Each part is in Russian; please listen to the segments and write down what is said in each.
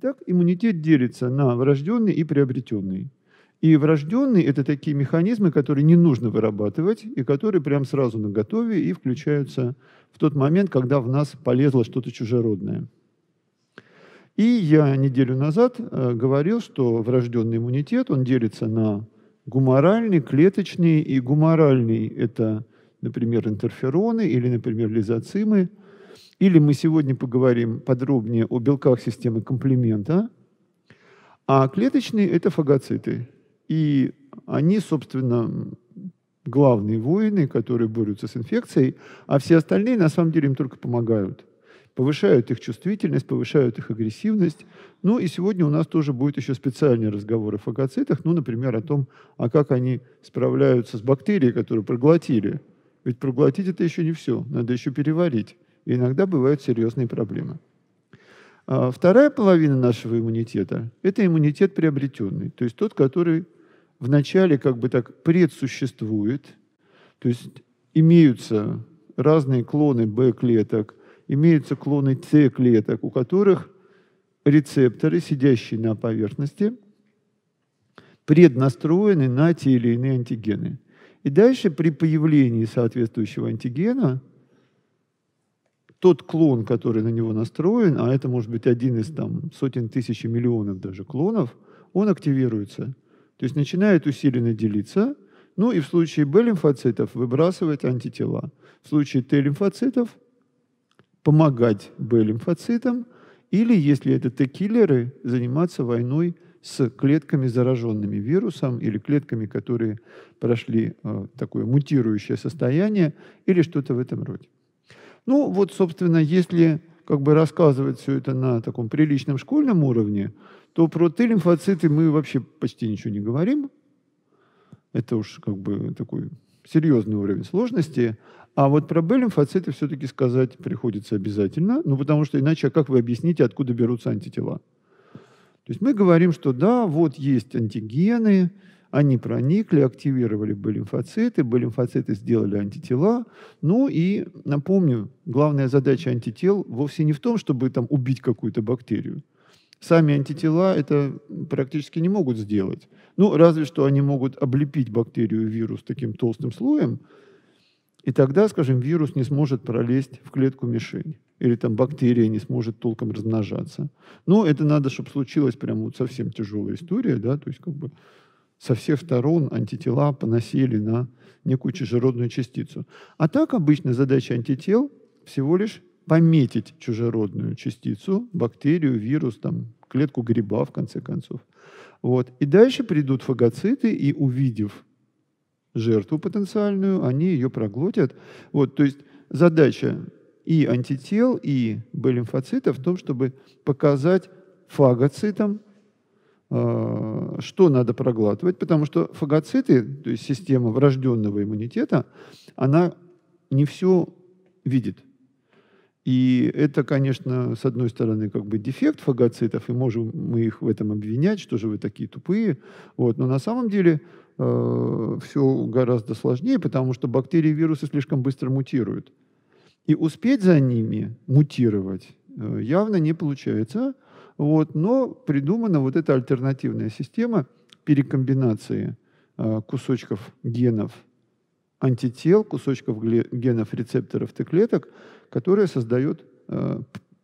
Итак, иммунитет делится на врожденный и приобретенный. И врожденные – это такие механизмы, которые не нужно вырабатывать, и которые прям сразу на готове и включаются в тот момент, когда в нас полезло что-то чужеродное. И я неделю назад э, говорил, что врожденный иммунитет, он делится на гуморальный, клеточный и гуморальный – это, например, интерфероны или, например, лизоцимы – или мы сегодня поговорим подробнее о белках системы комплимента. А клеточные – это фагоциты. И они, собственно, главные воины, которые борются с инфекцией, а все остальные на самом деле им только помогают. Повышают их чувствительность, повышают их агрессивность. Ну и сегодня у нас тоже будет еще специальный разговор о фагоцитах, ну, например, о том, а как они справляются с бактерией, которую проглотили. Ведь проглотить это еще не все, надо еще переварить. И иногда бывают серьезные проблемы. А вторая половина нашего иммунитета – это иммунитет приобретенный, то есть тот, который вначале как бы так предсуществует, то есть имеются разные клоны Б-клеток, имеются клоны С-клеток, у которых рецепторы, сидящие на поверхности, преднастроены на те или иные антигены. И дальше при появлении соответствующего антигена тот клон, который на него настроен, а это может быть один из там сотен тысяч и миллионов даже клонов, он активируется. То есть начинает усиленно делиться, ну и в случае Б-лимфоцитов выбрасывать антитела. В случае Т-лимфоцитов помогать Б-лимфоцитам, или, если это Т-киллеры, заниматься войной с клетками, зараженными вирусом, или клетками, которые прошли э, такое мутирующее состояние, или что-то в этом роде. Ну, вот, собственно, если как бы рассказывать все это на таком приличном школьном уровне, то про Т-лимфоциты мы вообще почти ничего не говорим. Это уж как бы такой серьезный уровень сложности. А вот про Б-лимфоциты все-таки сказать приходится обязательно, ну потому что иначе а как вы объясните, откуда берутся антитела? То есть мы говорим, что да, вот есть антигены, они проникли, активировали Б-лимфоциты, Б-лимфоциты сделали антитела. Ну и, напомню, главная задача антител вовсе не в том, чтобы там убить какую-то бактерию. Сами антитела это практически не могут сделать. Ну, разве что они могут облепить бактерию вирус таким толстым слоем, и тогда, скажем, вирус не сможет пролезть в клетку мишени. Или там бактерия не сможет толком размножаться. Но ну, это надо, чтобы случилась прям вот совсем тяжелая история, да, то есть как бы со всех сторон антитела поносили на некую чужеродную частицу. А так обычно задача антител всего лишь пометить чужеродную частицу, бактерию, вирус, там, клетку гриба, в конце концов. Вот. И дальше придут фагоциты, и увидев жертву потенциальную, они ее проглотят. Вот, то есть задача и антител, и Б-лимфоцитов в том, чтобы показать фагоцитам, Э, что надо проглатывать, потому что фагоциты, то есть система врожденного иммунитета, она не все видит. И это, конечно, с одной стороны, как бы дефект фагоцитов, и можем мы их в этом обвинять, что же вы такие тупые. Вот. Но на самом деле э, все гораздо сложнее, потому что бактерии и вирусы слишком быстро мутируют. И успеть за ними мутировать э, явно не получается, вот, но придумана вот эта альтернативная система перекомбинации э, кусочков генов антител, кусочков генов рецепторов Т-клеток, которая создает э,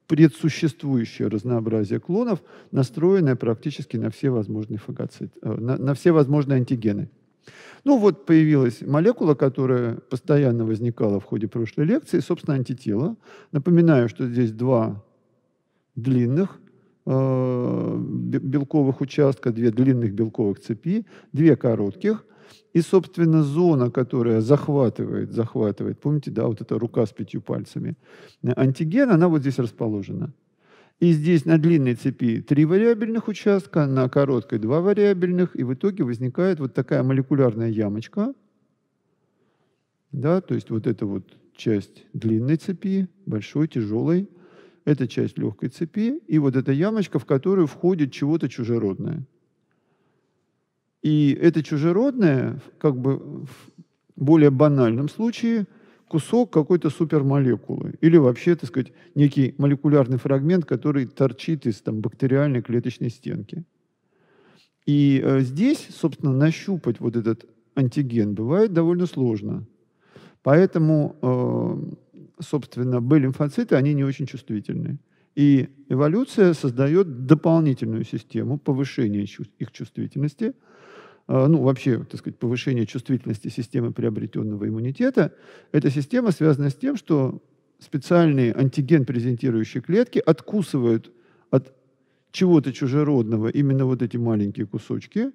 предсуществующее разнообразие клонов, настроенное практически на все возможные фагоциты, э, а, на, на все возможные антигены. Ну вот появилась молекула, которая постоянно возникала в ходе прошлой лекции, собственно, антитела. Напоминаю, что здесь два длинных Э, белковых участка, две длинных белковых цепи, две коротких. И, собственно, зона, которая захватывает, захватывает, помните, да, вот эта рука с пятью пальцами, э, антиген, она вот здесь расположена. И здесь на длинной цепи три вариабельных участка, на короткой два вариабельных, и в итоге возникает вот такая молекулярная ямочка, да, то есть вот эта вот часть длинной цепи, большой, тяжелой, это часть легкой цепи, и вот эта ямочка, в которую входит чего-то чужеродное. И это чужеродное, как бы в более банальном случае, кусок какой-то супермолекулы или вообще, так сказать, некий молекулярный фрагмент, который торчит из там, бактериальной клеточной стенки. И э, здесь, собственно, нащупать вот этот антиген бывает довольно сложно. Поэтому э, собственно, Б-лимфоциты, они не очень чувствительны. И эволюция создает дополнительную систему повышения их чувствительности, э, ну, вообще, так сказать, повышение чувствительности системы приобретенного иммунитета. Эта система связана с тем, что специальные антиген-презентирующие клетки откусывают от чего-то чужеродного именно вот эти маленькие кусочки,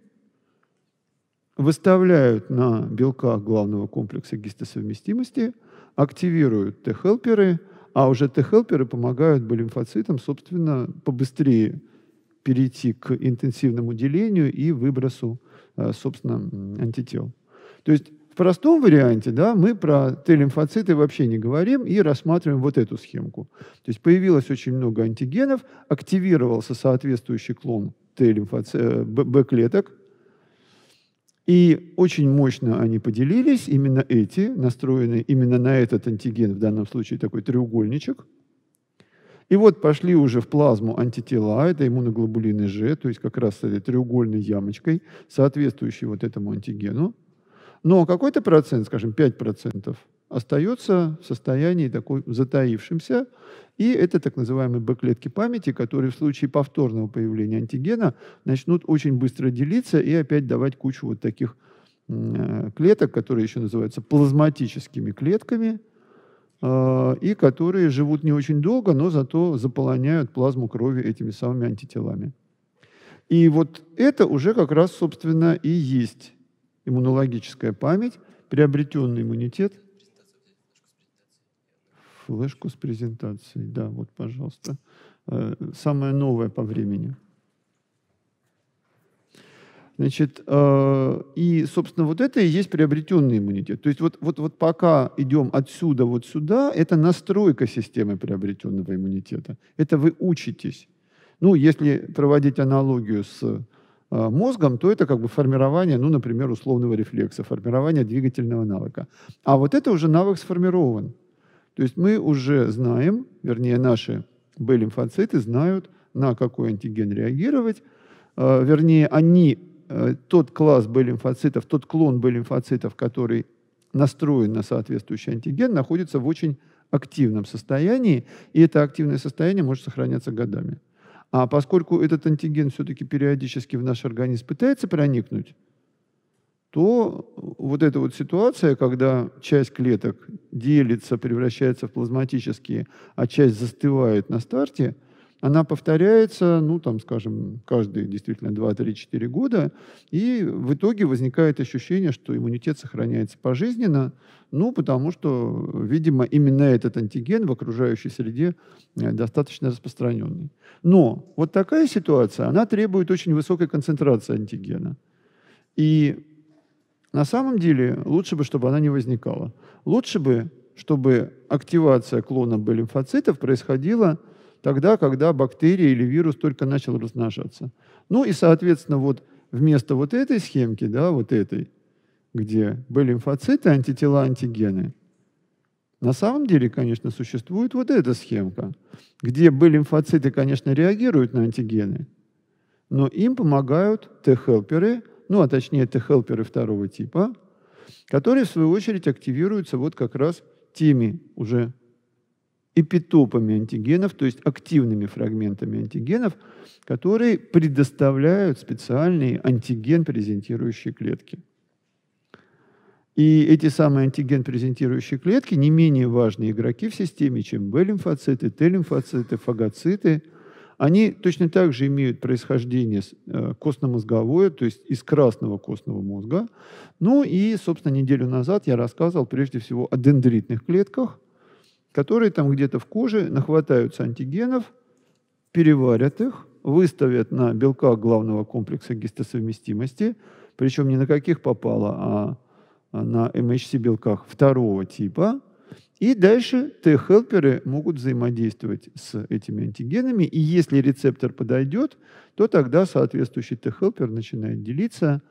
выставляют на белках главного комплекса гистосовместимости – активируют Т-хелперы, а уже Т-хелперы помогают лимфоцитам, собственно, побыстрее перейти к интенсивному делению и выбросу, э, собственно, антител. То есть в простом варианте да, мы про Т-лимфоциты вообще не говорим и рассматриваем вот эту схемку. То есть появилось очень много антигенов, активировался соответствующий клон т э, Б-клеток, и очень мощно они поделились, именно эти, настроенные именно на этот антиген, в данном случае такой треугольничек. И вот пошли уже в плазму антитела, а, это иммуноглобулины G, то есть как раз с этой треугольной ямочкой, соответствующей вот этому антигену. Но какой-то процент, скажем, 5%, остается в состоянии такой затаившимся, и это так называемые Б-клетки памяти, которые в случае повторного появления антигена начнут очень быстро делиться и опять давать кучу вот таких э, клеток, которые еще называются плазматическими клетками, э, и которые живут не очень долго, но зато заполоняют плазму крови этими самыми антителами. И вот это уже как раз, собственно, и есть иммунологическая память, приобретенный иммунитет – флешку с презентацией. Да, вот, пожалуйста. Э, самое новое по времени. Значит, э, и, собственно, вот это и есть приобретенный иммунитет. То есть вот, вот, вот пока идем отсюда вот сюда, это настройка системы приобретенного иммунитета. Это вы учитесь. Ну, если проводить аналогию с э, мозгом, то это как бы формирование, ну, например, условного рефлекса, формирование двигательного навыка. А вот это уже навык сформирован. То есть мы уже знаем, вернее, наши Б-лимфоциты знают, на какой антиген реагировать. Э, вернее, они, э, тот класс Б-лимфоцитов, тот клон Б-лимфоцитов, который настроен на соответствующий антиген, находится в очень активном состоянии, и это активное состояние может сохраняться годами. А поскольку этот антиген все-таки периодически в наш организм пытается проникнуть, то вот эта вот ситуация, когда часть клеток делится, превращается в плазматические, а часть застывает на старте, она повторяется, ну, там, скажем, каждые действительно 2-3-4 года, и в итоге возникает ощущение, что иммунитет сохраняется пожизненно, ну, потому что, видимо, именно этот антиген в окружающей среде э, достаточно распространенный. Но вот такая ситуация, она требует очень высокой концентрации антигена. И на самом деле, лучше бы, чтобы она не возникала. Лучше бы, чтобы активация клона Б-лимфоцитов происходила тогда, когда бактерия или вирус только начал размножаться. Ну и, соответственно, вот вместо вот этой схемки, да, вот этой, где Б-лимфоциты, антитела, антигены, на самом деле, конечно, существует вот эта схемка, где Б-лимфоциты, конечно, реагируют на антигены, но им помогают Т-хелперы – ну а точнее это хелперы второго типа, которые в свою очередь активируются вот как раз теми уже эпитопами антигенов, то есть активными фрагментами антигенов, которые предоставляют специальные антиген-презентирующие клетки. И эти самые антиген-презентирующие клетки не менее важные игроки в системе, чем Б-лимфоциты, Т-лимфоциты, фагоциты – они точно так же имеют происхождение э, костно-мозговое, то есть из красного костного мозга. Ну и, собственно, неделю назад я рассказывал прежде всего о дендритных клетках, которые там где-то в коже нахватаются антигенов, переварят их, выставят на белках главного комплекса гистосовместимости, причем не на каких попало, а, а на MHC белках второго типа – и дальше Т-хелперы могут взаимодействовать с этими антигенами, и если рецептор подойдет, то тогда соответствующий Т-хелпер начинает делиться,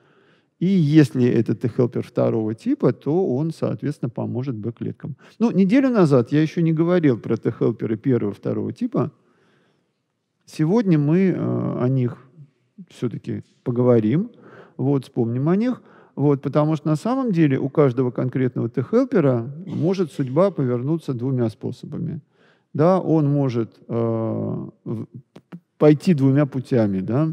и если это Т-хелпер второго типа, то он, соответственно, поможет Б-клеткам. Ну, неделю назад я еще не говорил про Т-хелперы первого и второго типа. Сегодня мы э, о них все-таки поговорим, вот, вспомним о них – вот, потому что на самом деле у каждого конкретного Т-хелпера может судьба повернуться двумя способами. Да, он может э, пойти двумя путями, да,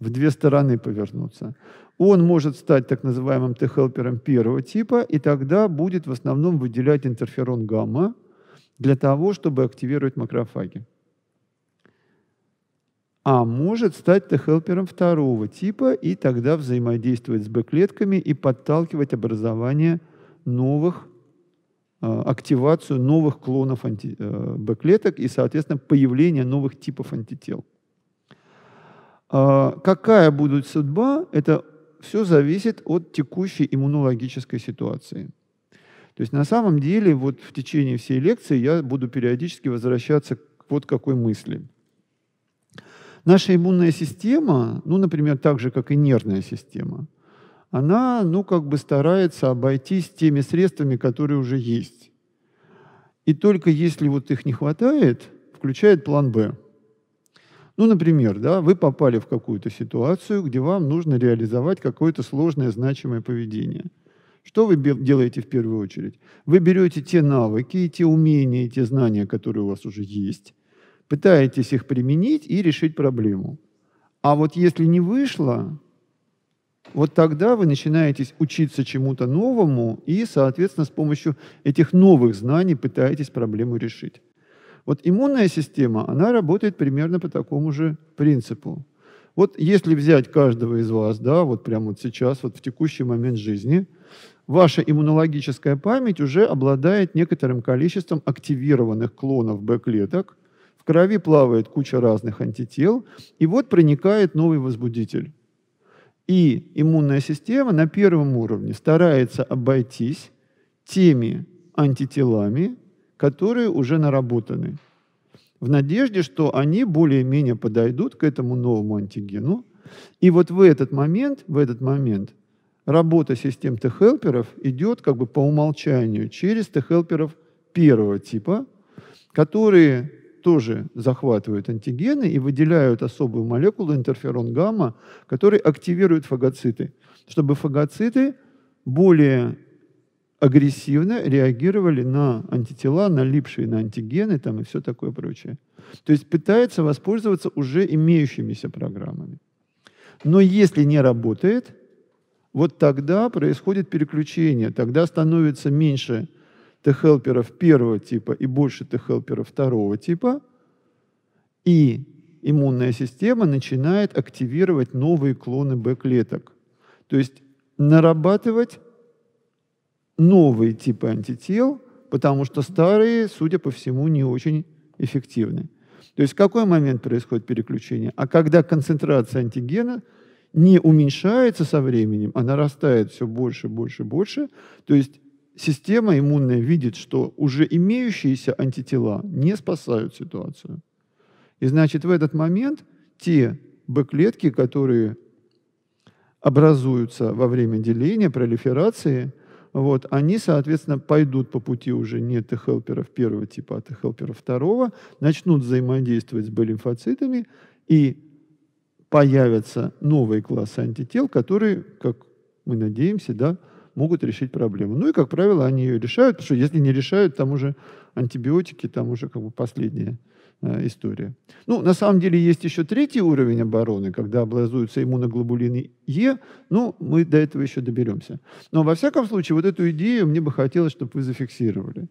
в две стороны повернуться. Он может стать так называемым Т-хелпером первого типа, и тогда будет в основном выделять интерферон гамма для того, чтобы активировать макрофаги а может стать хелпером второго типа и тогда взаимодействовать с Б-клетками и подталкивать образование новых, э, активацию новых клонов анти, э, Б-клеток и, соответственно, появление новых типов антител. Э, какая будет судьба, это все зависит от текущей иммунологической ситуации. То есть на самом деле вот в течение всей лекции я буду периодически возвращаться к вот какой мысли – Наша иммунная система, ну, например, так же, как и нервная система, она, ну, как бы старается обойтись теми средствами, которые уже есть. И только если вот их не хватает, включает план «Б». Ну, например, да, вы попали в какую-то ситуацию, где вам нужно реализовать какое-то сложное значимое поведение. Что вы делаете в первую очередь? Вы берете те навыки, те умения, те знания, которые у вас уже есть – пытаетесь их применить и решить проблему. А вот если не вышло, вот тогда вы начинаете учиться чему-то новому и, соответственно, с помощью этих новых знаний пытаетесь проблему решить. Вот иммунная система, она работает примерно по такому же принципу. Вот если взять каждого из вас, да, вот прямо вот сейчас, вот в текущий момент жизни, ваша иммунологическая память уже обладает некоторым количеством активированных клонов Б-клеток, крови плавает куча разных антител, и вот проникает новый возбудитель. И иммунная система на первом уровне старается обойтись теми антителами, которые уже наработаны, в надежде, что они более-менее подойдут к этому новому антигену. И вот в этот момент, в этот момент работа систем Т-хелперов идет как бы по умолчанию через Т-хелперов первого типа, которые тоже захватывают антигены и выделяют особую молекулу интерферон гамма, который активирует фагоциты, чтобы фагоциты более агрессивно реагировали на антитела, налипшие на антигены там, и все такое прочее. То есть пытается воспользоваться уже имеющимися программами. Но если не работает, вот тогда происходит переключение, тогда становится меньше т первого типа и больше т второго типа, и иммунная система начинает активировать новые клоны Б-клеток. То есть нарабатывать новые типы антител, потому что старые, судя по всему, не очень эффективны. То есть в какой момент происходит переключение? А когда концентрация антигена не уменьшается со временем, а нарастает все больше, больше, больше, то есть система иммунная видит, что уже имеющиеся антитела не спасают ситуацию. И значит, в этот момент те Б-клетки, которые образуются во время деления, пролиферации, вот, они, соответственно, пойдут по пути уже не Т-хелперов первого типа, а Т-хелперов второго, начнут взаимодействовать с Б-лимфоцитами и появятся новые классы антител, которые, как мы надеемся, да, могут решить проблему. Ну и, как правило, они ее решают, потому что если не решают, там уже антибиотики, там уже как бы последняя э, история. Ну, на самом деле есть еще третий уровень обороны, когда образуются иммуноглобулины Е, ну, мы до этого еще доберемся. Но, во всяком случае, вот эту идею мне бы хотелось, чтобы вы зафиксировали.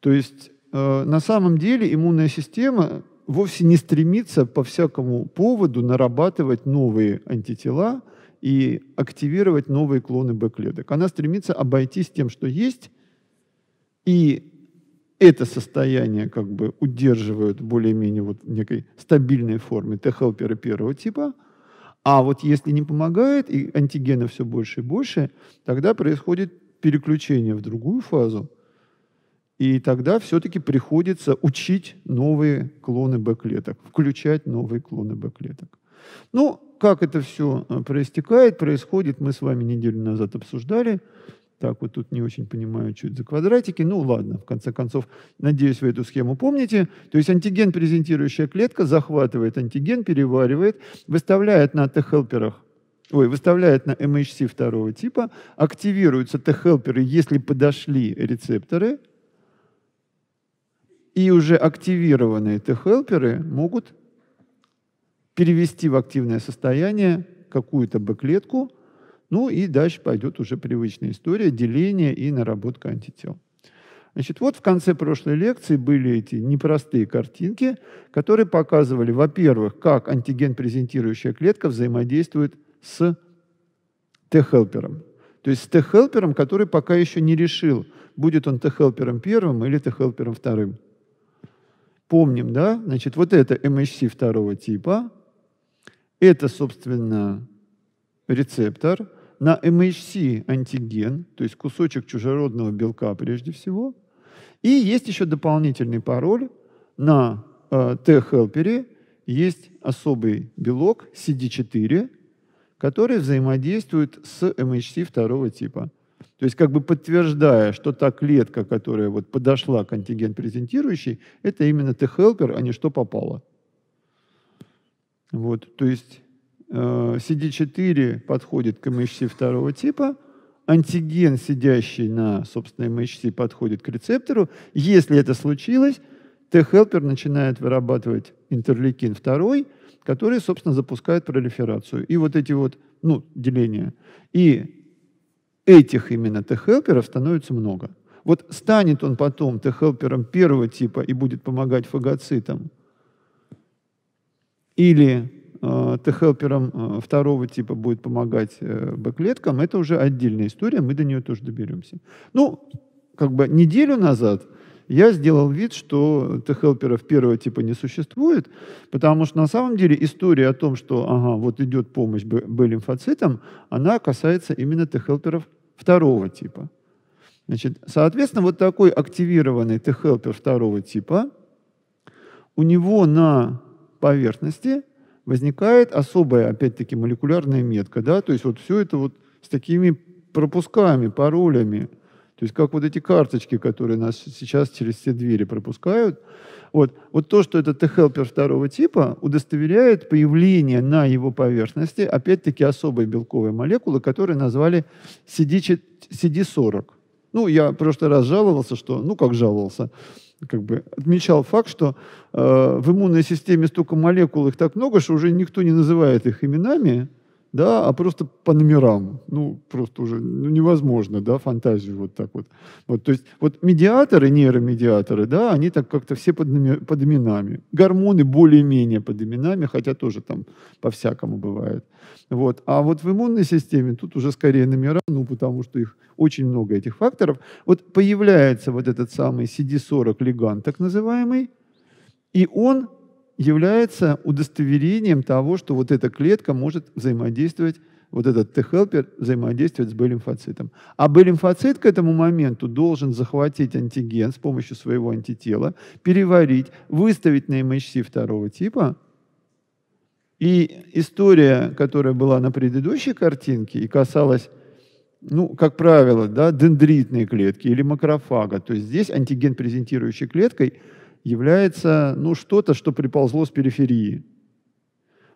То есть, э, на самом деле иммунная система вовсе не стремится по всякому поводу нарабатывать новые антитела – и активировать новые клоны Б-клеток. Она стремится обойтись тем, что есть, и это состояние как бы удерживают более-менее вот в некой стабильной форме Т-хелперы первого типа, а вот если не помогает, и антигена все больше и больше, тогда происходит переключение в другую фазу, и тогда все-таки приходится учить новые клоны Б-клеток, включать новые клоны Б-клеток. Ну, как это все э, проистекает, происходит, мы с вами неделю назад обсуждали. Так вот тут не очень понимаю, что это за квадратики. Ну ладно, в конце концов, надеюсь, вы эту схему помните. То есть антиген презентирующая клетка захватывает антиген, переваривает, выставляет на Т-хелперах ой, выставляет на MHC второго типа, активируются Т-хелперы, если подошли рецепторы, и уже активированные Т-хелперы могут перевести в активное состояние какую-то Б-клетку, ну и дальше пойдет уже привычная история деления и наработка антител. Значит, вот в конце прошлой лекции были эти непростые картинки, которые показывали, во-первых, как антиген презентирующая клетка взаимодействует с Т-хелпером. То есть с Т-хелпером, который пока еще не решил, будет он Т-хелпером первым или Т-хелпером вторым. Помним, да? Значит, вот это MHC второго типа, это, собственно, рецептор на MHC антиген, то есть кусочек чужеродного белка прежде всего. И есть еще дополнительный пароль на э, T-хелпере, есть особый белок CD4, который взаимодействует с MHC второго типа. То есть как бы подтверждая, что та клетка, которая вот подошла к антиген презентирующей, это именно T-хелпер, а не что попало. Вот, то есть э, CD4 подходит к MHC второго типа, антиген, сидящий на, собственно, MHC, подходит к рецептору. Если это случилось, Т-хелпер начинает вырабатывать интерлейкин второй, который, собственно, запускает пролиферацию. И вот эти вот, ну, деления. И этих именно Т-хелперов становится много. Вот станет он потом Т-хелпером первого типа и будет помогать фагоцитам или э, Т-хелпером э, второго типа будет помогать э, Б-клеткам, это уже отдельная история, мы до нее тоже доберемся. Ну, как бы неделю назад я сделал вид, что Т-хелперов первого типа не существует, потому что на самом деле история о том, что ага, вот идет помощь Б-лимфоцитам, она касается именно Т-хелперов второго типа. Значит, соответственно, вот такой активированный Т-хелпер второго типа, у него на поверхности возникает особая, опять-таки, молекулярная метка, да, то есть вот все это вот с такими пропусками, паролями, то есть как вот эти карточки, которые нас сейчас через все двери пропускают. Вот, вот то, что это Т-хелпер второго типа, удостоверяет появление на его поверхности, опять-таки, особой белковой молекулы, которую назвали CD40. Ну, я в прошлый раз жаловался, что... Ну, как жаловался? как бы отмечал факт, что э, в иммунной системе столько молекул, их так много, что уже никто не называет их именами, да, а просто по номерам. Ну, просто уже ну, невозможно, да, фантазию вот так вот. вот. То есть вот медиаторы, нейромедиаторы, да, они так как-то все под, под именами. Гормоны более-менее под именами, хотя тоже там по-всякому бывает. Вот. А вот в иммунной системе тут уже скорее номера, ну, потому что их очень много этих факторов. Вот появляется вот этот самый CD40 лиган, так называемый, и он является удостоверением того, что вот эта клетка может взаимодействовать, вот этот Т-хелпер взаимодействовать с Б-лимфоцитом. А Б-лимфоцит к этому моменту должен захватить антиген с помощью своего антитела, переварить, выставить на MHC второго типа – и история, которая была на предыдущей картинке и касалась, ну, как правило, да, дендритной клетки или макрофага, то есть здесь антиген, презентирующий клеткой, является ну, что-то, что приползло с периферии.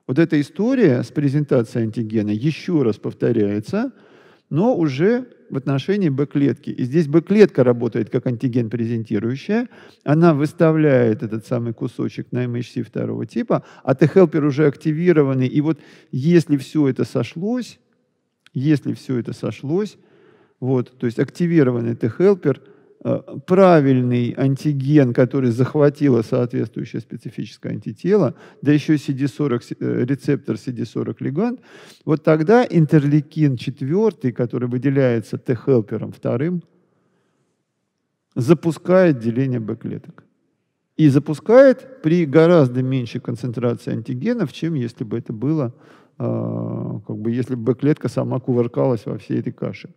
Вот эта история с презентацией антигена еще раз повторяется – но уже в отношении Б-клетки. И здесь Б-клетка работает как антиген презентирующая. Она выставляет этот самый кусочек на MHC второго типа, а Т-хелпер уже активированный. И вот если все это сошлось, если все это сошлось, вот, то есть активированный Т-хелпер – Э, правильный антиген, который захватило соответствующее специфическое антитело, да еще CD40, э, рецептор CD40 лиганд, вот тогда интерлейкин 4, который выделяется Т-хелпером 2, запускает деление Б-клеток. И запускает при гораздо меньшей концентрации антигенов, чем если бы это было, э, как бы если бы Б-клетка сама кувыркалась во всей этой каше.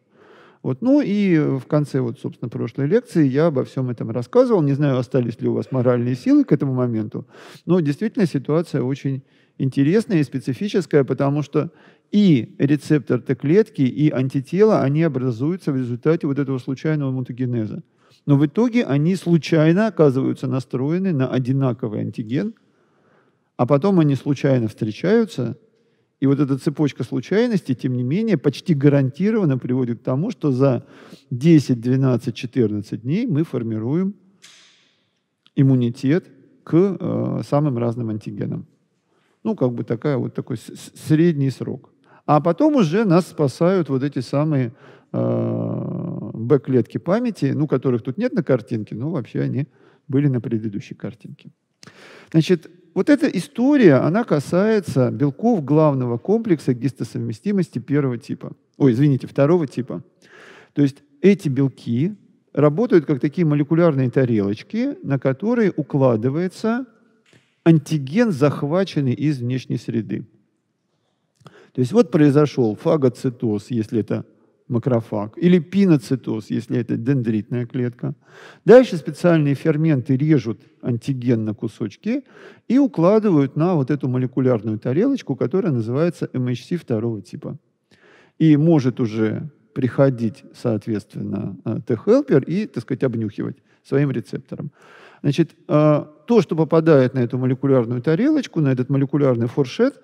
Вот. Ну и э, в конце, вот, собственно, прошлой лекции я обо всем этом рассказывал. Не знаю, остались ли у вас моральные силы к этому моменту, но действительно ситуация очень интересная и специфическая, потому что и рецептор Т-клетки, и антитела, они образуются в результате вот этого случайного мутагенеза. Но в итоге они случайно оказываются настроены на одинаковый антиген, а потом они случайно встречаются, и вот эта цепочка случайностей, тем не менее, почти гарантированно приводит к тому, что за 10, 12, 14 дней мы формируем иммунитет к э, самым разным антигенам. Ну, как бы такая, вот такой средний срок. А потом уже нас спасают вот эти самые э, Б-клетки памяти, ну, которых тут нет на картинке, но вообще они были на предыдущей картинке. Значит, вот эта история, она касается белков главного комплекса гистосовместимости первого типа. Ой, извините, второго типа. То есть эти белки работают как такие молекулярные тарелочки, на которые укладывается антиген, захваченный из внешней среды. То есть вот произошел фагоцитоз, если это макрофаг, или пиноцитоз, если это дендритная клетка. Дальше специальные ферменты режут антиген на кусочки и укладывают на вот эту молекулярную тарелочку, которая называется MHC второго типа. И может уже приходить, соответственно, э, Т-хелпер и, так сказать, обнюхивать своим рецептором. Значит, э, то, что попадает на эту молекулярную тарелочку, на этот молекулярный фуршет,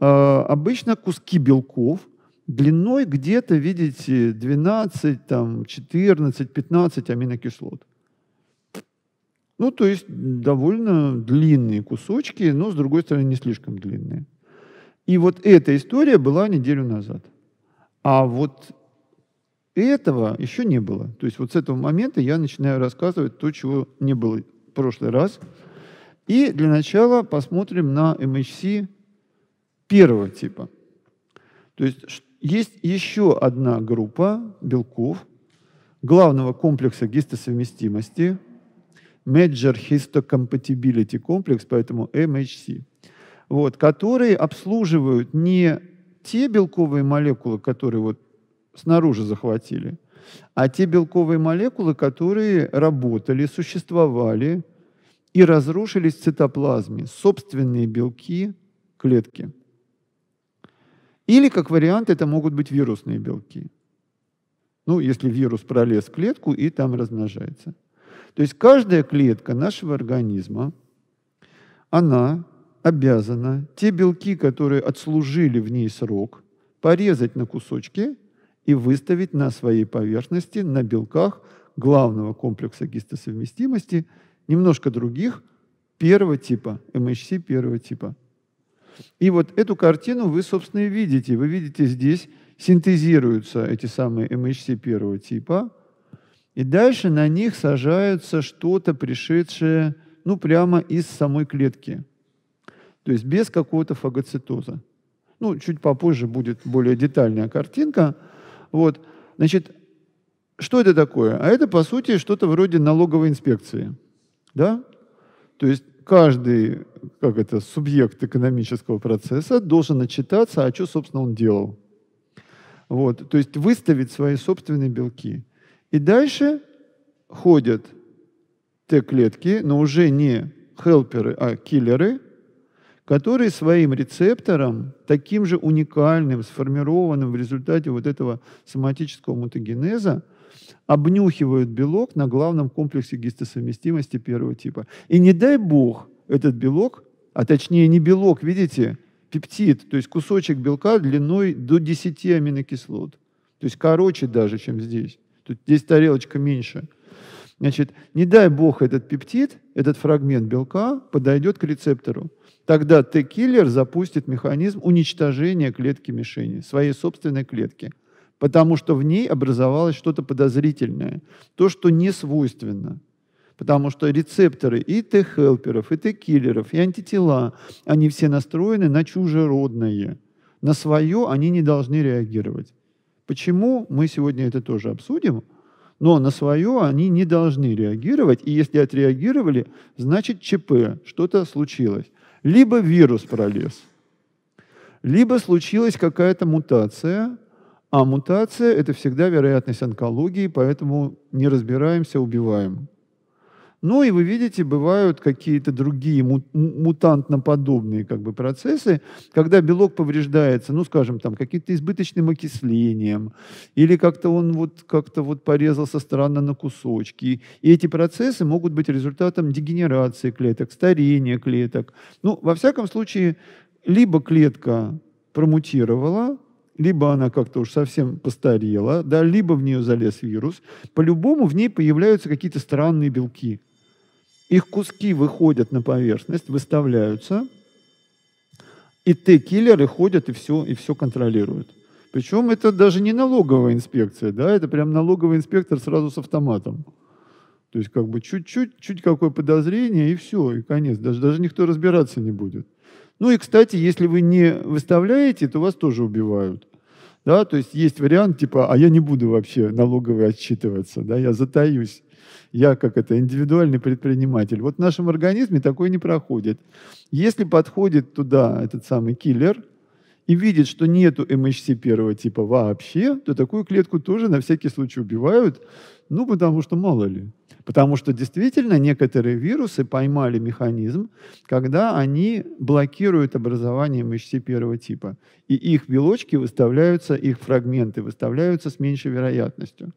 э, обычно куски белков – длиной где-то, видите, 12, там, 14, 15 аминокислот. Ну, то есть довольно длинные кусочки, но, с другой стороны, не слишком длинные. И вот эта история была неделю назад. А вот этого еще не было. То есть вот с этого момента я начинаю рассказывать то, чего не было в прошлый раз. И для начала посмотрим на MHC первого типа. То есть есть еще одна группа белков главного комплекса гистосовместимости, Major Histocompatibility комплекс, поэтому MHC, вот, которые обслуживают не те белковые молекулы, которые вот снаружи захватили, а те белковые молекулы, которые работали, существовали и разрушились в цитоплазме, собственные белки клетки – или, как вариант, это могут быть вирусные белки. Ну, если вирус пролез в клетку и там размножается. То есть каждая клетка нашего организма, она обязана те белки, которые отслужили в ней срок, порезать на кусочки и выставить на своей поверхности, на белках главного комплекса гистосовместимости, немножко других первого типа, MHC первого типа – и вот эту картину вы, собственно, и видите. Вы видите здесь синтезируются эти самые MHC первого типа, и дальше на них сажаются что-то, пришедшее ну, прямо из самой клетки. То есть без какого-то фагоцитоза. Ну, чуть попозже будет более детальная картинка. Вот. Значит, что это такое? А это, по сути, что-то вроде налоговой инспекции. Да? То есть каждый как это, субъект экономического процесса должен отчитаться, а что, собственно, он делал. Вот, то есть выставить свои собственные белки. И дальше ходят те клетки но уже не хелперы, а киллеры, которые своим рецептором, таким же уникальным, сформированным в результате вот этого соматического мутагенеза, обнюхивают белок на главном комплексе гистосовместимости первого типа. И не дай бог этот белок, а точнее не белок, видите, пептид, то есть кусочек белка длиной до 10 аминокислот. То есть короче даже, чем здесь. Тут здесь тарелочка меньше. Значит, не дай бог этот пептид, этот фрагмент белка подойдет к рецептору. Тогда Т-киллер запустит механизм уничтожения клетки мишени, своей собственной клетки – потому что в ней образовалось что-то подозрительное, то, что не свойственно. Потому что рецепторы и Т-хелперов, и Т-киллеров, и антитела, они все настроены на чужеродное. На свое они не должны реагировать. Почему? Мы сегодня это тоже обсудим. Но на свое они не должны реагировать. И если отреагировали, значит ЧП, что-то случилось. Либо вирус пролез, либо случилась какая-то мутация, а мутация – это всегда вероятность онкологии, поэтому не разбираемся, убиваем. Ну и вы видите, бывают какие-то другие мутантно-подобные как бы, процессы, когда белок повреждается, ну, скажем, там, каким-то избыточным окислением, или как-то он вот, как-то вот порезался странно на кусочки. И эти процессы могут быть результатом дегенерации клеток, старения клеток. Ну, во всяком случае, либо клетка промутировала, либо она как-то уж совсем постарела, да, либо в нее залез вирус, по-любому в ней появляются какие-то странные белки. Их куски выходят на поверхность, выставляются, и те киллеры ходят и все, и все контролируют. Причем это даже не налоговая инспекция, да, это прям налоговый инспектор сразу с автоматом. То есть как бы чуть-чуть, чуть какое подозрение, и все, и конец. Даже, даже никто разбираться не будет. Ну и, кстати, если вы не выставляете, то вас тоже убивают. Да, то есть есть вариант типа, а я не буду вообще налоговый отчитываться, да, я затаюсь. Я как это, индивидуальный предприниматель. Вот в нашем организме такое не проходит. Если подходит туда этот самый киллер и видит, что нету МХС первого типа вообще, то такую клетку тоже на всякий случай убивают, ну, потому что мало ли. Потому что действительно некоторые вирусы поймали механизм, когда они блокируют образование МХС первого типа. И их белочки выставляются, их фрагменты выставляются с меньшей вероятностью.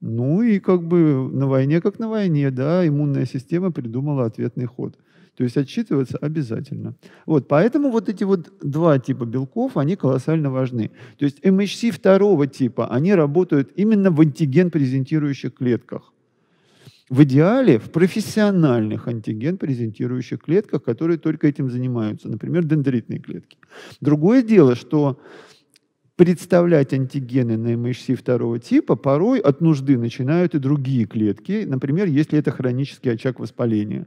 Ну и как бы на войне, как на войне, да, иммунная система придумала ответный ход. То есть отчитываться обязательно. Вот, поэтому вот эти вот два типа белков, они колоссально важны. То есть МХС второго типа, они работают именно в антиген-презентирующих клетках в идеале в профессиональных антиген-презентирующих клетках, которые только этим занимаются, например, дендритные клетки. Другое дело, что представлять антигены на MHC второго типа порой от нужды начинают и другие клетки, например, если это хронический очаг воспаления.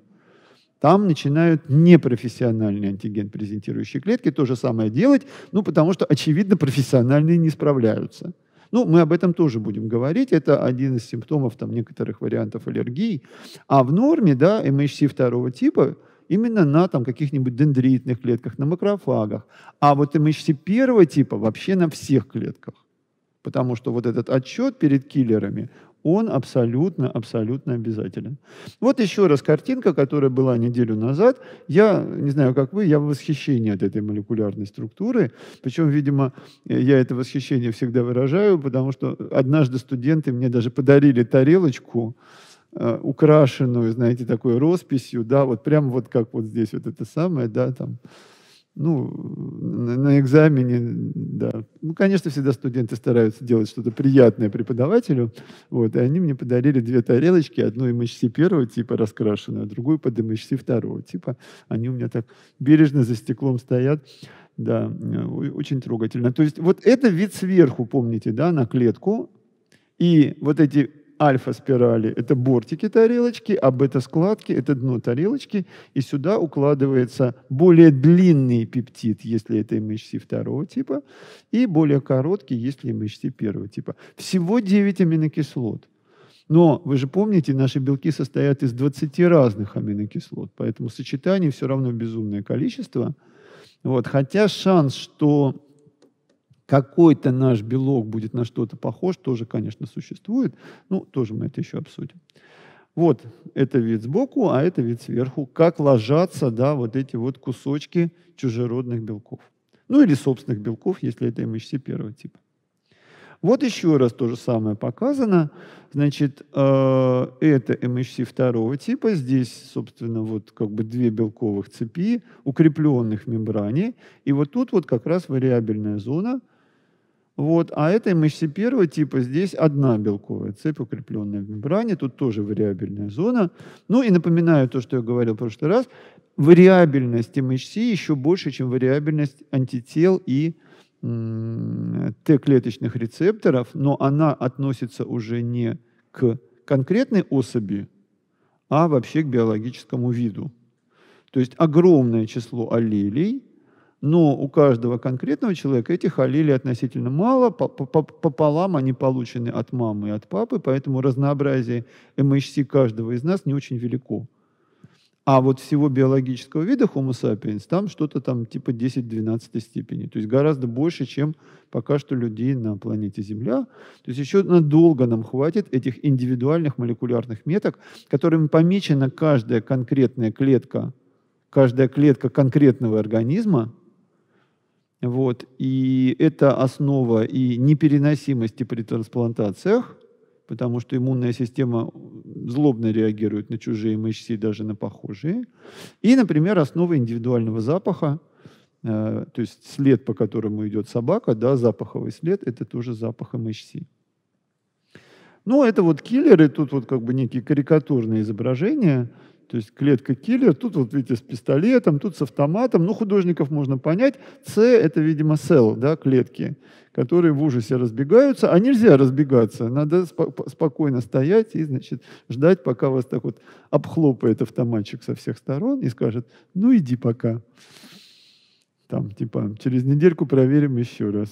Там начинают непрофессиональные антиген-презентирующие клетки то же самое делать, ну, потому что, очевидно, профессиональные не справляются. Ну, мы об этом тоже будем говорить. Это один из симптомов там, некоторых вариантов аллергии. А в норме да, MHC второго типа именно на там, каких-нибудь дендритных клетках, на макрофагах. А вот MHC первого типа вообще на всех клетках. Потому что вот этот отчет перед киллерами, он абсолютно, абсолютно обязателен. Вот еще раз картинка, которая была неделю назад. Я не знаю, как вы, я в восхищении от этой молекулярной структуры. Причем, видимо, я это восхищение всегда выражаю, потому что однажды студенты мне даже подарили тарелочку, э, украшенную, знаете, такой росписью, да, вот прям вот как вот здесь вот это самое, да, там ну, на, на экзамене, да. Ну, конечно, всегда студенты стараются делать что-то приятное преподавателю, вот, и они мне подарили две тарелочки, одну MHC первого типа раскрашенную, а другую под MHC второго типа. Они у меня так бережно за стеклом стоят, да, очень трогательно. То есть вот это вид сверху, помните, да, на клетку, и вот эти альфа-спирали – это бортики тарелочки, а бета-складки – это дно тарелочки, и сюда укладывается более длинный пептид, если это MHC второго типа, и более короткий, если MHC первого типа. Всего 9 аминокислот. Но вы же помните, наши белки состоят из 20 разных аминокислот, поэтому сочетаний все равно безумное количество. Вот, хотя шанс, что какой-то наш белок будет на что-то похож, тоже, конечно, существует. Ну, тоже мы это еще обсудим. Вот, это вид сбоку, а это вид сверху. Как ложатся, да, вот эти вот кусочки чужеродных белков. Ну, или собственных белков, если это MHC первого типа. Вот еще раз то же самое показано. Значит, э, это MHC второго типа. Здесь, собственно, вот как бы две белковых цепи, укрепленных в мембране. И вот тут вот как раз вариабельная зона, вот. А этой MHC первого типа, здесь одна белковая цепь, укрепленная в мембране, тут тоже вариабельная зона. Ну и напоминаю то, что я говорил в прошлый раз, вариабельность MHC еще больше, чем вариабельность антител и Т-клеточных рецепторов, но она относится уже не к конкретной особи, а вообще к биологическому виду. То есть огромное число аллелей – но у каждого конкретного человека этих аллелей относительно мало, пополам они получены от мамы и от папы, поэтому разнообразие MHC каждого из нас не очень велико. А вот всего биологического вида Homo sapiens там что-то там типа 10-12 степени. То есть гораздо больше, чем пока что людей на планете Земля. То есть еще надолго нам хватит этих индивидуальных молекулярных меток, которыми помечена каждая конкретная клетка, каждая клетка конкретного организма, вот. И это основа и непереносимости при трансплантациях, потому что иммунная система злобно реагирует на чужие мышцы, даже на похожие. И, например, основа индивидуального запаха, э, то есть след, по которому идет собака, да, запаховый след, это тоже запах МХС. Ну, это вот киллеры, тут вот как бы некие карикатурные изображения – то есть клетка-киллер, тут вот видите с пистолетом, тут с автоматом, ну художников можно понять. С – это, видимо, сел, да, клетки, которые в ужасе разбегаются, а нельзя разбегаться, надо спо спокойно стоять и, значит, ждать, пока вас так вот обхлопает автоматчик со всех сторон и скажет, ну иди пока. Там, типа, через недельку проверим еще раз.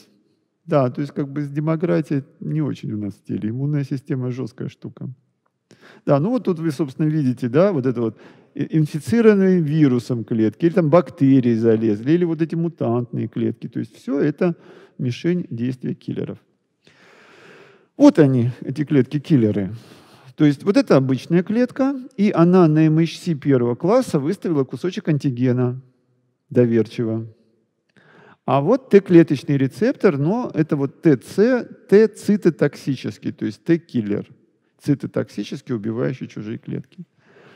Да, то есть как бы с демократией не очень у нас в теле, иммунная система жесткая штука. Да, ну вот тут вы, собственно, видите, да, вот это вот инфицированные вирусом клетки, или там бактерии залезли, или вот эти мутантные клетки. То есть все это мишень действия киллеров. Вот они, эти клетки-киллеры. То есть вот это обычная клетка, и она на MHC первого класса выставила кусочек антигена доверчиво. А вот Т-клеточный рецептор, но это вот ТЦ, Т-цитотоксический, то есть Т-киллер цитотоксически убивающие чужие клетки.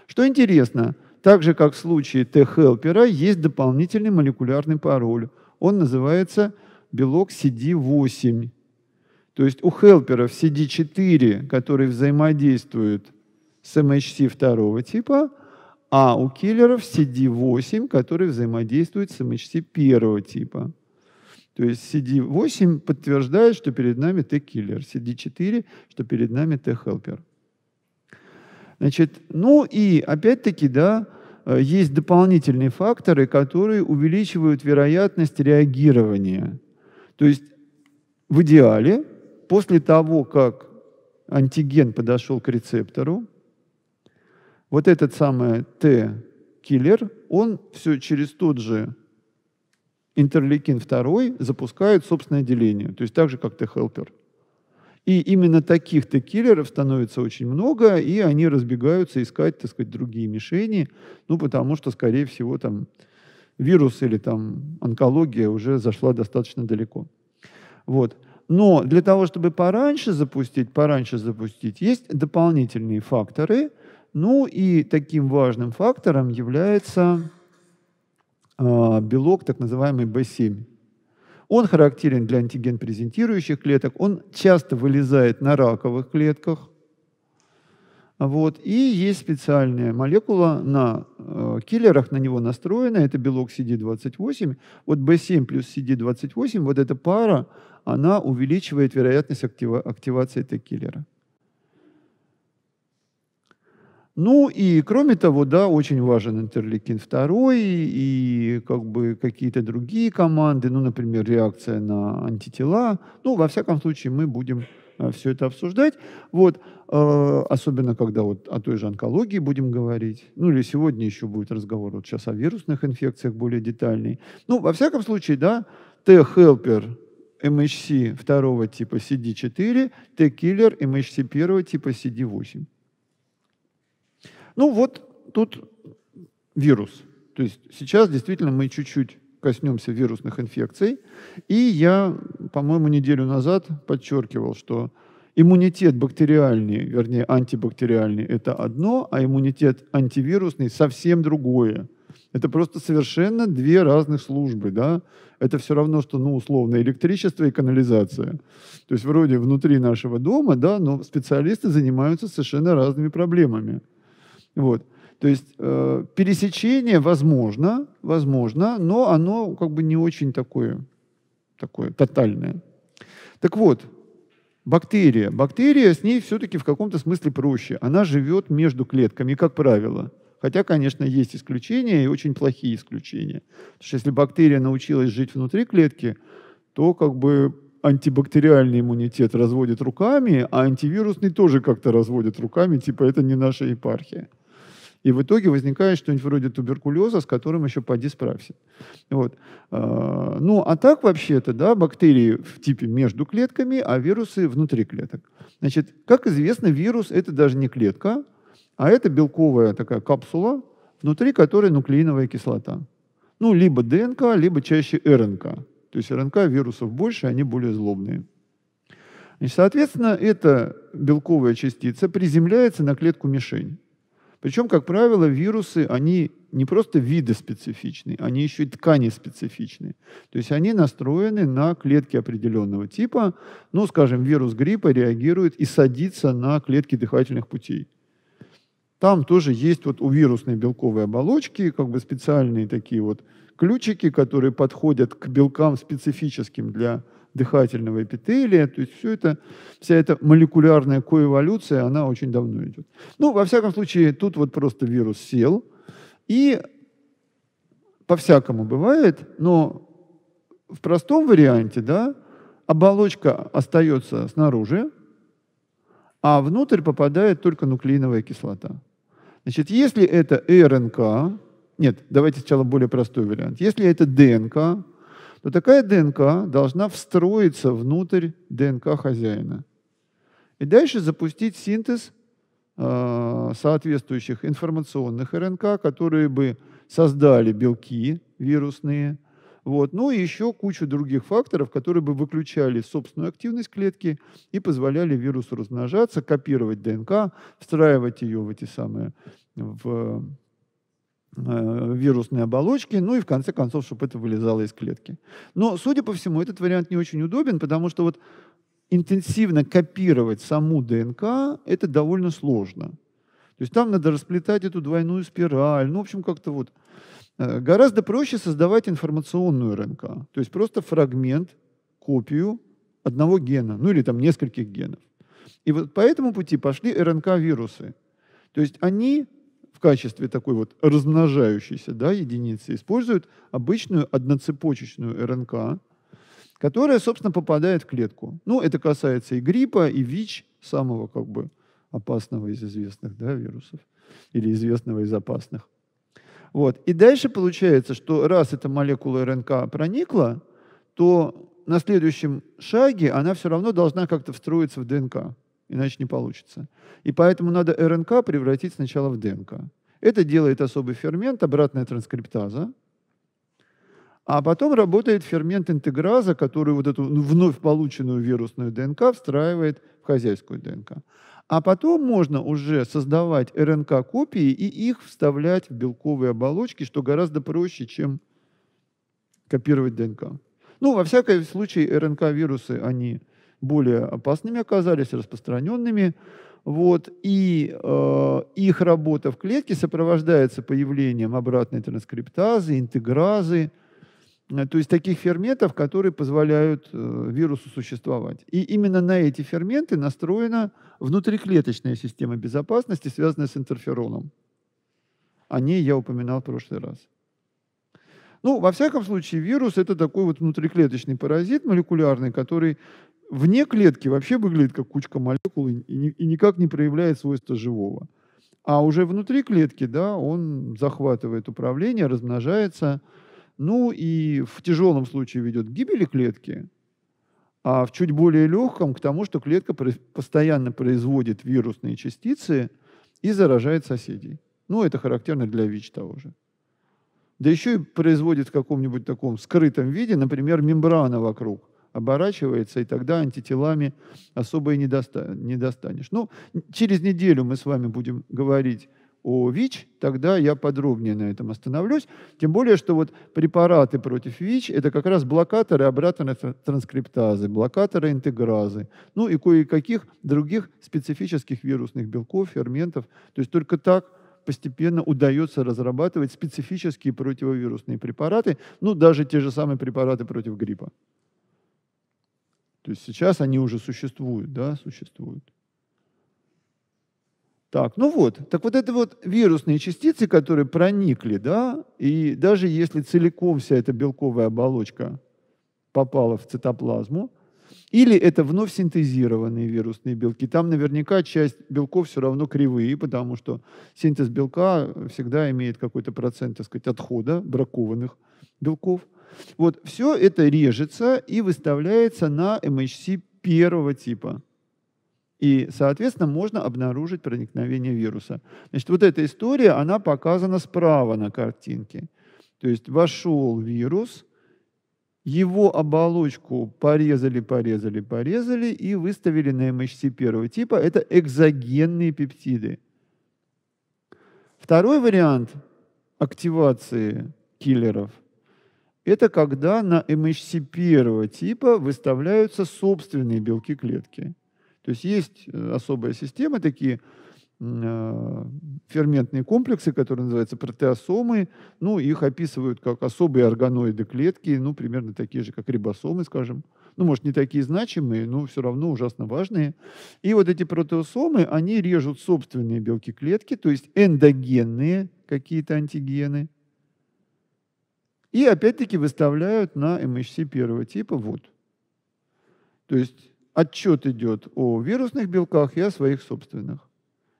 Что интересно, так же как в случае Т-хелпера, есть дополнительный молекулярный пароль. Он называется белок CD8. То есть у хелперов CD4, который взаимодействует с MHC второго типа, а у киллеров CD8, который взаимодействует с MHC первого типа. То есть CD8 подтверждает, что перед нами T-киллер, CD4, что перед нами T-хелпер. Значит, ну и опять-таки, да, э, есть дополнительные факторы, которые увеличивают вероятность реагирования. То есть в идеале, после того, как антиген подошел к рецептору, вот этот самый Т-киллер, он все через тот же интерлейкин 2 запускает собственное деление, то есть так же, как Т-хелпер. И именно таких Т-киллеров становится очень много, и они разбегаются искать, так сказать, другие мишени, ну, потому что, скорее всего, там вирус или там онкология уже зашла достаточно далеко. Вот. Но для того, чтобы пораньше запустить, пораньше запустить, есть дополнительные факторы. Ну и таким важным фактором является Э, белок, так называемый B7. Он характерен для антиген-презентирующих клеток, он часто вылезает на раковых клетках. Вот. И есть специальная молекула на э, киллерах, на него настроена, это белок CD28. Вот B7 плюс CD28, вот эта пара, она увеличивает вероятность актива активации Т-киллера. Ну и кроме того, да, очень важен Интерликин второй и как бы какие-то другие команды, ну, например, реакция на антитела. Ну, во всяком случае, мы будем э, все это обсуждать. Вот, э, особенно когда вот о той же онкологии будем говорить. Ну или сегодня еще будет разговор вот сейчас о вирусных инфекциях более детальный. Ну, во всяком случае, да, Т-хелпер MHC второго типа CD4, Т-киллер MHC первого типа CD8. Ну вот тут вирус. То есть сейчас действительно мы чуть-чуть коснемся вирусных инфекций. И я, по-моему, неделю назад подчеркивал, что иммунитет бактериальный, вернее, антибактериальный – это одно, а иммунитет антивирусный – совсем другое. Это просто совершенно две разных службы, да. Это все равно, что, ну, условно, электричество и канализация. То есть вроде внутри нашего дома, да, но специалисты занимаются совершенно разными проблемами. Вот. То есть э, пересечение возможно, возможно, но оно как бы не очень такое, такое тотальное. Так вот, бактерия. Бактерия с ней все-таки в каком-то смысле проще. Она живет между клетками, как правило. Хотя, конечно, есть исключения и очень плохие исключения. Потому что если бактерия научилась жить внутри клетки, то как бы антибактериальный иммунитет разводит руками, а антивирусный тоже как-то разводит руками, типа это не наша епархия. И в итоге возникает что-нибудь вроде туберкулеза, с которым еще по диспраксия. Вот. А, ну, а так вообще-то, да, бактерии в типе между клетками, а вирусы внутри клеток. Значит, как известно, вирус – это даже не клетка, а это белковая такая капсула, внутри которой нуклеиновая кислота. Ну, либо ДНК, либо чаще РНК. То есть РНК вирусов больше, они более злобные. Значит, соответственно, эта белковая частица приземляется на клетку-мишень. Причем, как правило, вирусы, они не просто виды специфичные, они еще и ткани специфичные. То есть они настроены на клетки определенного типа. Ну, скажем, вирус гриппа реагирует и садится на клетки дыхательных путей. Там тоже есть вот у вирусной белковой оболочки как бы специальные такие вот ключики, которые подходят к белкам специфическим для дыхательного эпителия. То есть все это, вся эта молекулярная коэволюция, она очень давно идет. Ну, во всяком случае, тут вот просто вирус сел. И по-всякому бывает, но в простом варианте, да, оболочка остается снаружи, а внутрь попадает только нуклеиновая кислота. Значит, если это РНК, нет, давайте сначала более простой вариант. Если это ДНК, то такая ДНК должна встроиться внутрь ДНК хозяина. И дальше запустить синтез э, соответствующих информационных РНК, которые бы создали белки вирусные, вот. Ну и еще кучу других факторов, которые бы выключали собственную активность клетки и позволяли вирусу размножаться, копировать ДНК, встраивать ее в эти самые в Э, вирусные оболочки, ну и в конце концов, чтобы это вылезало из клетки. Но, судя по всему, этот вариант не очень удобен, потому что вот интенсивно копировать саму ДНК это довольно сложно. То есть там надо расплетать эту двойную спираль, ну, в общем, как-то вот. Э, гораздо проще создавать информационную РНК, то есть просто фрагмент, копию одного гена, ну или там нескольких генов. И вот по этому пути пошли РНК-вирусы. То есть они качестве такой вот размножающейся да, единицы используют обычную одноцепочечную РНК, которая, собственно, попадает в клетку. Ну, это касается и гриппа, и ВИЧ, самого как бы опасного из известных да, вирусов, или известного из опасных. Вот. И дальше получается, что раз эта молекула РНК проникла, то на следующем шаге она все равно должна как-то встроиться в ДНК иначе не получится. И поэтому надо РНК превратить сначала в ДНК. Это делает особый фермент, обратная транскриптаза. А потом работает фермент интеграза, который вот эту ну, вновь полученную вирусную ДНК встраивает в хозяйскую ДНК. А потом можно уже создавать РНК-копии и их вставлять в белковые оболочки, что гораздо проще, чем копировать ДНК. Ну, во всяком случае, РНК-вирусы, они более опасными оказались, распространенными. Вот, и э, их работа в клетке сопровождается появлением обратной транскриптазы, интегразы, э, то есть таких ферментов, которые позволяют э, вирусу существовать. И именно на эти ферменты настроена внутриклеточная система безопасности, связанная с интерфероном. О ней я упоминал в прошлый раз. Ну, во всяком случае, вирус – это такой вот внутриклеточный паразит молекулярный, который вне клетки вообще выглядит как кучка молекул и, и, и никак не проявляет свойства живого. А уже внутри клетки, да, он захватывает управление, размножается, ну и в тяжелом случае ведет к гибели клетки, а в чуть более легком к тому, что клетка постоянно производит вирусные частицы и заражает соседей. Ну, это характерно для ВИЧ того же. Да еще и производит в каком-нибудь таком скрытом виде, например, мембрана вокруг оборачивается, и тогда антителами особо и не, доста не достанешь. Ну, через неделю мы с вами будем говорить о ВИЧ, тогда я подробнее на этом остановлюсь. Тем более, что вот препараты против ВИЧ – это как раз блокаторы обратной транскриптазы, блокаторы интегразы, ну и кое-каких других специфических вирусных белков, ферментов. То есть только так постепенно удается разрабатывать специфические противовирусные препараты, ну даже те же самые препараты против гриппа. То есть сейчас они уже существуют, да, существуют. Так, ну вот, так вот это вот вирусные частицы, которые проникли, да, и даже если целиком вся эта белковая оболочка попала в цитоплазму, или это вновь синтезированные вирусные белки, там наверняка часть белков все равно кривые, потому что синтез белка всегда имеет какой-то процент, так сказать, отхода бракованных белков – вот все это режется и выставляется на MHC первого типа. И, соответственно, можно обнаружить проникновение вируса. Значит, вот эта история, она показана справа на картинке. То есть вошел вирус, его оболочку порезали, порезали, порезали и выставили на MHC первого типа. Это экзогенные пептиды. Второй вариант активации киллеров – это когда на MHC первого типа выставляются собственные белки клетки. То есть есть э, особая система, такие э, ферментные комплексы, которые называются протеосомы. Ну, их описывают как особые органоиды клетки, ну, примерно такие же, как рибосомы, скажем. Ну, может, не такие значимые, но все равно ужасно важные. И вот эти протеосомы, они режут собственные белки клетки, то есть эндогенные какие-то антигены – и опять-таки выставляют на MHC первого типа вот. То есть отчет идет о вирусных белках и о своих собственных.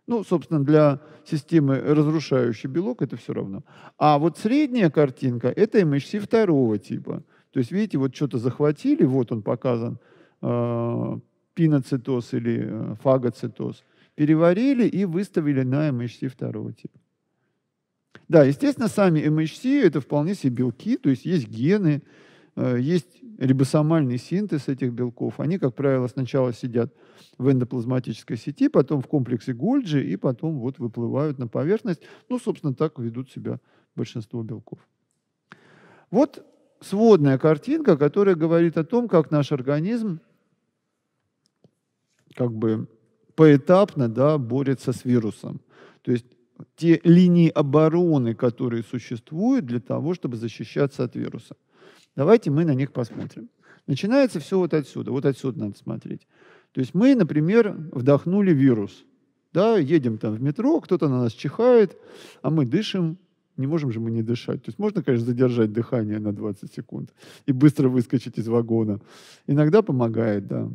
Ну, собственно, для системы разрушающий белок это все равно. А вот средняя картинка – это MHC второго типа. То есть, видите, вот что-то захватили, вот он показан, э, пиноцитоз или э, фагоцитоз, переварили и выставили на MHC второго типа. Да, естественно, сами MHC это вполне себе белки, то есть есть гены, э, есть рибосомальный синтез этих белков. Они, как правило, сначала сидят в эндоплазматической сети, потом в комплексе Гольджи и потом вот выплывают на поверхность. Ну, собственно, так ведут себя большинство белков. Вот сводная картинка, которая говорит о том, как наш организм как бы поэтапно да, борется с вирусом. То есть те линии обороны, которые существуют для того, чтобы защищаться от вируса. Давайте мы на них посмотрим. Начинается все вот отсюда. Вот отсюда надо смотреть. То есть мы, например, вдохнули вирус. Да, едем там в метро, кто-то на нас чихает, а мы дышим, не можем же мы не дышать. То есть можно, конечно, задержать дыхание на 20 секунд и быстро выскочить из вагона. Иногда помогает, да.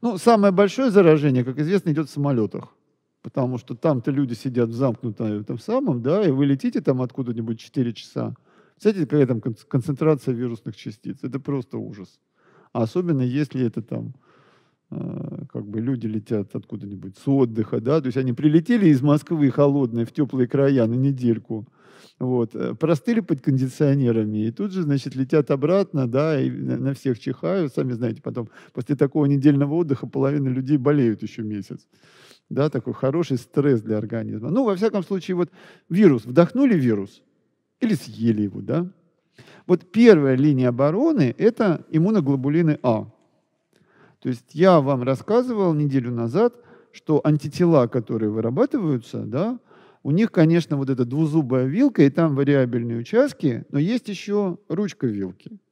Ну, самое большое заражение, как известно, идет в самолетах потому что там-то люди сидят в замкнутом э, там самом, да, и вы летите там откуда-нибудь 4 часа. Представляете, какая там концентрация вирусных частиц? Это просто ужас. А особенно если это там э, как бы люди летят откуда-нибудь с отдыха, да, то есть они прилетели из Москвы холодные в теплые края на недельку, вот, э, простыли под кондиционерами, и тут же, значит, летят обратно, да, и на всех чихают, сами знаете, потом после такого недельного отдыха половина людей болеют еще месяц да, такой хороший стресс для организма. Ну, во всяком случае, вот вирус, вдохнули вирус или съели его, да. Вот первая линия обороны – это иммуноглобулины А. То есть я вам рассказывал неделю назад, что антитела, которые вырабатываются, да, у них, конечно, вот эта двузубая вилка, и там вариабельные участки, но есть еще ручка вилки –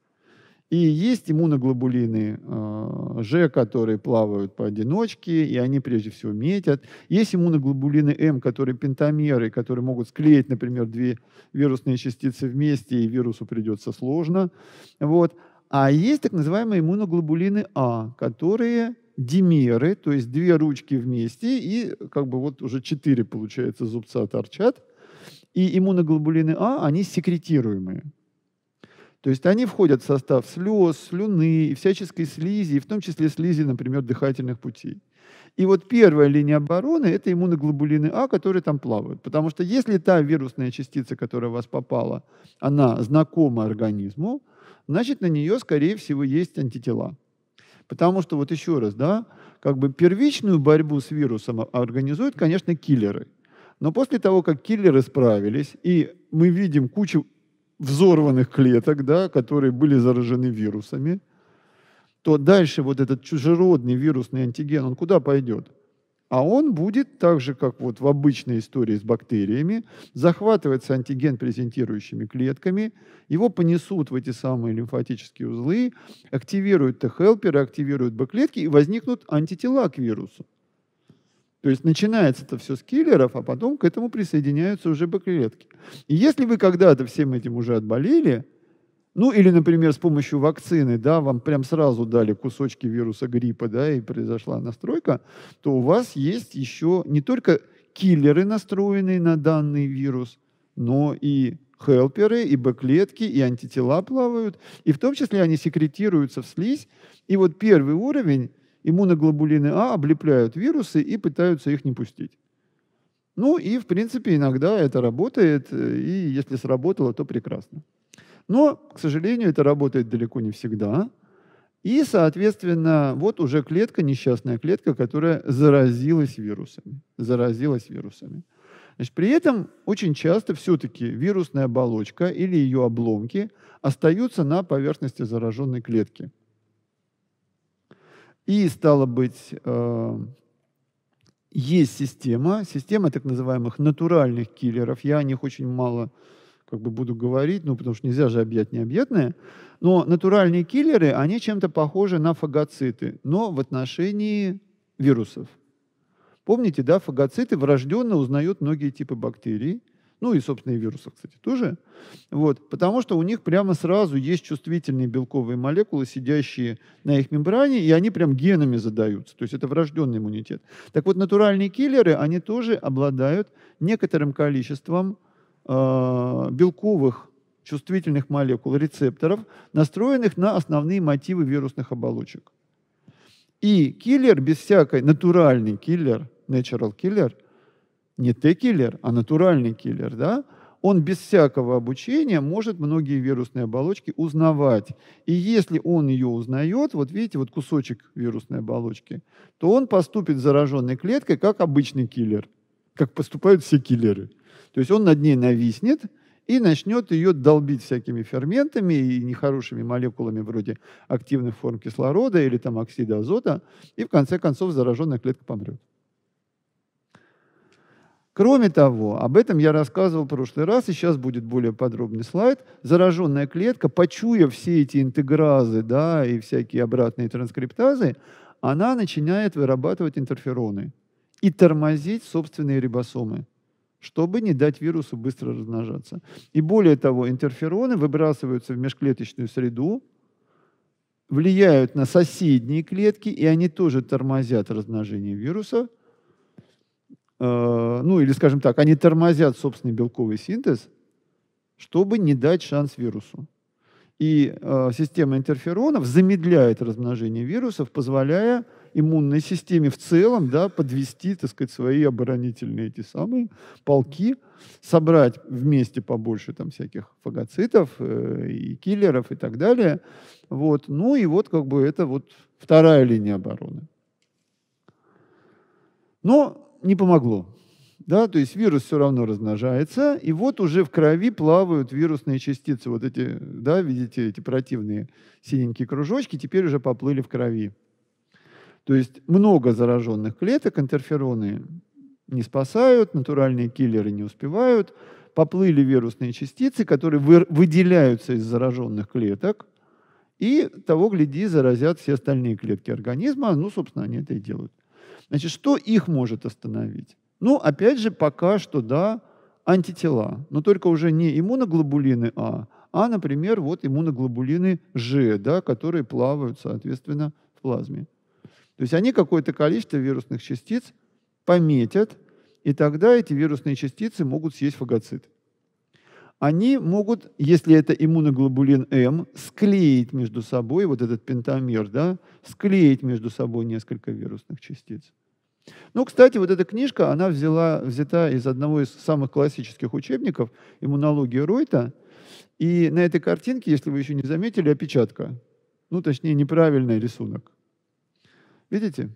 и есть иммуноглобулины э, Ж, которые плавают поодиночке, и они прежде всего метят. Есть иммуноглобулины М, которые пентамеры, которые могут склеить, например, две вирусные частицы вместе, и вирусу придется сложно. Вот. А есть так называемые иммуноглобулины А, которые димеры, то есть две ручки вместе, и как бы вот уже четыре, получается, зубца торчат. И иммуноглобулины А, они секретируемые. То есть они входят в состав слез, слюны и всяческой слизи, в том числе слизи, например, дыхательных путей. И вот первая линия обороны – это иммуноглобулины А, которые там плавают. Потому что если та вирусная частица, которая в вас попала, она знакома организму, значит, на нее, скорее всего, есть антитела. Потому что, вот еще раз, да, как бы первичную борьбу с вирусом организуют, конечно, киллеры. Но после того, как киллеры справились, и мы видим кучу взорванных клеток, да, которые были заражены вирусами, то дальше вот этот чужеродный вирусный антиген, он куда пойдет? А он будет, так же как вот в обычной истории с бактериями, захватывается антиген презентирующими клетками, его понесут в эти самые лимфатические узлы, активируют Т-хелперы, активируют Б-клетки и возникнут антитела к вирусу. То есть начинается это все с киллеров, а потом к этому присоединяются уже б И если вы когда-то всем этим уже отболели, ну или, например, с помощью вакцины, да, вам прям сразу дали кусочки вируса гриппа, да, и произошла настройка, то у вас есть еще не только киллеры, настроенные на данный вирус, но и хелперы, и Б-клетки, и антитела плавают, и в том числе они секретируются в слизь. И вот первый уровень иммуноглобулины А облепляют вирусы и пытаются их не пустить. Ну и, в принципе, иногда это работает, э, и если сработало, то прекрасно. Но, к сожалению, это работает далеко не всегда. И, соответственно, вот уже клетка, несчастная клетка, которая заразилась вирусами. Заразилась вирусами. Значит, при этом очень часто все-таки вирусная оболочка или ее обломки остаются на поверхности зараженной клетки. И, стало быть, э, есть система, система так называемых натуральных киллеров. Я о них очень мало как бы буду говорить, ну, потому что нельзя же объять необъятное. Но натуральные киллеры, они чем-то похожи на фагоциты, но в отношении вирусов. Помните, да, фагоциты врожденно узнают многие типы бактерий – ну и, собственно, и вируса, кстати, тоже. Вот, потому что у них прямо сразу есть чувствительные белковые молекулы, сидящие на их мембране, и они прям генами задаются. То есть это врожденный иммунитет. Так вот, натуральные киллеры, они тоже обладают некоторым количеством э, белковых чувствительных молекул, рецепторов, настроенных на основные мотивы вирусных оболочек. И киллер без всякой, натуральный киллер, natural killer – не Т-киллер, а натуральный киллер, да, он без всякого обучения может многие вирусные оболочки узнавать. И если он ее узнает, вот видите, вот кусочек вирусной оболочки, то он поступит с зараженной клеткой как обычный киллер, как поступают все киллеры. То есть он над ней нависнет и начнет ее долбить всякими ферментами и нехорошими молекулами вроде активных форм кислорода или там оксида азота, и в конце концов зараженная клетка помрет. Кроме того, об этом я рассказывал в прошлый раз, и сейчас будет более подробный слайд. Зараженная клетка, почуя все эти интегразы да, и всякие обратные транскриптазы, она начинает вырабатывать интерфероны и тормозить собственные рибосомы, чтобы не дать вирусу быстро размножаться. И более того, интерфероны выбрасываются в межклеточную среду, влияют на соседние клетки, и они тоже тормозят размножение вируса – Э, ну или, скажем так, они тормозят собственный белковый синтез, чтобы не дать шанс вирусу. И э, система интерферонов замедляет размножение вирусов, позволяя иммунной системе в целом да, подвести так сказать, свои оборонительные эти самые полки, собрать вместе побольше там, всяких фагоцитов э, и киллеров и так далее. Вот. Ну и вот как бы это вот вторая линия обороны. Но не помогло. Да, то есть вирус все равно размножается, и вот уже в крови плавают вирусные частицы. Вот эти, да, видите, эти противные синенькие кружочки теперь уже поплыли в крови. То есть много зараженных клеток, интерфероны не спасают, натуральные киллеры не успевают, поплыли вирусные частицы, которые вы, выделяются из зараженных клеток, и того, гляди, заразят все остальные клетки организма, ну, собственно, они это и делают. Значит, что их может остановить? Ну, опять же, пока что, да, антитела, но только уже не иммуноглобулины А, а, например, вот иммуноглобулины Ж, да, которые плавают, соответственно, в плазме. То есть они какое-то количество вирусных частиц пометят, и тогда эти вирусные частицы могут съесть фагоцит они могут, если это иммуноглобулин М, склеить между собой, вот этот пентамер, да, склеить между собой несколько вирусных частиц. Ну, кстати, вот эта книжка, она взяла, взята из одного из самых классических учебников иммунологии Ройта. И на этой картинке, если вы еще не заметили, опечатка. Ну, точнее, неправильный рисунок. Видите?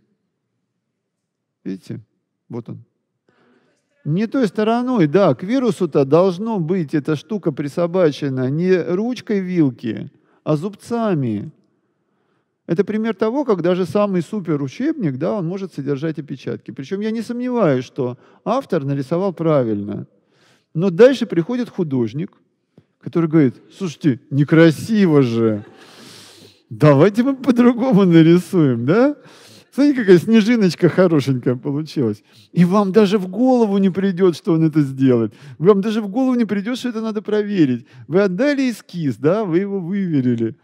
Видите? Вот он. Не той стороной, да, к вирусу-то должно быть эта штука присобачена не ручкой вилки, а зубцами. Это пример того, как даже самый супер учебник, да, он может содержать опечатки. Причем я не сомневаюсь, что автор нарисовал правильно. Но дальше приходит художник, который говорит, слушайте, некрасиво же, давайте мы по-другому нарисуем, да? Смотрите, какая снежиночка хорошенькая получилась. И вам даже в голову не придет, что он это сделает. Вам даже в голову не придет, что это надо проверить. Вы отдали эскиз, да, вы его выверили.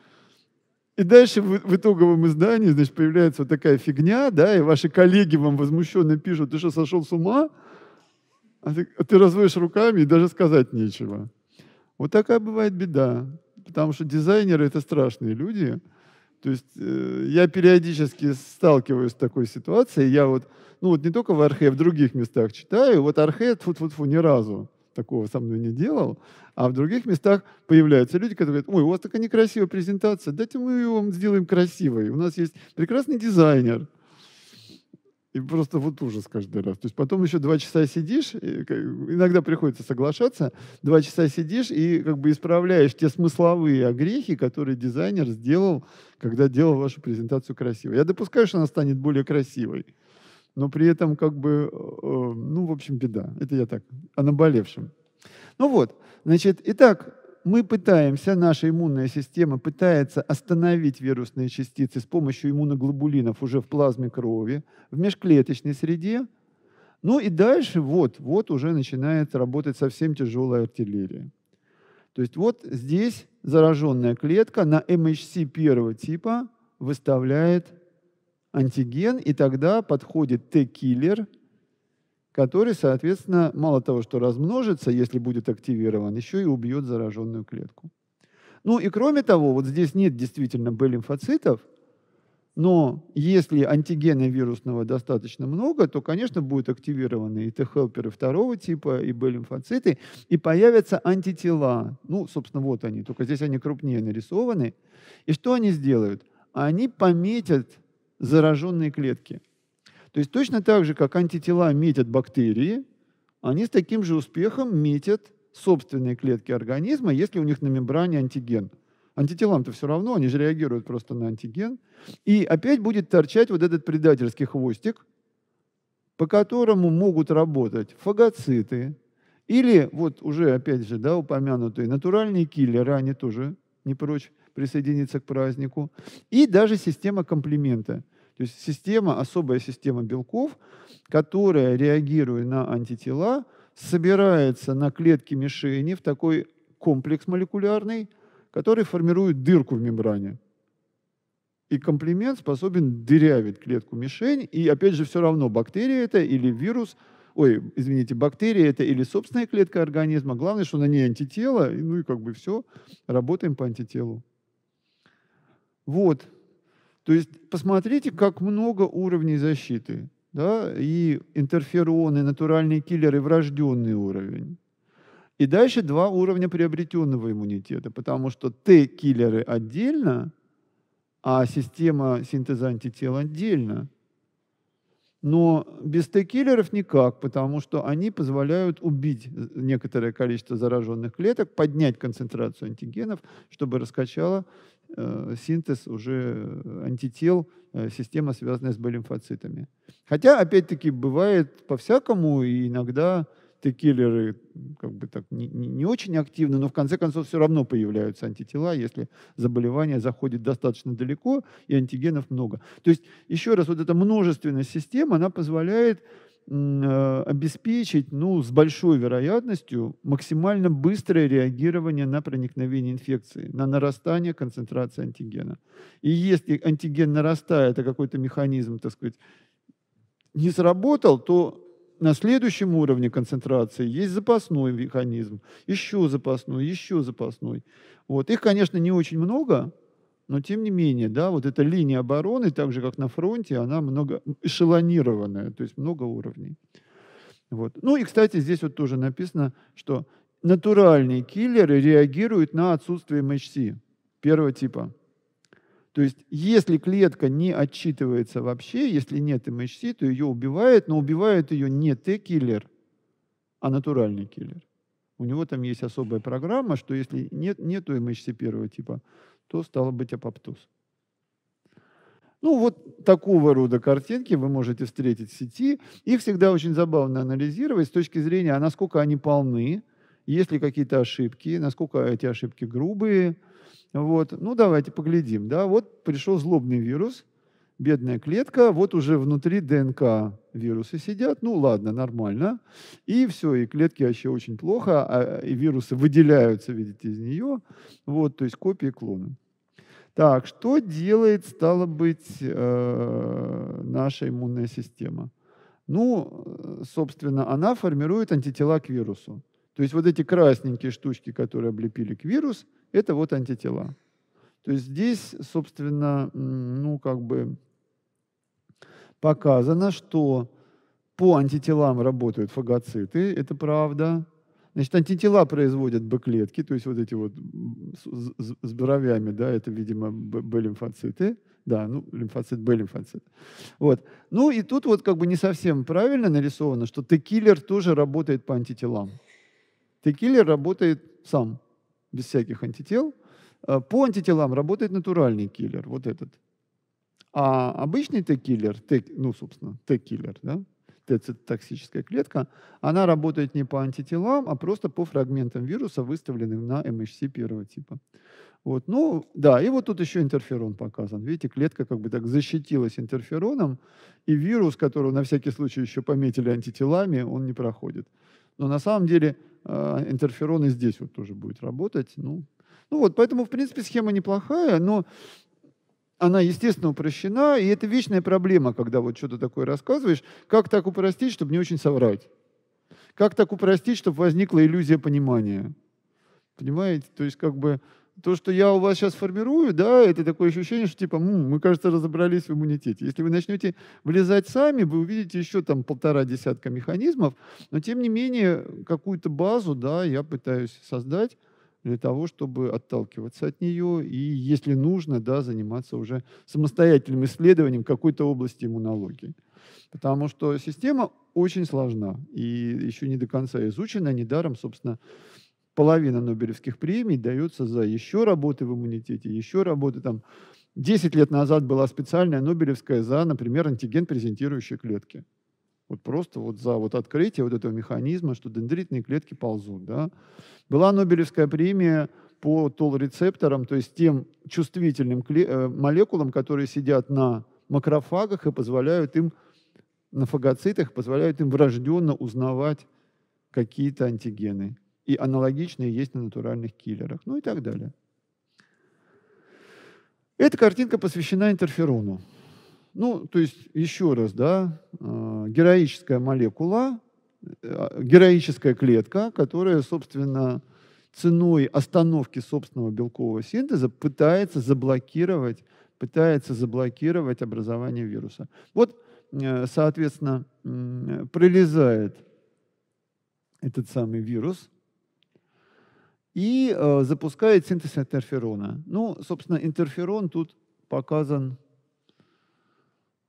И дальше в, в итоговом издании, значит, появляется вот такая фигня, да, и ваши коллеги вам возмущенно пишут, ты что, сошел с ума? А ты, а ты разводишь руками и даже сказать нечего. Вот такая бывает беда, потому что дизайнеры — это страшные люди — то есть э, я периодически сталкиваюсь с такой ситуацией. Я вот, ну вот не только в Архе, а в других местах читаю. Вот Архе, фу вот фу ни разу такого со мной не делал. А в других местах появляются люди, которые говорят, ой, у вас такая некрасивая презентация, дайте мы ее вам сделаем красивой. У нас есть прекрасный дизайнер, и просто вот ужас каждый раз. То есть потом еще два часа сидишь, иногда приходится соглашаться, два часа сидишь и как бы исправляешь те смысловые огрехи, которые дизайнер сделал, когда делал вашу презентацию красивой. Я допускаю, что она станет более красивой, но при этом как бы, э, э, ну, в общем, беда. Это я так, о наболевшем. Ну вот, значит, итак, мы пытаемся, наша иммунная система пытается остановить вирусные частицы с помощью иммуноглобулинов уже в плазме крови, в межклеточной среде. Ну и дальше вот, вот уже начинает работать совсем тяжелая артиллерия. То есть вот здесь зараженная клетка на MHC первого типа выставляет антиген, и тогда подходит Т-киллер – который, соответственно, мало того, что размножится, если будет активирован, еще и убьет зараженную клетку. Ну и кроме того, вот здесь нет действительно Б-лимфоцитов, но если антигена вирусного достаточно много, то, конечно, будут активированы и Т-хелперы второго типа, и Б-лимфоциты, и появятся антитела. Ну, собственно, вот они, только здесь они крупнее нарисованы. И что они сделают? Они пометят зараженные клетки – то есть точно так же, как антитела метят бактерии, они с таким же успехом метят собственные клетки организма, если у них на мембране антиген. Антителам-то все равно, они же реагируют просто на антиген. И опять будет торчать вот этот предательский хвостик, по которому могут работать фагоциты, или вот уже, опять же, да, упомянутые натуральные киллеры, они тоже не прочь присоединиться к празднику, и даже система комплимента – то есть система, особая система белков, которая, реагируя на антитела, собирается на клетке мишени в такой комплекс молекулярный, который формирует дырку в мембране. И комплимент способен дырявить клетку мишень, и опять же все равно бактерия это или вирус, ой, извините, бактерия это или собственная клетка организма, главное, что на ней антитело, ну и как бы все, работаем по антителу. Вот, то есть посмотрите, как много уровней защиты. Да? И интерфероны, натуральные киллеры, врожденный уровень. И дальше два уровня приобретенного иммунитета, потому что Т-киллеры отдельно, а система синтеза антител отдельно. Но без Т-киллеров никак, потому что они позволяют убить некоторое количество зараженных клеток, поднять концентрацию антигенов, чтобы раскачало Э, синтез уже э, антител, э, система, связанная с Б-лимфоцитами. Хотя, опять-таки, бывает по-всякому, и иногда т киллеры как бы так не, не очень активны, но в конце концов все равно появляются антитела, если заболевание заходит достаточно далеко и антигенов много. То есть, еще раз, вот эта множественность систем, она позволяет Э, обеспечить, ну, с большой вероятностью, максимально быстрое реагирование на проникновение инфекции, на нарастание концентрации антигена. И если антиген нарастает, это а какой-то механизм, так сказать, не сработал, то на следующем уровне концентрации есть запасной механизм, еще запасной, еще запасной. Вот. Их, конечно, не очень много, но тем не менее, да, вот эта линия обороны, так же как на фронте, она много эшелонированная, то есть много уровней. Вот. Ну и, кстати, здесь вот тоже написано, что натуральные киллеры реагируют на отсутствие МХС первого типа. То есть, если клетка не отчитывается вообще, если нет МХС, то ее убивает, но убивает ее не Т-киллер, а натуральный киллер. У него там есть особая программа, что если нет, нету МХС первого типа, то стало быть апоптоз. Ну, вот такого рода картинки вы можете встретить в сети. Их всегда очень забавно анализировать с точки зрения, а насколько они полны, есть ли какие-то ошибки, насколько эти ошибки грубые. Вот. Ну, давайте поглядим. Да? Вот пришел злобный вирус – бедная клетка, вот уже внутри ДНК вирусы сидят, ну ладно, нормально. И все, и клетки вообще очень плохо, а, и вирусы выделяются, видите, из нее. Вот, то есть копии клона. Так, что делает, стало быть, э, наша иммунная система? Ну, собственно, она формирует антитела к вирусу. То есть вот эти красненькие штучки, которые облепили к вирус, это вот антитела. То есть здесь, собственно, ну, как бы показано, что по антителам работают фагоциты, это правда. Значит, антитела производят Б-клетки, то есть вот эти вот с, с бровями, да, это, видимо, Б-лимфоциты. Да, ну, лимфоцит, Б-лимфоцит. Вот. Ну, и тут вот как бы не совсем правильно нарисовано, что Т-киллер тоже работает по антителам. Т-киллер работает сам, без всяких антител. Э, по антителам работает натуральный киллер, вот этот. А обычный Т-киллер, ну, собственно, Т-киллер, да, Т-токсическая клетка, она работает не по антителам, а просто по фрагментам вируса, выставленным на MHC первого типа. Вот, ну, да, и вот тут еще интерферон показан. Видите, клетка как бы так защитилась интерфероном, и вирус, которого на всякий случай еще пометили антителами, он не проходит. Но на самом деле э, интерферон и здесь вот тоже будет работать. Ну, ну вот, поэтому, в принципе, схема неплохая, но она, естественно, упрощена, и это вечная проблема, когда вот что-то такое рассказываешь, как так упростить, чтобы не очень соврать? Как так упростить, чтобы возникла иллюзия понимания? Понимаете? То есть как бы то, что я у вас сейчас формирую, да, это такое ощущение, что типа, М, мы, кажется, разобрались в иммунитете. Если вы начнете влезать сами, вы увидите еще там полтора десятка механизмов, но тем не менее какую-то базу, да, я пытаюсь создать, для того, чтобы отталкиваться от нее и, если нужно, да, заниматься уже самостоятельным исследованием какой-то области иммунологии. Потому что система очень сложна и еще не до конца изучена. Недаром, собственно, половина Нобелевских премий дается за еще работы в иммунитете, еще работы там. Десять лет назад была специальная Нобелевская за, например, антиген, презентирующие клетки. Вот просто вот за вот открытие вот этого механизма, что дендритные клетки ползут. Да? Была Нобелевская премия по толл-рецепторам, то есть тем чувствительным э, молекулам, которые сидят на макрофагах и позволяют им, на фагоцитах, позволяют им врожденно узнавать какие-то антигены. И аналогичные есть на натуральных киллерах, ну и так далее. Эта картинка посвящена интерферону. Ну, то есть, еще раз, да, а, героическая молекула, э, а, героическая клетка, которая, собственно, ценой остановки собственного белкового синтеза пытается заблокировать, пытается заблокировать образование вируса. Вот, э, соответственно, пролезает этот самый вирус и э, запускает синтез интерферона. Ну, собственно, интерферон тут показан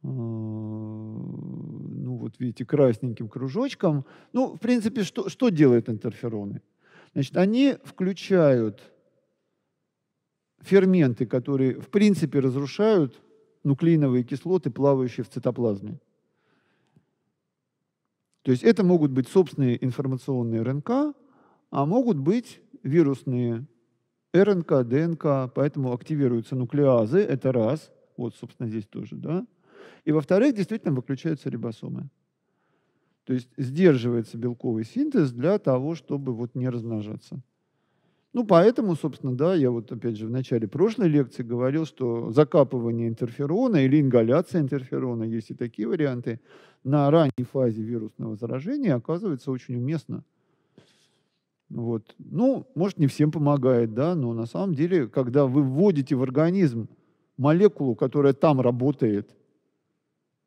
Э, ну вот видите, красненьким кружочком. Ну, в принципе, что, что делают интерфероны? Значит, они включают ферменты, которые, в принципе, разрушают нуклеиновые кислоты, плавающие в цитоплазме. То есть это могут быть собственные информационные РНК, а могут быть вирусные РНК, ДНК, поэтому активируются нуклеазы, это раз. Вот, собственно, здесь тоже, да. И, во-вторых, действительно выключаются рибосомы. То есть сдерживается белковый синтез для того, чтобы вот не размножаться. Ну, поэтому, собственно, да, я вот опять же в начале прошлой лекции говорил, что закапывание интерферона или ингаляция интерферона, есть и такие варианты, на ранней фазе вирусного заражения оказывается очень уместно. Вот. Ну, может, не всем помогает, да, но на самом деле, когда вы вводите в организм молекулу, которая там работает,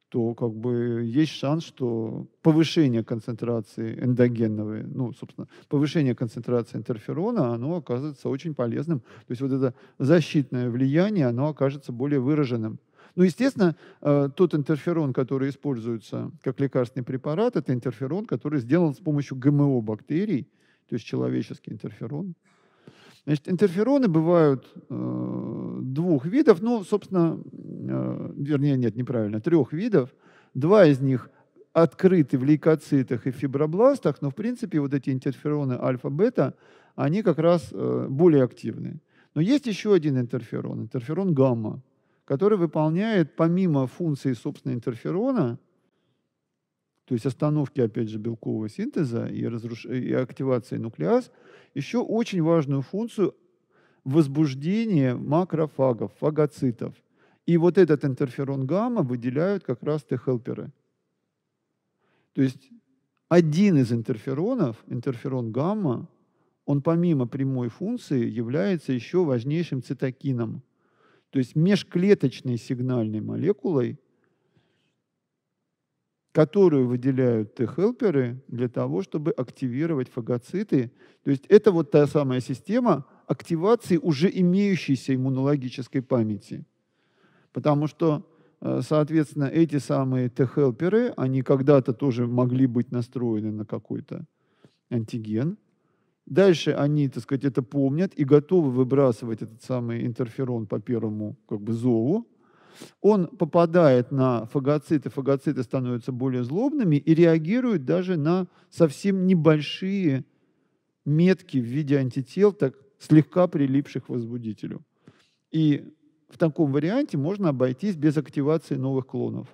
то как бы есть шанс, что повышение концентрации эндогенного, ну, собственно, повышение концентрации интерферона, оно оказывается очень полезным. То есть вот это защитное влияние, оно окажется более выраженным. Ну, естественно, э, тот интерферон, который используется как лекарственный препарат, это интерферон, который сделан с помощью ГМО бактерий, то есть человеческий интерферон. Значит, интерфероны бывают э, двух видов, ну, собственно, э, вернее, нет, неправильно, трех видов. Два из них открыты в лейкоцитах и фибробластах, но, в принципе, вот эти интерфероны альфа-бета, они как раз э, более активны. Но есть еще один интерферон, интерферон гамма, который выполняет, помимо функции, собственно, интерферона, то есть остановки, опять же, белкового синтеза и, разруш... и активации нуклеаз, еще очень важную функцию возбуждения макрофагов, фагоцитов. И вот этот интерферон гамма выделяют как раз Т-хелперы. То есть один из интерферонов, интерферон гамма, он помимо прямой функции является еще важнейшим цитокином, то есть межклеточной сигнальной молекулой, которую выделяют Т-хелперы для того, чтобы активировать фагоциты. То есть это вот та самая система активации уже имеющейся иммунологической памяти. Потому что, э, соответственно, эти самые Т-хелперы, они когда-то тоже могли быть настроены на какой-то антиген. Дальше они, так сказать, это помнят и готовы выбрасывать этот самый интерферон по первому как бы зову, он попадает на фагоциты, фагоциты становятся более злобными и реагируют даже на совсем небольшие метки в виде антител, так слегка прилипших к возбудителю. И в таком варианте можно обойтись без активации новых клонов.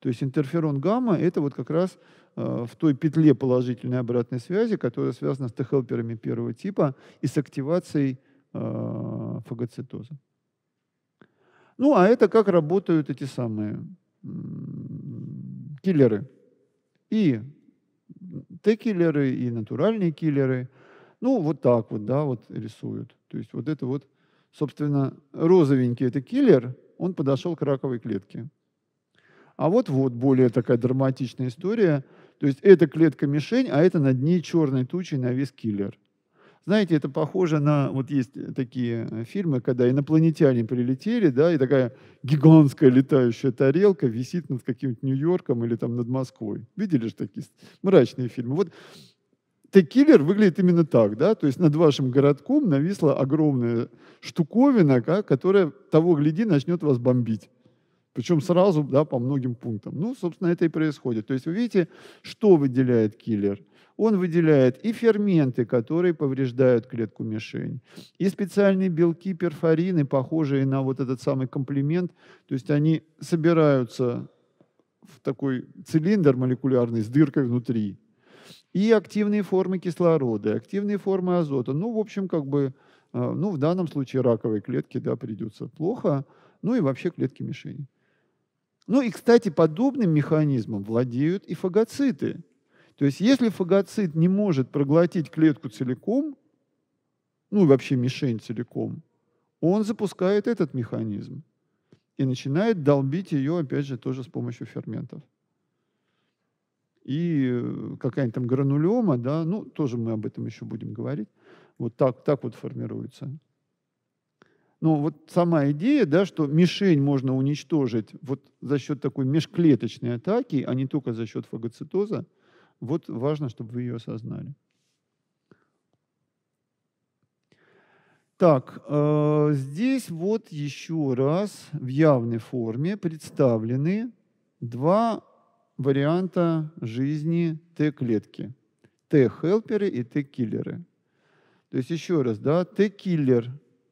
То есть интерферон гамма – это вот как раз э, в той петле положительной обратной связи, которая связана с Т-хелперами первого типа и с активацией э, фагоцитоза. Ну, а это как работают эти самые киллеры. И Т-киллеры, и натуральные киллеры. Ну, вот так вот, да, вот рисуют. То есть вот это вот, собственно, розовенький это киллер, он подошел к раковой клетке. А вот вот более такая драматичная история. То есть эта клетка-мишень, а это над ней черной тучей навис киллер. Знаете, это похоже на... Вот есть э, такие э, фильмы, когда инопланетяне прилетели, да, и такая гигантская летающая тарелка висит над каким-то Нью-Йорком или там над Москвой. Видели же такие мрачные фильмы? Вот The Killer выглядит именно так, да, то есть над вашим городком нависла огромная штуковина, которая того гляди начнет вас бомбить. Причем сразу, да, по многим пунктам. Ну, собственно, это и происходит. То есть вы видите, что выделяет киллер – он выделяет и ферменты, которые повреждают клетку-мишень, и специальные белки, перфорины, похожие на вот этот самый комплимент, то есть они собираются в такой цилиндр молекулярный с дыркой внутри, и активные формы кислорода, активные формы азота. Ну, в общем, как бы, э, ну, в данном случае раковые клетки, да, придется плохо, ну и вообще клетки-мишени. Ну и, кстати, подобным механизмом владеют и фагоциты – то есть если фагоцит не может проглотить клетку целиком, ну и вообще мишень целиком, он запускает этот механизм и начинает долбить ее, опять же, тоже с помощью ферментов. И э, какая-нибудь там гранулема, да, ну, тоже мы об этом еще будем говорить. Вот так, так вот формируется. Но вот сама идея, да, что мишень можно уничтожить вот за счет такой межклеточной атаки, а не только за счет фагоцитоза – вот важно, чтобы вы ее осознали. Так, э, здесь вот еще раз в явной форме представлены два варианта жизни Т-клетки. Т-хелперы и Т-киллеры. То есть еще раз, да, Т-киллер,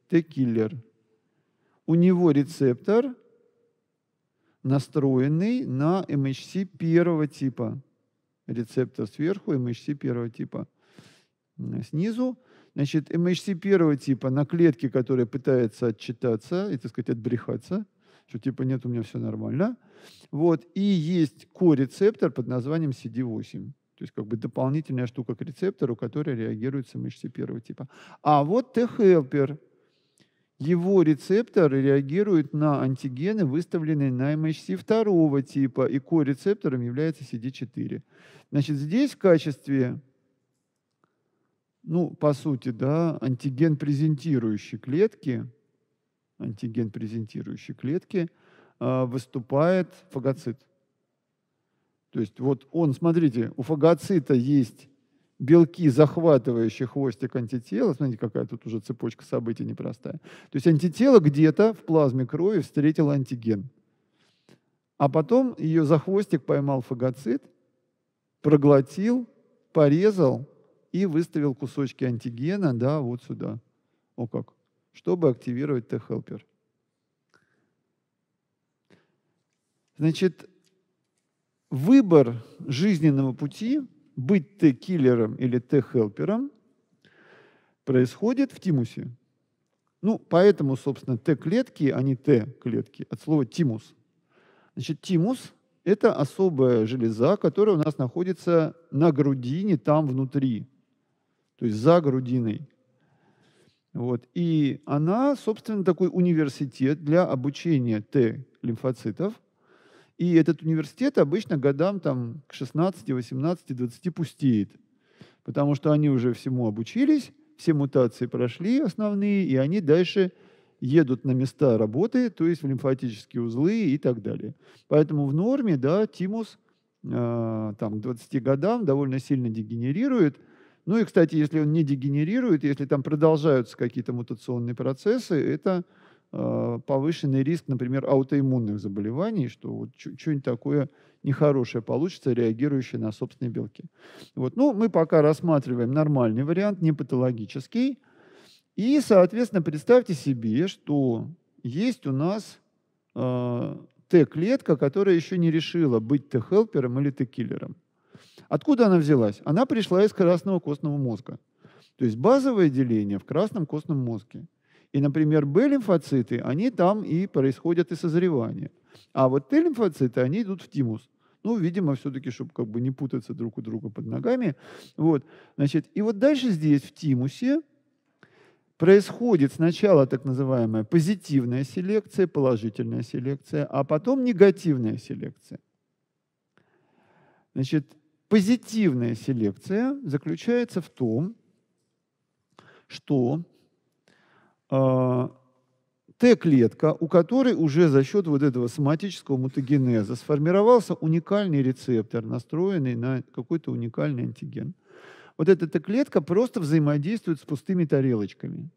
Т-киллер. У него рецептор, настроенный на МХС первого типа – рецептор сверху, MHC первого типа э, снизу. Значит, MHC первого типа на клетке, которая пытается отчитаться и, так сказать, отбрехаться, что типа нет, у меня все нормально. Вот. И есть корецептор под названием CD8. То есть как бы дополнительная штука к рецептору, которая реагирует с MHC первого типа. А вот Т-хелпер – его рецепторы реагируют на антигены, выставленные на MHC второго типа, и корецептором является CD4. Значит, здесь в качестве, ну, по сути, да, антиген презентирующей клетки, антиген презентирующей клетки, а, выступает фагоцит. То есть вот он, смотрите, у фагоцита есть белки, захватывающие хвостик антитела, смотрите, какая тут уже цепочка событий непростая. То есть антитело где-то в плазме крови встретило антиген. А потом ее за хвостик поймал фагоцит, проглотил, порезал и выставил кусочки антигена, да, вот сюда. О как. Чтобы активировать Т-хелпер. Значит, выбор жизненного пути быть Т-киллером или Т-хелпером происходит в тимусе. Ну, поэтому, собственно, Т-клетки, а не Т-клетки, от слова тимус. Значит, тимус – это особая железа, которая у нас находится на грудине, там внутри, то есть за грудиной. Вот. И она, собственно, такой университет для обучения Т-лимфоцитов – и этот университет обычно годам там, к 16, 18, 20 пустеет, потому что они уже всему обучились, все мутации прошли основные, и они дальше едут на места работы, то есть в лимфатические узлы и так далее. Поэтому в норме да, тимус э, там, к 20 годам довольно сильно дегенерирует. Ну и, кстати, если он не дегенерирует, если там продолжаются какие-то мутационные процессы, это Э, повышенный риск, например, аутоиммунных заболеваний, что вот что-нибудь такое нехорошее получится, реагирующее на собственные белки. Вот. Ну, мы пока рассматриваем нормальный вариант, не патологический. И, соответственно, представьте себе, что есть у нас э, Т-клетка, которая еще не решила быть Т-хелпером или Т-киллером. Откуда она взялась? Она пришла из красного костного мозга. То есть базовое деление в красном костном мозге – и, например, Б-лимфоциты, они там и происходят и созревание. А вот Т-лимфоциты, они идут в тимус. Ну, видимо, все-таки, чтобы как бы не путаться друг у друга под ногами. Вот, значит, и вот дальше здесь, в тимусе, происходит сначала так называемая позитивная селекция, положительная селекция, а потом негативная селекция. Значит, позитивная селекция заключается в том, что а, Т-клетка, у которой уже за счет вот этого соматического мутагенеза сформировался уникальный рецептор, настроенный на какой-то уникальный антиген. Вот эта Т-клетка просто взаимодействует с пустыми тарелочками.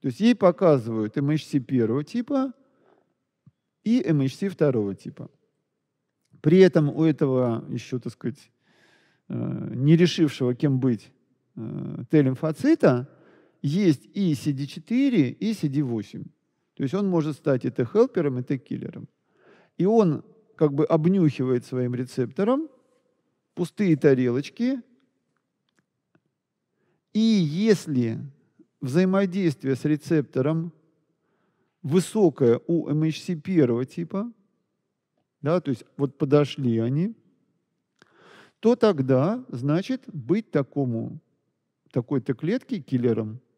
То есть ей показывают MHC первого типа и MHC второго типа. При этом у этого еще, так сказать, э, не решившего, кем быть, э, Т-лимфоцита – есть и CD4, и CD8. То есть он может стать и Т-хелпером, и Т-киллером. И он как бы обнюхивает своим рецептором пустые тарелочки. И если взаимодействие с рецептором высокое у MHC первого типа, да, то есть вот подошли они, то тогда, значит, быть такому, такой-то клетке киллером –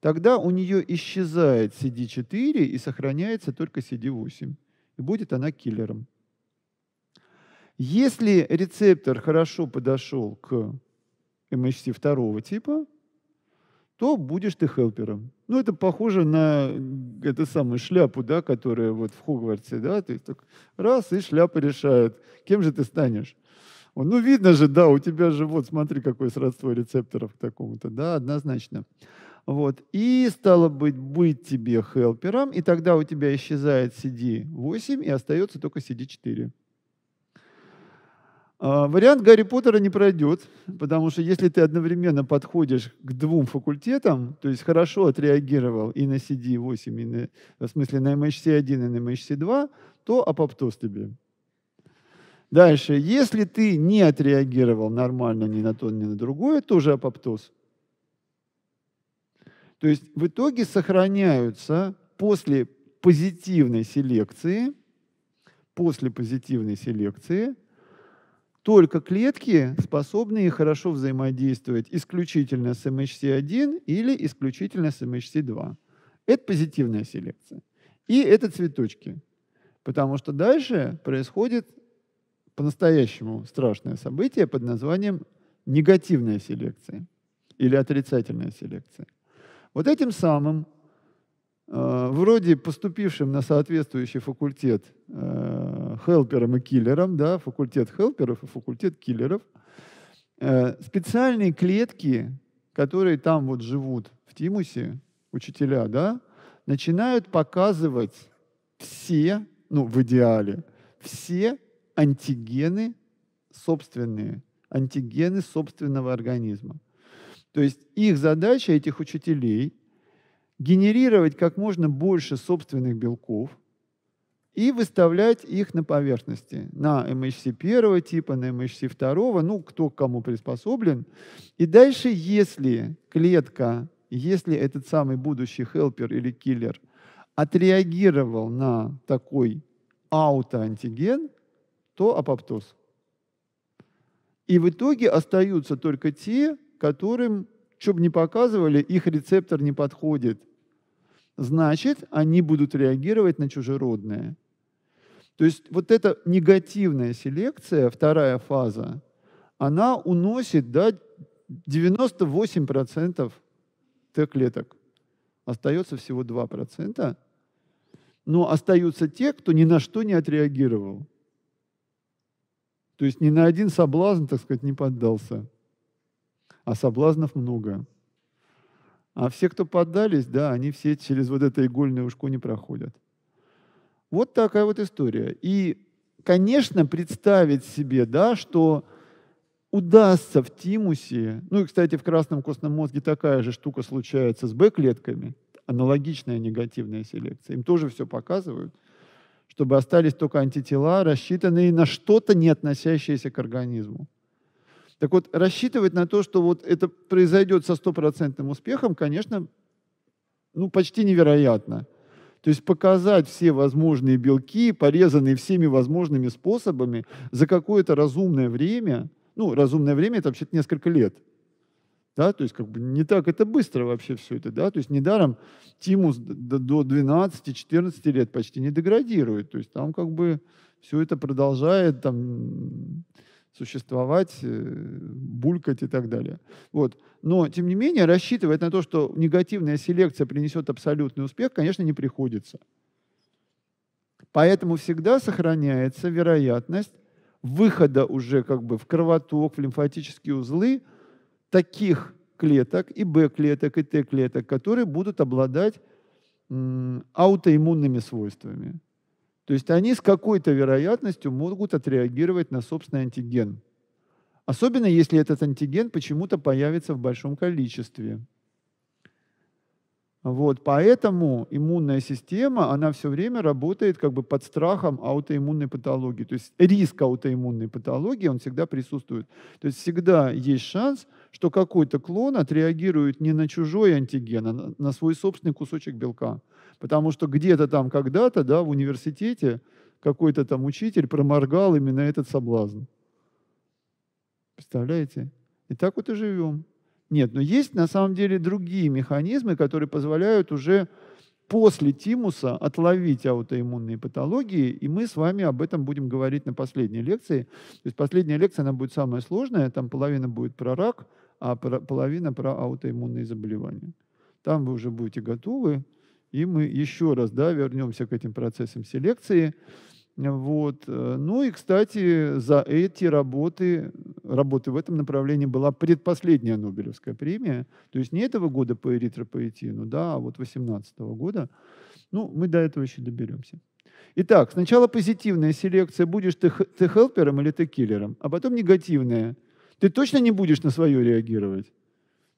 тогда у нее исчезает CD4 и сохраняется только CD8. И будет она киллером. Если рецептор хорошо подошел к MHC второго типа, то будешь ты хелпером. Ну, это похоже на эту самую шляпу, да, которая вот в Хогвартсе, да, ты так раз, и шляпа решает, кем же ты станешь. Он, ну, видно же, да, у тебя же, вот, смотри, какое сродство рецепторов к такому-то, да, однозначно. Вот. И стало быть, быть тебе хелпером, и тогда у тебя исчезает CD8 и остается только CD4. А, вариант Гарри Поттера не пройдет, потому что если ты одновременно подходишь к двум факультетам, то есть хорошо отреагировал и на CD8, и на, в смысле на MHC1 эм и на MHC2, эм то апоптоз тебе. Дальше, если ты не отреагировал нормально ни на то, ни на другое, тоже апоптоз. То есть в итоге сохраняются после позитивной селекции, после позитивной селекции только клетки, способные хорошо взаимодействовать исключительно с MHC1 или исключительно с MHC2. Это позитивная селекция. И это цветочки. Потому что дальше происходит по-настоящему страшное событие под названием негативная селекция или отрицательная селекция. Вот этим самым, э, вроде поступившим на соответствующий факультет э, хелпером и киллером, да, факультет хелперов и факультет киллеров, э, специальные клетки, которые там вот живут в Тимусе, учителя, да, начинают показывать все, ну, в идеале, все антигены собственные, антигены собственного организма. То есть их задача, этих учителей, генерировать как можно больше собственных белков и выставлять их на поверхности, на MHC первого типа, на MHC второго, ну, кто к кому приспособлен. И дальше, если клетка, если этот самый будущий хелпер или киллер отреагировал на такой аутоантиген, то апоптоз. И в итоге остаются только те которым, чтобы не показывали, их рецептор не подходит. Значит, они будут реагировать на чужеродное. То есть вот эта негативная селекция, вторая фаза, она уносит да, 98% Т-клеток. Остается всего 2%. Но остаются те, кто ни на что не отреагировал. То есть ни на один соблазн, так сказать, не поддался а соблазнов много. А все, кто поддались, да, они все через вот это игольное ушко не проходят. Вот такая вот история. И, конечно, представить себе, да, что удастся в тимусе, ну и, кстати, в красном костном мозге такая же штука случается с Б-клетками, аналогичная негативная селекция, им тоже все показывают, чтобы остались только антитела, рассчитанные на что-то, не относящееся к организму. Так вот, рассчитывать на то, что вот это произойдет со стопроцентным успехом, конечно, ну, почти невероятно. То есть показать все возможные белки, порезанные всеми возможными способами за какое-то разумное время, ну, разумное время это вообще несколько лет, да, то есть как бы не так это быстро вообще все это, да, то есть недаром Тимус до 12-14 лет почти не деградирует, то есть там как бы все это продолжает там существовать, э, булькать и так далее. Вот. Но, тем не менее, рассчитывать на то, что негативная селекция принесет абсолютный успех, конечно, не приходится. Поэтому всегда сохраняется вероятность выхода уже как бы в кровоток, в лимфатические узлы таких клеток, и Б-клеток, и Т-клеток, которые будут обладать аутоиммунными свойствами. То есть они с какой-то вероятностью могут отреагировать на собственный антиген. Особенно если этот антиген почему-то появится в большом количестве. Вот, поэтому иммунная система, она все время работает как бы под страхом аутоиммунной патологии. То есть риск аутоиммунной патологии, он всегда присутствует. То есть всегда есть шанс, что какой-то клон отреагирует не на чужой антиген, а на свой собственный кусочек белка. Потому что где-то там когда-то, да, в университете какой-то там учитель проморгал именно этот соблазн. Представляете? И так вот и живем. Нет, но есть на самом деле другие механизмы, которые позволяют уже после тимуса отловить аутоиммунные патологии, и мы с вами об этом будем говорить на последней лекции. То есть последняя лекция, она будет самая сложная, там половина будет про рак, а половина про аутоиммунные заболевания. Там вы уже будете готовы, и мы еще раз да, вернемся к этим процессам селекции. Вот. Э, ну и, кстати, за эти работы, работы в этом направлении была предпоследняя Нобелевская премия. То есть не этого года по эритропоэтину, да, а вот 18 года. Ну, мы до этого еще доберемся. Итак, сначала позитивная селекция, будешь ты, ты хелпером или ты киллером, а потом негативная. Ты точно не будешь на свое реагировать.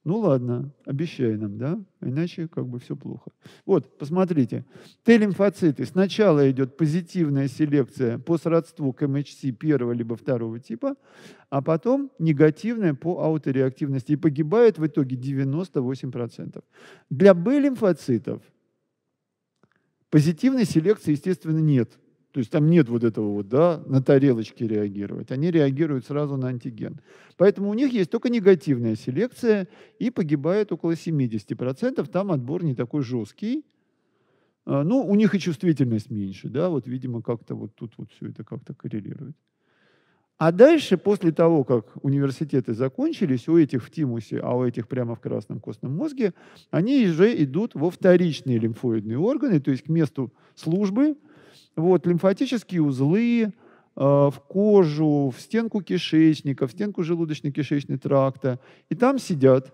Ну ладно, обещай нам, да? Иначе как бы все плохо. Вот, посмотрите. Т-лимфоциты. Сначала идет позитивная селекция по сродству к МХЦ первого либо второго типа, а потом негативная по аутореактивности. И погибает в итоге 98%. Для Б-лимфоцитов позитивной селекции, естественно, нет. То есть там нет вот этого вот, да, на тарелочке реагировать. Они реагируют сразу на антиген. Поэтому у них есть только негативная селекция, и погибает около 70%. Там отбор не такой жесткий. А, ну, у них и чувствительность меньше, да, вот, видимо, как-то вот тут вот все это как-то коррелирует. А дальше, после того, как университеты закончились, у этих в тимусе, а у этих прямо в красном костном мозге, они уже идут во вторичные лимфоидные органы, то есть к месту службы – вот, лимфатические узлы э, в кожу, в стенку кишечника, в стенку желудочно-кишечной тракта. И там сидят.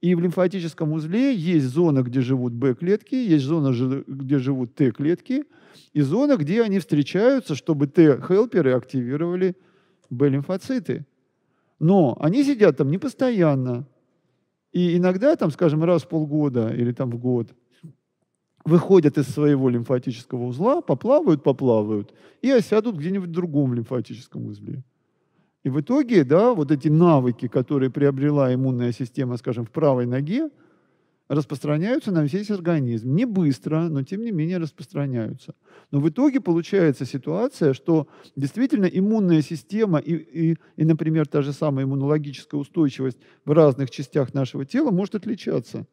И в лимфатическом узле есть зона, где живут Б-клетки, есть зона, где живут Т-клетки, и зона, где они встречаются, чтобы Т-хелперы активировали Б-лимфоциты. Но они сидят там не постоянно. И иногда, там, скажем, раз в полгода или там в год – выходят из своего лимфатического узла, поплавают, поплавают и осядут где-нибудь в другом лимфатическом узле. И в итоге, да, вот эти навыки, которые приобрела иммунная система, скажем, в правой ноге, распространяются на весь организм. Не быстро, но тем не менее распространяются. Но в итоге получается ситуация, что действительно иммунная система и, и, и, например, та же самая иммунологическая устойчивость в разных частях нашего тела может отличаться.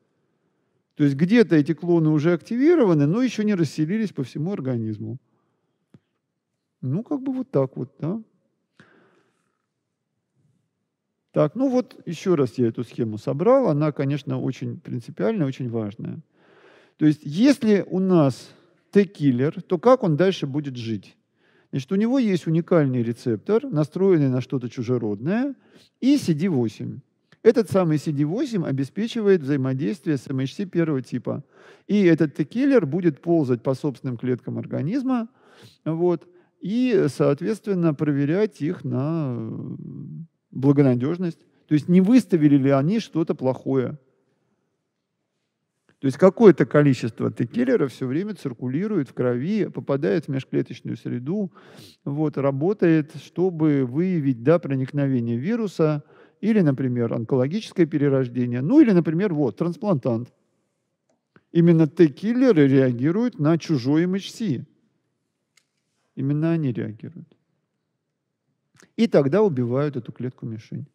То есть где-то эти клоны уже активированы, но еще не расселились по всему организму. Ну, как бы вот так вот, да. Так, ну вот еще раз я эту схему собрал. Она, конечно, очень принципиальная, очень важная. То есть если у нас Т-киллер, то как он дальше будет жить? Значит, у него есть уникальный рецептор, настроенный на что-то чужеродное, и CD8. Этот самый CD8 обеспечивает взаимодействие с MHC первого типа. И этот Т-киллер будет ползать по собственным клеткам организма вот, и, соответственно, проверять их на э, благонадежность. То есть не выставили ли они что-то плохое. То есть какое-то количество Т-киллера все время циркулирует в крови, попадает в межклеточную среду, вот, работает, чтобы выявить да, проникновение вируса – или, например, онкологическое перерождение, ну или, например, вот, трансплантант. Именно Т-киллеры реагируют на чужой МХС. Именно они реагируют. И тогда убивают эту клетку-мишень.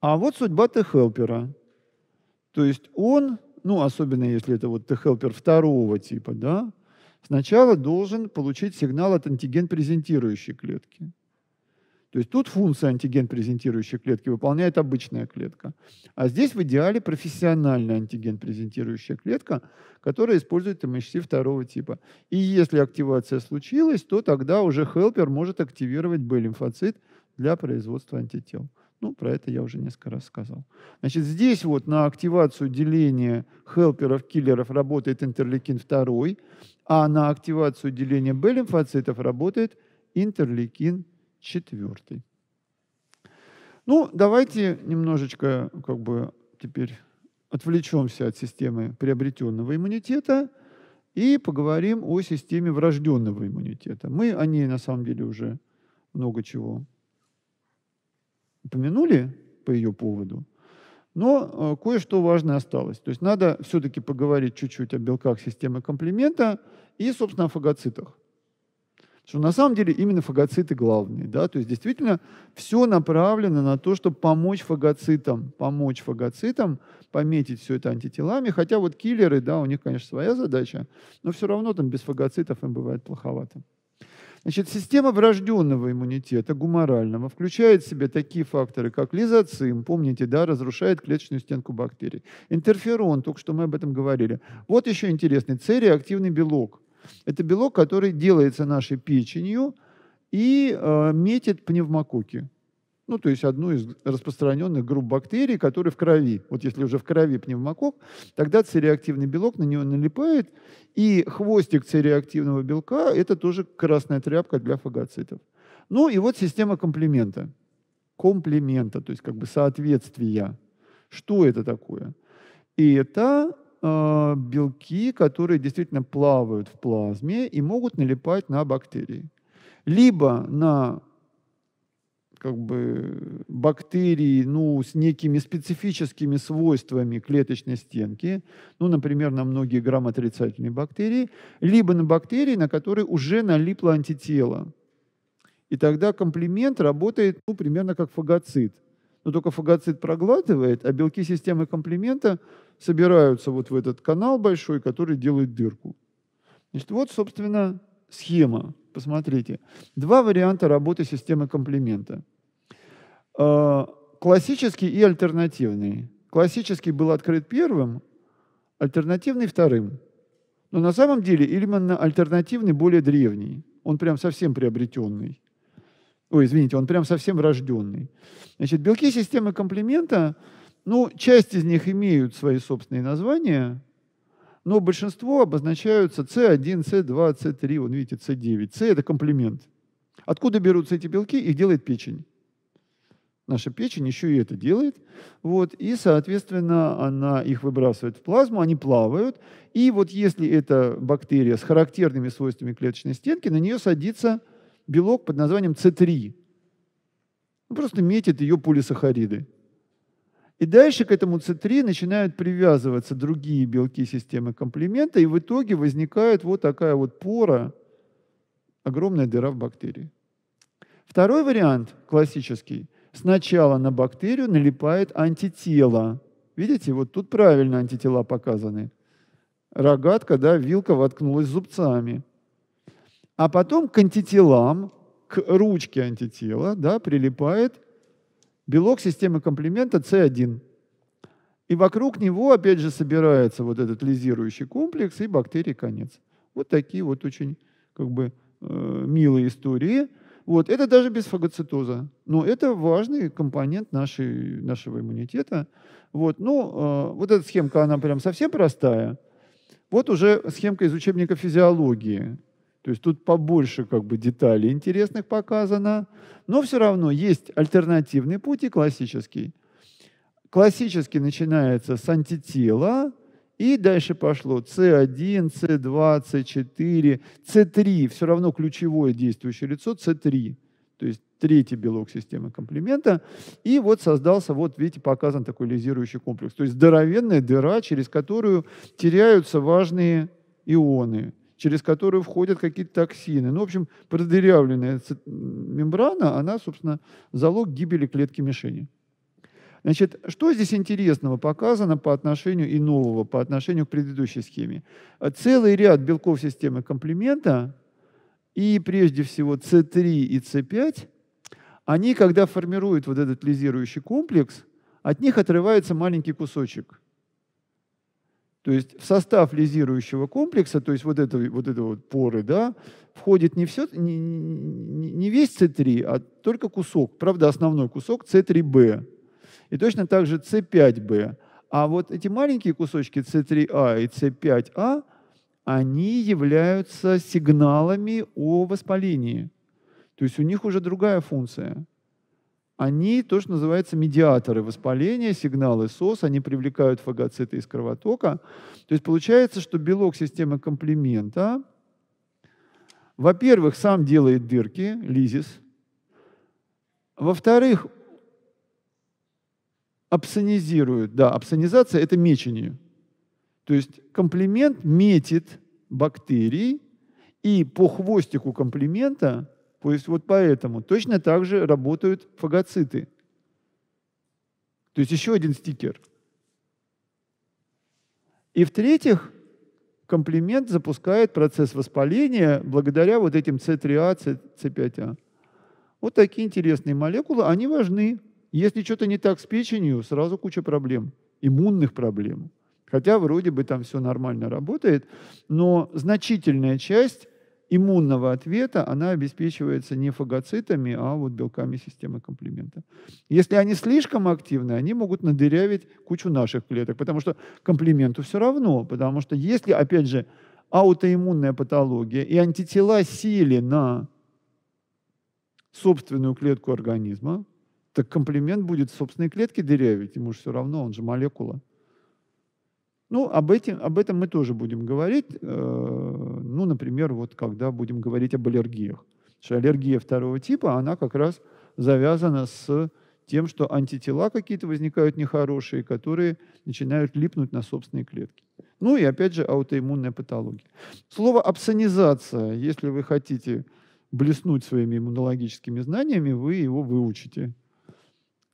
А вот судьба Т-хелпера. То есть он, ну особенно если это вот Т-хелпер второго типа, да, сначала должен получить сигнал от антиген-презентирующей клетки – то есть тут функция антиген презентирующей клетки выполняет обычная клетка. А здесь в идеале профессиональная антиген презентирующая клетка, которая использует МХЦ второго типа. И если активация случилась, то тогда уже хелпер может активировать Б-лимфоцит для производства антител. Ну, про это я уже несколько раз сказал. Значит, здесь вот на активацию деления хелперов-киллеров работает интерлейкин 2, а на активацию деления Б-лимфоцитов работает интерлейкин 3 четвертый. Ну, давайте немножечко как бы теперь отвлечемся от системы приобретенного иммунитета и поговорим о системе врожденного иммунитета. Мы о ней на самом деле уже много чего упомянули по ее поводу, но э, кое-что важное осталось. То есть надо все-таки поговорить чуть-чуть о белках системы комплимента и, собственно, о фагоцитах что на самом деле именно фагоциты главные. Да? То есть действительно все направлено на то, чтобы помочь фагоцитам, помочь фагоцитам пометить все это антителами. Хотя вот киллеры, да, у них, конечно, своя задача, но все равно там без фагоцитов им бывает плоховато. Значит, система врожденного иммунитета, гуморального, включает в себя такие факторы, как лизоцим, помните, да, разрушает клеточную стенку бактерий, интерферон, только что мы об этом говорили. Вот еще интересный, С-реактивный белок – это белок, который делается нашей печенью и э, метит пневмококи. Ну, то есть одну из распространенных групп бактерий, которые в крови. Вот если уже в крови пневмокок, тогда цереактивный белок на него налипает, и хвостик цереактивного белка – это тоже красная тряпка для фагоцитов. Ну и вот система комплимента. Комплимента, то есть как бы соответствия. Что это такое? И это э, белки, которые действительно плавают в плазме и могут налипать на бактерии. Либо на как бы, бактерии ну, с некими специфическими свойствами клеточной стенки, ну, например, на многие грамотрицательные бактерии, либо на бактерии, на которые уже налипло антитело. И тогда комплимент работает ну, примерно как фагоцит – но только фагоцит проглатывает, а белки системы комплимента собираются вот в этот канал большой, который делает дырку. Значит, вот, собственно, схема. Посмотрите. Два варианта работы системы комплимента. А, классический и альтернативный. Классический был открыт первым, альтернативный вторым. Но на самом деле именно альтернативный более древний. Он прям совсем приобретенный. Ой, извините, он прям совсем рожденный. Значит, белки системы комплимента, ну, часть из них имеют свои собственные названия, но большинство обозначаются С1, С2, С3, Вот видите, С9. С – это комплимент. Откуда берутся эти белки? Их делает печень. Наша печень еще и это делает. Вот, и, соответственно, она их выбрасывает в плазму, они плавают. И вот если эта бактерия с характерными свойствами клеточной стенки, на нее садится белок под названием С3. Он просто метит ее полисахариды. И дальше к этому С3 начинают привязываться другие белки системы комплимента, и в итоге возникает вот такая вот пора, огромная дыра в бактерии. Второй вариант, классический, сначала на бактерию налипает антитело. Видите, вот тут правильно антитела показаны. Рогатка, да, вилка воткнулась зубцами а потом к антителам, к ручке антитела да, прилипает белок системы комплимента С1. И вокруг него опять же собирается вот этот лизирующий комплекс и бактерий конец. Вот такие вот очень как бы э, милые истории. Вот. Это даже без фагоцитоза. Но это важный компонент нашей, нашего иммунитета. Вот. Ну, э, вот эта схемка, она прям совсем простая. Вот уже схемка из учебника физиологии. То есть тут побольше как бы деталей интересных показано, но все равно есть альтернативный путь и классический. Классический начинается с антитела, и дальше пошло С1, С2, С4, С3, все равно ключевое действующее лицо С3, то есть третий белок системы комплимента. И вот создался, вот видите, показан такой лизирующий комплекс, то есть здоровенная дыра, через которую теряются важные ионы через которую входят какие-то токсины. Ну, в общем, продырявленная мембрана, она, собственно, залог гибели клетки мишени. Значит, что здесь интересного показано по отношению и нового, по отношению к предыдущей схеме? Целый ряд белков системы комплимента, и прежде всего С3 и С5, они, когда формируют вот этот лизирующий комплекс, от них отрывается маленький кусочек – то есть в состав лизирующего комплекса, то есть вот это вот, это вот поры, да, входит не, все, не, не, не весь С3, а только кусок, правда, основной кусок С3Б. И точно так же С5Б. А вот эти маленькие кусочки С3А и С5А, они являются сигналами о воспалении. То есть у них уже другая функция они то, что называется медиаторы воспаления, сигналы СОС, они привлекают фагоциты из кровотока. То есть получается, что белок системы комплимента, во-первых, сам делает дырки, лизис. Во-вторых, абсонизирует. Да, абсонизация – это мечение. То есть комплимент метит бактерий, и по хвостику комплимента то есть вот поэтому точно так же работают фагоциты. То есть еще один стикер. И в-третьих, комплимент запускает процесс воспаления благодаря вот этим С3А, С5А. Вот такие интересные молекулы, они важны. Если что-то не так с печенью, сразу куча проблем, иммунных проблем. Хотя вроде бы там все нормально работает, но значительная часть иммунного ответа, она обеспечивается не фагоцитами, а вот белками системы комплимента. Если они слишком активны, они могут надырявить кучу наших клеток, потому что комплименту все равно, потому что если, опять же, аутоиммунная патология и антитела сели на собственную клетку организма, так комплимент будет в собственной клетке дырявить, ему же все равно, он же молекула. Ну, об, этим, об этом мы тоже будем говорить. Э, ну, например, вот когда будем говорить об аллергиях. что аллергия второго типа, она как раз завязана с тем, что антитела какие-то возникают нехорошие, которые начинают липнуть на собственные клетки. Ну и опять же аутоиммунная патология. Слово «абсонизация», если вы хотите блеснуть своими иммунологическими знаниями, вы его выучите.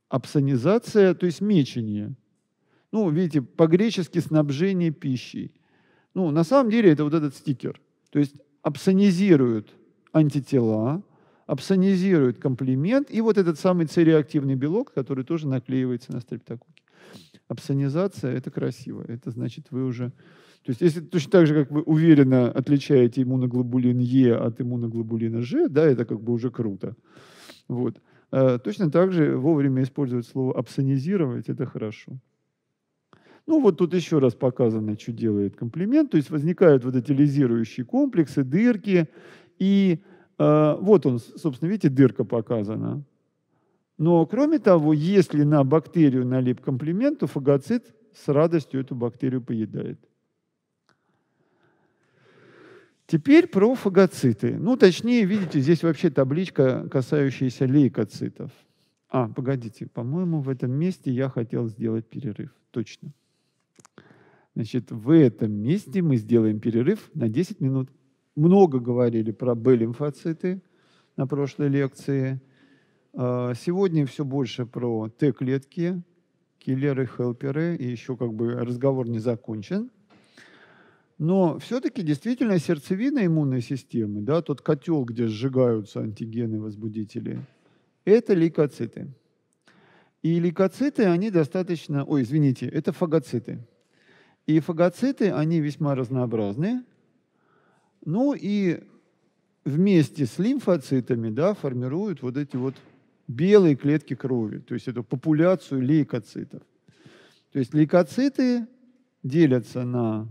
Абсонизация, то есть мечение – ну, видите, по-гречески снабжение пищей. Ну, на самом деле это вот этот стикер. То есть абсонизируют антитела, абсонизируют комплимент и вот этот самый цереактивный белок, который тоже наклеивается на стрептококи. Абсонизация – это красиво. Это значит, вы уже... То есть если точно так же, как вы уверенно отличаете иммуноглобулин Е от иммуноглобулина Ж, да, это как бы уже круто. Вот. Э, точно так же вовремя использовать слово «абсонизировать» – это хорошо. Ну вот тут еще раз показано, что делает комплимент. То есть возникают вот эти лизирующие комплексы, дырки. И э, вот он, собственно, видите, дырка показана. Но кроме того, если на бактерию налип комплимент, то фагоцит с радостью эту бактерию поедает. Теперь про фагоциты. Ну, точнее, видите, здесь вообще табличка, касающаяся лейкоцитов. А, погодите, по-моему, в этом месте я хотел сделать перерыв. Точно. Значит, в этом месте мы сделаем перерыв на 10 минут. Много говорили про Б-лимфоциты на прошлой лекции. А, сегодня все больше про Т-клетки, киллеры, хелперы, и еще как бы разговор не закончен. Но все-таки действительно сердцевина иммунной системы, да, тот котел, где сжигаются антигены, возбудители, это лейкоциты. И лейкоциты, они достаточно... Ой, извините, это фагоциты. И фагоциты, они весьма разнообразные. Ну и вместе с лимфоцитами да, формируют вот эти вот белые клетки крови, то есть эту популяцию лейкоцитов. То есть лейкоциты делятся на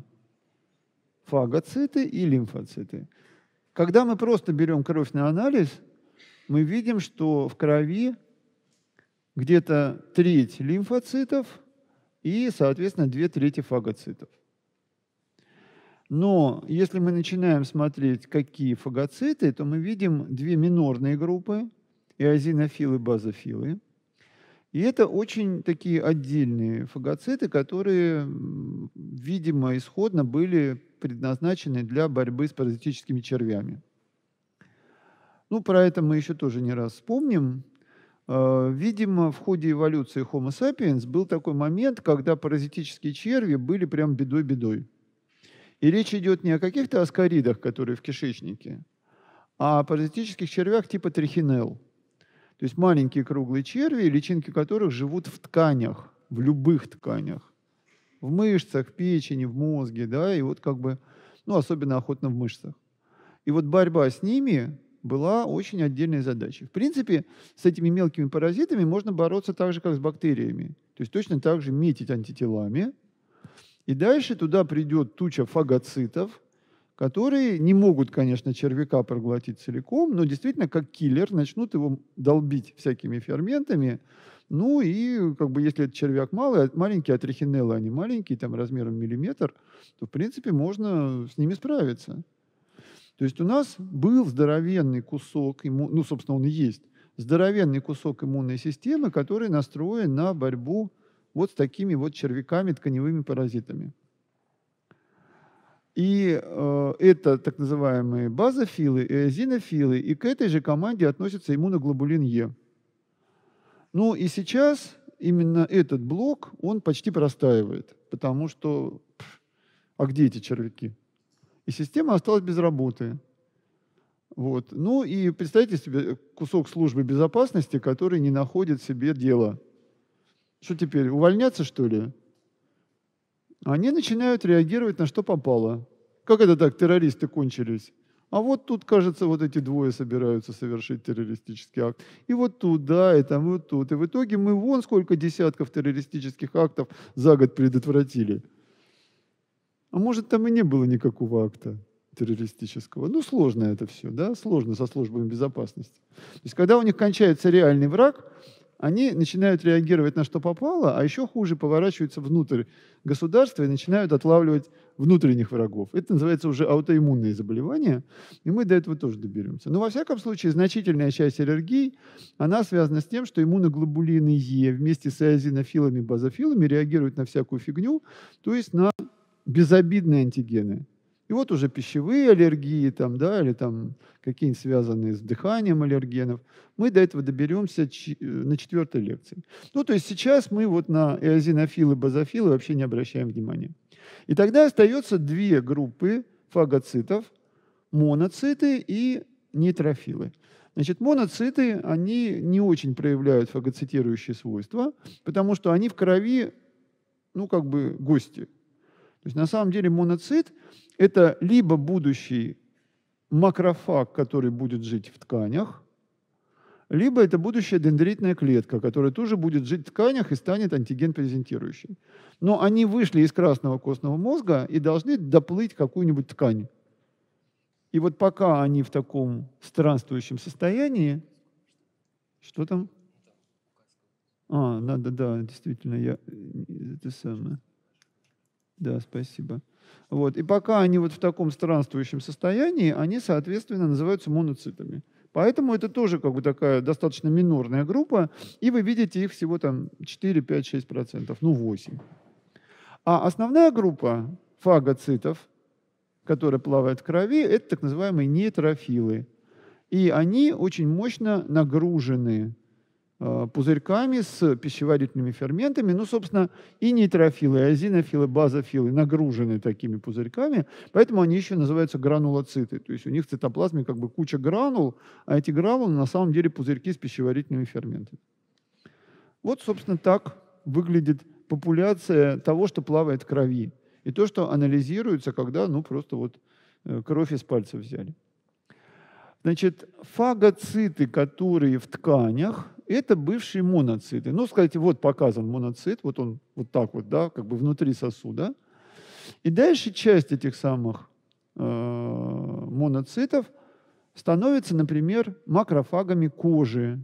фагоциты и лимфоциты. Когда мы просто берем кровь на анализ, мы видим, что в крови где-то треть лимфоцитов и, соответственно, две трети фагоцитов. Но если мы начинаем смотреть, какие фагоциты, то мы видим две минорные группы – эозинофилы и базофилы. И это очень такие отдельные фагоциты, которые, видимо, исходно были предназначены для борьбы с паразитическими червями. Ну, про это мы еще тоже не раз вспомним. Э, видимо, в ходе эволюции Homo sapiens был такой момент, когда паразитические черви были прям бедой-бедой. И речь идет не о каких-то аскаридах, которые в кишечнике, а о паразитических червях типа трихинел. То есть маленькие круглые черви, личинки которых живут в тканях, в любых тканях. В мышцах, в печени, в мозге, да, и вот как бы, ну, особенно охотно в мышцах. И вот борьба с ними была очень отдельной задачей. В принципе, с этими мелкими паразитами можно бороться так же, как с бактериями. То есть точно так же метить антителами. И дальше туда придет туча фагоцитов, которые не могут, конечно, червяка проглотить целиком, но действительно, как киллер, начнут его долбить всякими ферментами. Ну и как бы если этот червяк малый, маленькие атрихинеллы, они маленькие, там размером миллиметр, то в принципе можно с ними справиться. То есть у нас был здоровенный кусок, имму... ну, собственно, он и есть, здоровенный кусок иммунной системы, который настроен на борьбу вот с такими вот червяками, тканевыми паразитами. И э, это так называемые базофилы, эозинофилы, и к этой же команде относится иммуноглобулин Е. Ну и сейчас именно этот блок, он почти простаивает, потому что, пф, а где эти червяки? и система осталась без работы. Вот. Ну и представьте себе кусок службы безопасности, который не находит себе дела. Что теперь, увольняться что ли? Они начинают реагировать на что попало. Как это так, террористы кончились? А вот тут, кажется, вот эти двое собираются совершить террористический акт. И вот тут, да, и там, и вот тут. И в итоге мы вон сколько десятков террористических актов за год предотвратили – а может, там и не было никакого акта террористического. Ну, сложно это все, да, сложно со службами безопасности. То есть, когда у них кончается реальный враг, они начинают реагировать на что попало, а еще хуже поворачиваются внутрь государства и начинают отлавливать внутренних врагов. Это называется уже аутоиммунные заболевания, и мы до этого тоже доберемся. Но во всяком случае, значительная часть аллергий, она связана с тем, что иммуноглобулины Е вместе с азинофилами, базофилами реагируют на всякую фигню, то есть на безобидные антигены. И вот уже пищевые аллергии там, да, или там какие-нибудь связанные с дыханием аллергенов, мы до этого доберемся э, на четвертой лекции. Ну, то есть сейчас мы вот на эозинофилы, базофилы вообще не обращаем внимания. И тогда остается две группы фагоцитов, моноциты и нейтрофилы. Значит, моноциты, они не очень проявляют фагоцитирующие свойства, потому что они в крови, ну, как бы гости – то есть на самом деле моноцит – это либо будущий макрофаг, который будет жить в тканях, либо это будущая дендритная клетка, которая тоже будет жить в тканях и станет антиген-презентирующей. Но они вышли из красного костного мозга и должны доплыть какую-нибудь ткань. И вот пока они в таком странствующем состоянии, что там? А, надо, да, действительно, я э, это самое. Да, спасибо. Вот. И пока они вот в таком странствующем состоянии, они, соответственно, называются моноцитами. Поэтому это тоже как бы такая достаточно минорная группа, и вы видите их всего там 4, 5, 6 процентов, ну 8. А основная группа фагоцитов, которые плавают в крови, это так называемые нейтрофилы. И они очень мощно нагружены Э, пузырьками с пищеварительными ферментами, ну, собственно, и нейтрофилы, и азинофилы, базофилы нагружены такими пузырьками, поэтому они еще называются гранулоциты, то есть у них в цитоплазме как бы куча гранул, а эти гранулы на самом деле пузырьки с пищеварительными ферментами. Вот, собственно, так выглядит популяция того, что плавает в крови, и то, что анализируется, когда, ну, просто вот э, кровь из пальца взяли. Значит, фагоциты, которые в тканях, это бывшие моноциты. Ну, скажите, вот показан моноцит, вот он вот так вот, да, как бы внутри сосуда. И дальше часть этих самых э, моноцитов становится, например, макрофагами кожи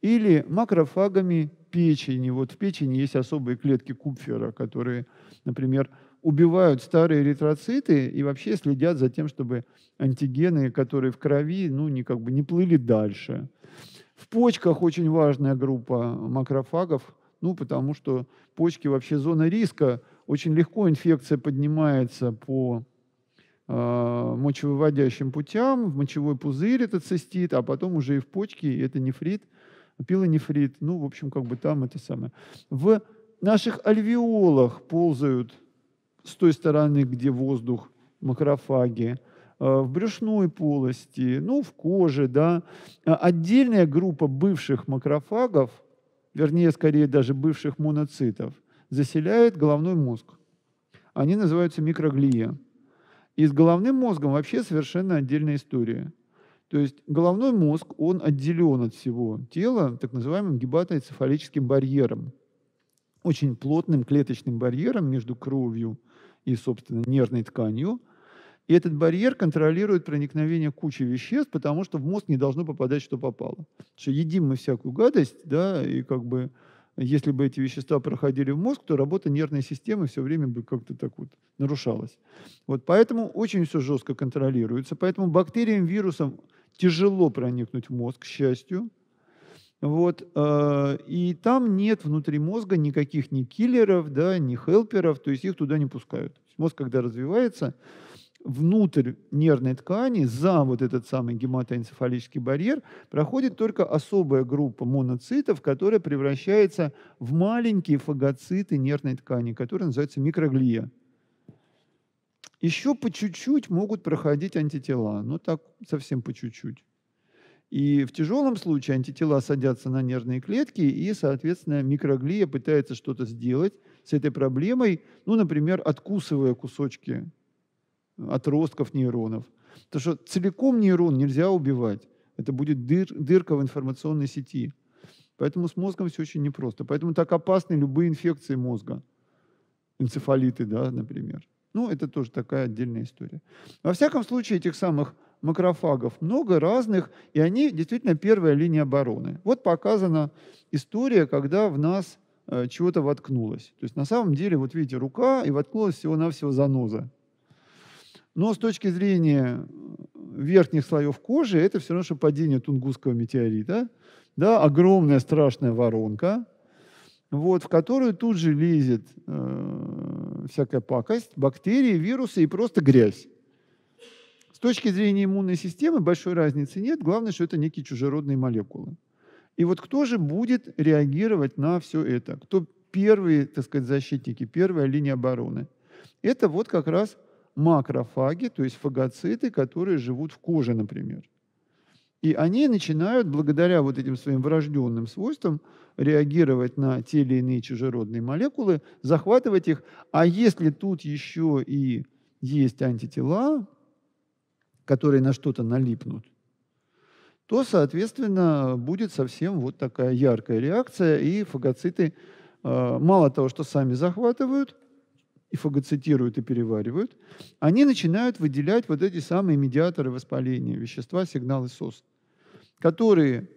или макрофагами печени. Вот в печени есть особые клетки Купфера, которые, например, убивают старые эритроциты и вообще следят за тем, чтобы антигены, которые в крови, ну, не, как бы не плыли дальше. В почках очень важная группа макрофагов, ну, потому что почки вообще зона риска, очень легко инфекция поднимается по э, мочевыводящим путям, в мочевой пузырь это цистит, а потом уже и в почке, и это нефрит, пилонефрит, ну, в общем, как бы там это самое. В наших альвеолах ползают с той стороны, где воздух, макрофаги, э, в брюшной полости, ну, в коже, да. Э, отдельная группа бывших макрофагов, вернее, скорее даже бывших моноцитов, заселяет головной мозг. Они называются микроглия. И с головным мозгом вообще совершенно отдельная история. То есть головной мозг, он отделен от всего тела так называемым гебатоэнцефалическим барьером, очень плотным клеточным барьером между кровью и, собственно, нервной тканью. И этот барьер контролирует проникновение кучи веществ, потому что в мозг не должно попадать, что попало. Потому что едим мы всякую гадость, да, и как бы если бы эти вещества проходили в мозг, то работа нервной системы все время бы как-то так вот нарушалась. Вот поэтому очень все жестко контролируется. Поэтому бактериям, вирусам тяжело проникнуть в мозг, к счастью. Вот, э, и там нет внутри мозга никаких ни киллеров, да, ни хелперов, то есть их туда не пускают. Мозг, когда развивается, внутрь нервной ткани, за вот этот самый гематоэнцефалический барьер, проходит только особая группа моноцитов, которая превращается в маленькие фагоциты нервной ткани, которые называются микроглия. Еще по чуть-чуть могут проходить антитела, но так совсем по чуть-чуть. И в тяжелом случае антитела садятся на нервные клетки, и, соответственно, микроглия пытается что-то сделать с этой проблемой, ну, например, откусывая кусочки отростков нейронов. Потому что целиком нейрон нельзя убивать. Это будет дыр, дырка в информационной сети. Поэтому с мозгом все очень непросто. Поэтому так опасны любые инфекции мозга. Энцефалиты, да, например. Ну, это тоже такая отдельная история. Во всяком случае, этих самых макрофагов много разных, и они действительно первая линия обороны. Вот показана история, когда в нас э, чего-то воткнулось. То есть на самом деле, вот видите, рука, и воткнулась всего-навсего заноза. Но с точки зрения э, верхних слоев кожи, это все равно, что падение Тунгусского метеорита. Да, огромная страшная воронка, вот, в которую тут же лезет э, всякая пакость, бактерии, вирусы и просто грязь. С точки зрения иммунной системы большой разницы нет. Главное, что это некие чужеродные молекулы. И вот кто же будет реагировать на все это? Кто первые, так сказать, защитники, первая линия обороны? Это вот как раз макрофаги, то есть фагоциты, которые живут в коже, например. И они начинают, благодаря вот этим своим врожденным свойствам, реагировать на те или иные чужеродные молекулы, захватывать их. А если тут еще и есть антитела, которые на что-то налипнут, то, соответственно, будет совсем вот такая яркая реакция, и фагоциты э, мало того, что сами захватывают, и фагоцитируют, и переваривают, они начинают выделять вот эти самые медиаторы воспаления, вещества, сигналы СОС, которые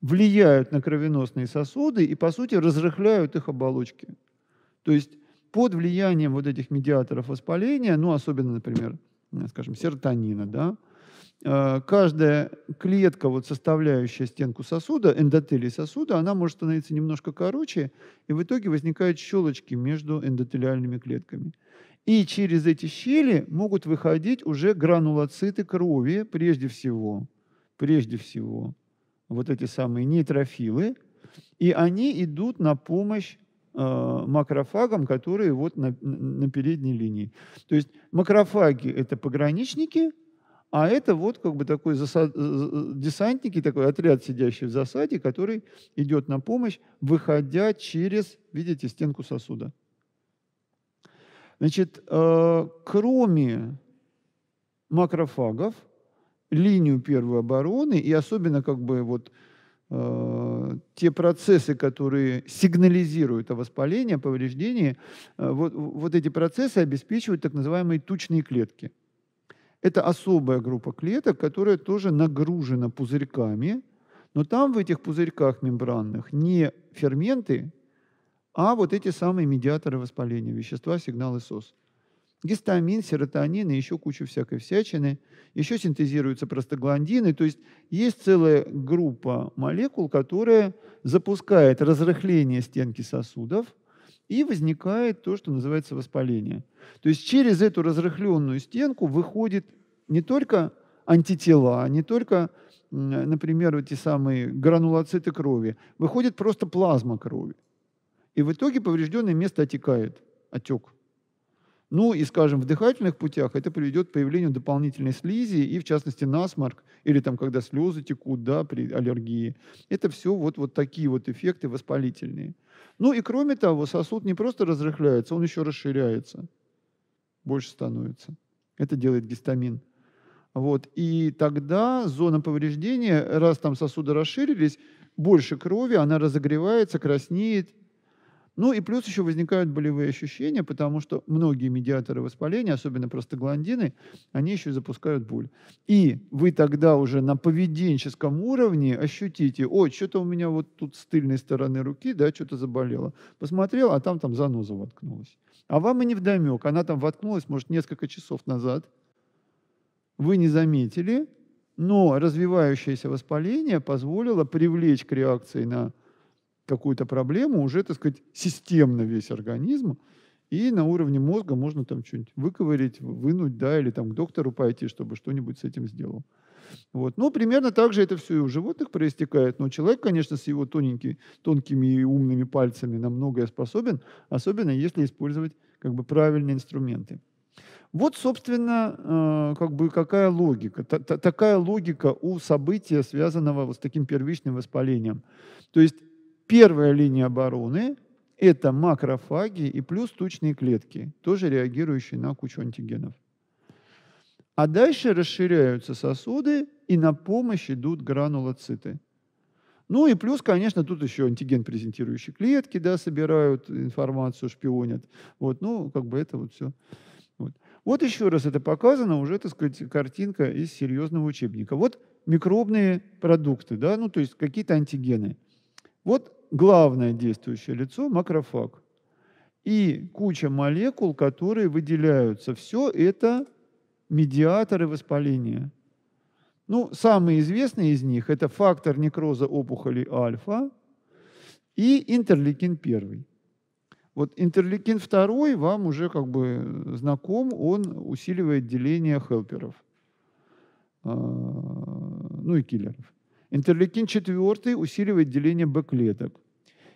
влияют на кровеносные сосуды и, по сути, разрыхляют их оболочки. То есть под влиянием вот этих медиаторов воспаления, ну, особенно, например, Э, скажем, серотонина, да, э, каждая клетка, вот составляющая стенку сосуда, эндотелий сосуда, она может становиться немножко короче, и в итоге возникают щелочки между эндотелиальными клетками. И через эти щели могут выходить уже гранулоциты крови, прежде всего, прежде всего, вот эти самые нейтрофилы, и они идут на помощь а, макрофагам, которые вот на, на передней линии. То есть макрофаги – это пограничники, а это вот как бы такой засад, э, э, десантники, такой отряд, сидящий в засаде, который идет на помощь, выходя через, видите, стенку сосуда. Значит, э, кроме макрофагов, линию первой обороны и особенно как бы вот Э, те процессы, которые сигнализируют о воспалении, о повреждении, э, вот, вот эти процессы обеспечивают так называемые тучные клетки. Это особая группа клеток, которая тоже нагружена пузырьками, но там в этих пузырьках мембранных не ферменты, а вот эти самые медиаторы воспаления, вещества, сигналы СОС гистамин, серотонин и еще кучу всякой всячины. Еще синтезируются простагландины. То есть есть целая группа молекул, которая запускает разрыхление стенки сосудов, и возникает то, что называется воспаление. То есть через эту разрыхленную стенку выходит не только антитела, не только, например, эти самые гранулоциты крови, выходит просто плазма крови. И в итоге поврежденное место отекает, отек. Ну и, скажем, в дыхательных путях это приведет к появлению дополнительной слизи и, в частности, насморк, или там, когда слезы текут, да, при аллергии. Это все вот, вот такие вот эффекты воспалительные. Ну и кроме того, сосуд не просто разрыхляется, он еще расширяется, больше становится. Это делает гистамин. Вот. И тогда зона повреждения, раз там сосуды расширились, больше крови, она разогревается, краснеет, ну и плюс еще возникают болевые ощущения, потому что многие медиаторы воспаления, особенно простагландины, они еще запускают боль. И вы тогда уже на поведенческом уровне ощутите, о, что-то у меня вот тут с тыльной стороны руки, да, что-то заболело. Посмотрел, а там там заноза воткнулась. А вам и не вдомек, она там воткнулась, может, несколько часов назад. Вы не заметили, но развивающееся воспаление позволило привлечь к реакции на какую-то проблему уже, так сказать, системно весь организм, и на уровне мозга можно там что-нибудь выковырить, вынуть, да, или там к доктору пойти, чтобы что-нибудь с этим сделал. Вот. Ну, примерно так же это все и у животных проистекает. Но человек, конечно, с его тоненькими, тонкими и умными пальцами на многое способен, особенно если использовать как бы правильные инструменты. Вот, собственно, э, как бы какая логика. Т -т Такая логика у события, связанного вот с таким первичным воспалением. То есть Первая линия обороны – это макрофаги и плюс тучные клетки, тоже реагирующие на кучу антигенов. А дальше расширяются сосуды, и на помощь идут гранулоциты. Ну и плюс, конечно, тут еще антиген презентирующие клетки, да, собирают информацию, шпионят. Вот, ну, как бы это вот все. Вот. вот еще раз это показано, уже, так сказать, картинка из серьезного учебника. Вот микробные продукты, да, ну, то есть какие-то антигены. Вот главное действующее лицо – макрофаг. И куча молекул, которые выделяются. Все это медиаторы воспаления. Ну, самые известные из них – это фактор некроза опухоли альфа и интерлейкин первый. Вот интерлейкин второй вам уже как бы знаком, он усиливает деление хелперов, э, ну и киллеров. Интерлейкин 4 усиливает деление Б-клеток.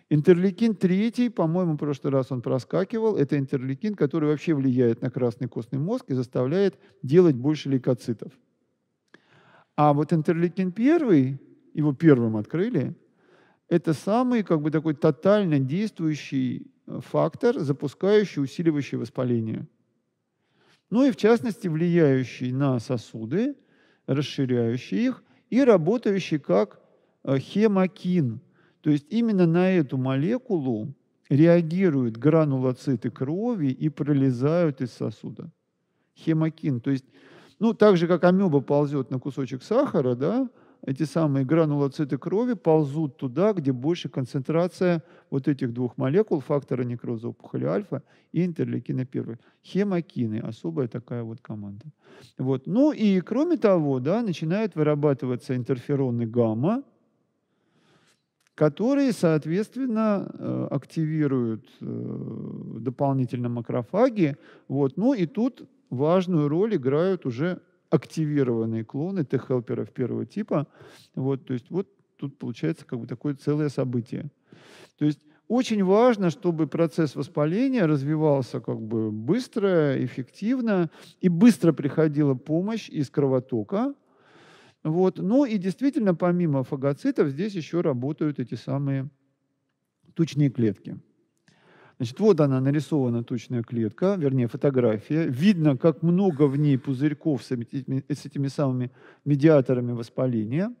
Интерлейкин 3, по-моему, в прошлый раз он проскакивал, это интерлейкин, который вообще влияет на красный костный мозг и заставляет делать больше лейкоцитов. А вот интерлейкин 1, его первым открыли, это самый как бы такой тотально действующий э, фактор, запускающий, усиливающий воспаление. Ну и в частности влияющий на сосуды, расширяющий их, и работающий как э, хемокин. То есть именно на эту молекулу реагируют гранулоциты крови и пролезают из сосуда. Хемокин, то есть, ну, так же, как амеба ползет на кусочек сахара, да, эти самые гранулоциты крови ползут туда, где больше концентрация вот этих двух молекул, фактора некроза опухоли альфа и интерлейкина 1. Хемокины, особая такая вот команда. Вот. Ну и кроме того, да, начинают вырабатываться интерфероны гамма, которые, соответственно, э, активируют э, дополнительно макрофаги. Вот. Ну и тут важную роль играют уже активированные клоны Т-хелперов первого типа. Вот, то есть вот тут получается как бы такое целое событие. То есть очень важно, чтобы процесс воспаления развивался как бы быстро, эффективно, и быстро приходила помощь из кровотока. Вот. Ну и действительно, помимо фагоцитов, здесь еще работают эти самые тучные клетки. Значит, вот она нарисована точная клетка, вернее фотография. Видно, как много в ней пузырьков с этими, с этими самыми медиаторами воспаления.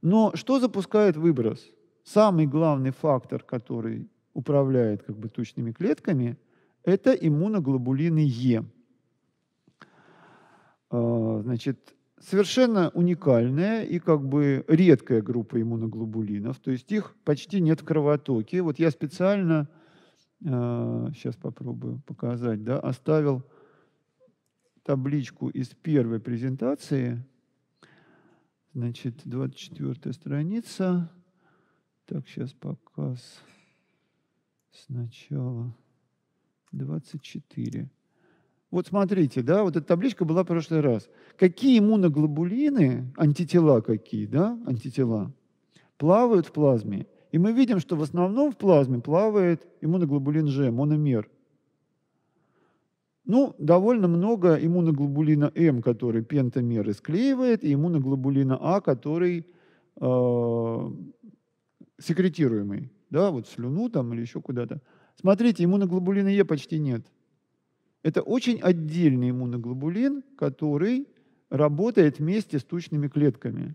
Но что запускает выброс? Самый главный фактор, который управляет как бы, точными клетками, это иммуноглобулины Е. А, значит, совершенно уникальная и как бы редкая группа иммуноглобулинов, то есть их почти нет в кровотоке. Вот я специально сейчас а, попробую показать, да, оставил табличку из первой презентации, значит, 24 страница, так, сейчас показ сначала 24. Вот смотрите, да, вот эта табличка была в прошлый раз. Какие иммуноглобулины, антитела какие, да, антитела, плавают в плазме и мы видим, что в основном в плазме плавает иммуноглобулин G, мономер. Ну, довольно много иммуноглобулина М, который пентомеры склеивает, и иммуноглобулина А, который э, секретируемый, да, вот слюну там или еще куда-то. Смотрите, иммуноглобулина Е почти нет. Это очень отдельный иммуноглобулин, который работает вместе с тучными клетками.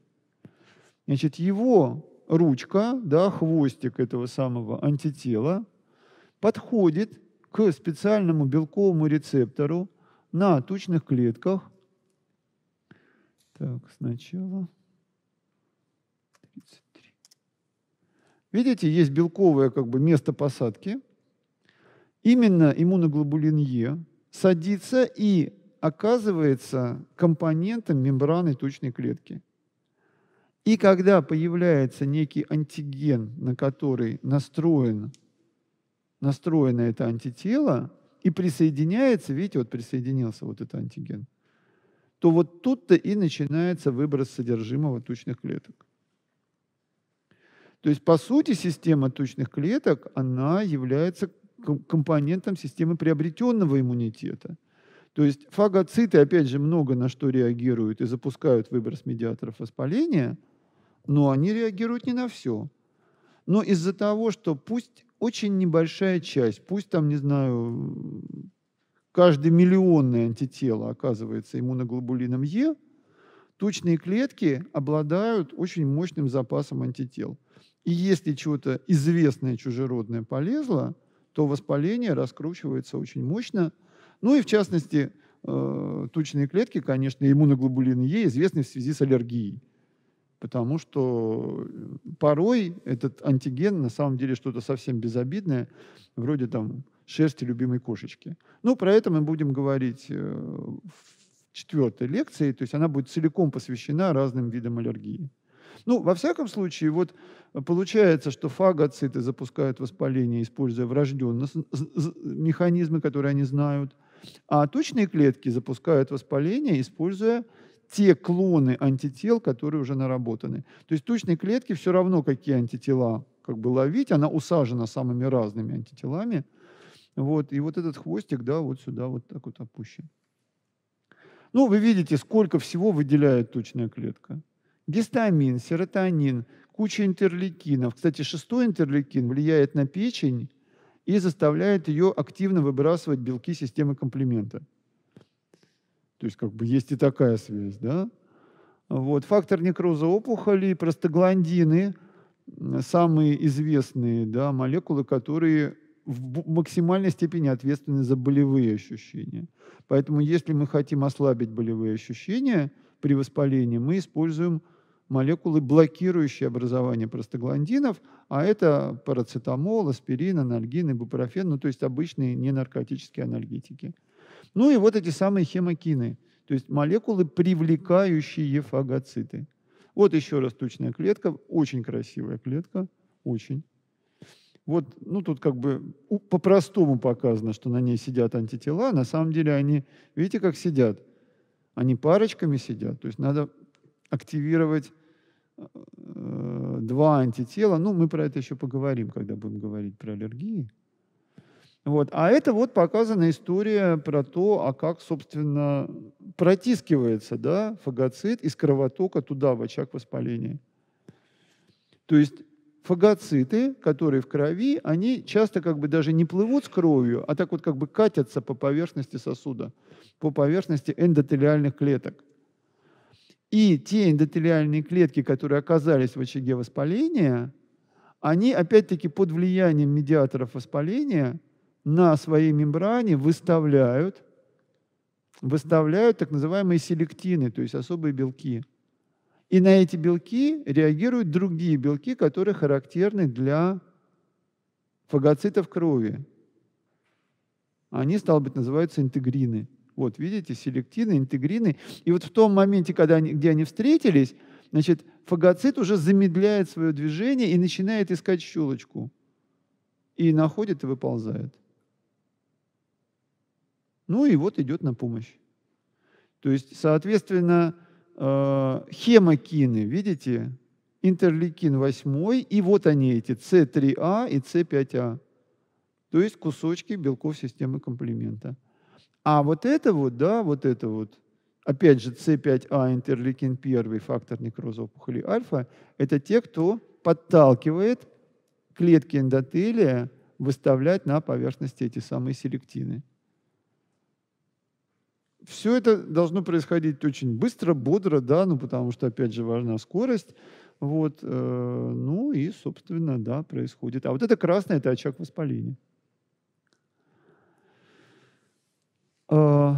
Значит, его ручка, да, хвостик этого самого антитела подходит к специальному белковому рецептору на тучных клетках. Так, сначала. 33. Видите, есть белковое как бы место посадки. Именно иммуноглобулин Е садится и оказывается компонентом мембраны тучной клетки. И когда появляется некий антиген, на который настроен, настроено это антитело, и присоединяется, видите, вот присоединился вот этот антиген, то вот тут-то и начинается выброс содержимого тучных клеток. То есть, по сути, система тучных клеток, она является компонентом системы приобретенного иммунитета. То есть фагоциты, опять же, много на что реагируют и запускают выброс медиаторов воспаления, но они реагируют не на все. Но из-за того, что пусть очень небольшая часть, пусть там, не знаю, каждый миллионный антитело оказывается иммуноглобулином Е, тучные клетки обладают очень мощным запасом антител. И если чего-то известное чужеродное полезло, то воспаление раскручивается очень мощно. Ну и в частности, э, тучные клетки, конечно, иммуноглобулин Е известны в связи с аллергией потому что э, порой этот антиген на самом деле что-то совсем безобидное, вроде там шерсти любимой кошечки. Ну, про это мы будем говорить э, в четвертой лекции, то есть она будет целиком посвящена разным видам аллергии. Ну, во всяком случае, вот получается, что фагоциты запускают воспаление, используя врожденные механизмы, которые они знают, а точные клетки запускают воспаление, используя те клоны антител, которые уже наработаны. То есть тучной клетке все равно, какие антитела как бы ловить, она усажена самыми разными антителами. Вот, и вот этот хвостик, да, вот сюда вот так вот опущен. Ну, вы видите, сколько всего выделяет тучная клетка. Гистамин, серотонин, куча интерлейкинов. Кстати, шестой интерлейкин влияет на печень и заставляет ее активно выбрасывать белки системы комплимента. То есть как бы есть и такая связь, да? Вот. Фактор некроза опухоли, простагландины, самые известные да, молекулы, которые в максимальной степени ответственны за болевые ощущения. Поэтому если мы хотим ослабить болевые ощущения при воспалении, мы используем молекулы, блокирующие образование простагландинов, а это парацетамол, аспирин, анальгин, ибупрофен, ну то есть обычные ненаркотические анальгетики. Ну и вот эти самые хемокины, то есть молекулы, привлекающие фагоциты. Вот еще раз тучная клетка, очень красивая клетка, очень. Вот, ну тут как бы по-простому показано, что на ней сидят антитела. А на самом деле они, видите, как сидят? Они парочками сидят, то есть надо активировать э, два антитела. Ну, мы про это еще поговорим, когда будем говорить про аллергии. Вот. А это вот показана история про то, а как, собственно, протискивается да, фагоцит из кровотока туда, в очаг воспаления. То есть фагоциты, которые в крови, они часто как бы даже не плывут с кровью, а так вот как бы катятся по поверхности сосуда, по поверхности эндотелиальных клеток. И те эндотелиальные клетки, которые оказались в очаге воспаления, они опять-таки под влиянием медиаторов воспаления на своей мембране выставляют, выставляют так называемые селектины, то есть особые белки. И на эти белки реагируют другие белки, которые характерны для фагоцитов крови. Они, стало быть, называются интегрины. Вот, видите, селектины, интегрины. И вот в том моменте, когда они, где они встретились, значит, фагоцит уже замедляет свое движение и начинает искать щелочку. И находит и выползает. Ну и вот идет на помощь. То есть, соответственно, э, хемокины, видите, интерлейкин 8, и вот они эти, С3А и С5А. То есть кусочки белков системы комплимента. А вот это вот, да, вот это вот, опять же, С5А, интерлейкин 1, фактор некроза опухоли альфа, это те, кто подталкивает клетки эндотелия выставлять на поверхности эти самые селектины все это должно происходить очень быстро, бодро, да, ну, потому что, опять же, важна скорость. Вот, э, ну и, собственно, да, происходит. А вот это красное – это очаг воспаления. Э,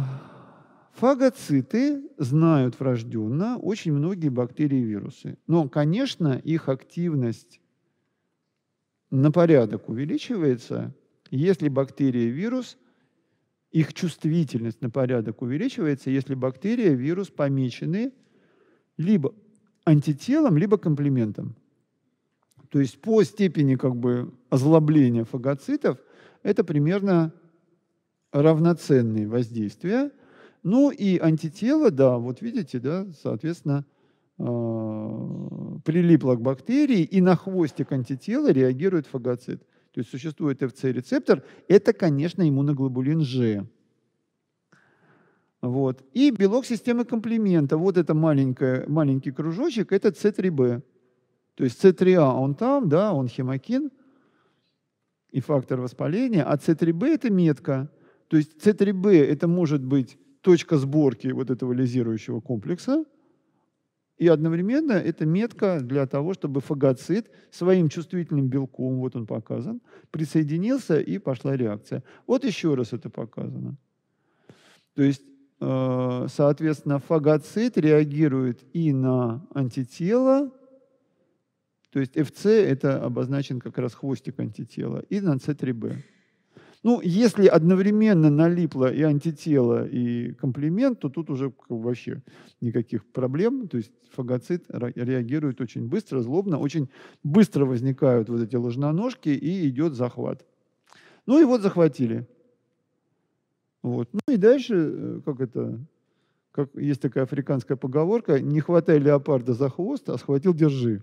фагоциты знают врожденно очень многие бактерии и вирусы. Но, конечно, их активность на порядок увеличивается, если бактерия и вирус – их чувствительность на порядок увеличивается, если бактерия, вирус помечены либо антителом, либо комплиментом. То есть по степени как бы озлобления фагоцитов это примерно равноценные воздействия. Ну и антитело, да, вот видите, да, соответственно, а, прилипло к бактерии, и на хвостик антитела реагирует фагоцит то есть существует FC-рецептор, это, конечно, иммуноглобулин G. Вот. И белок системы комплимента, вот это маленькое, маленький кружочек, это C3B. То есть C3A а, он там, да, он хемокин и фактор воспаления, а C3B это метка. То есть C3B это может быть точка сборки вот этого лизирующего комплекса, и одновременно это метка для того, чтобы фагоцит своим чувствительным белком, вот он показан, присоединился и пошла реакция. Вот еще раз это показано. То есть, э, соответственно, фагоцит реагирует и на антитело, то есть FC это обозначен как раз хвостик антитела, и на C3B. Ну, если одновременно налипло и антитело, и комплимент, то тут уже вообще никаких проблем. То есть фагоцит реагирует очень быстро, злобно, очень быстро возникают вот эти ложноножки и идет захват. Ну и вот захватили. Вот. Ну и дальше, э, как это, как есть такая африканская поговорка, не хватай леопарда за хвост, а схватил держи.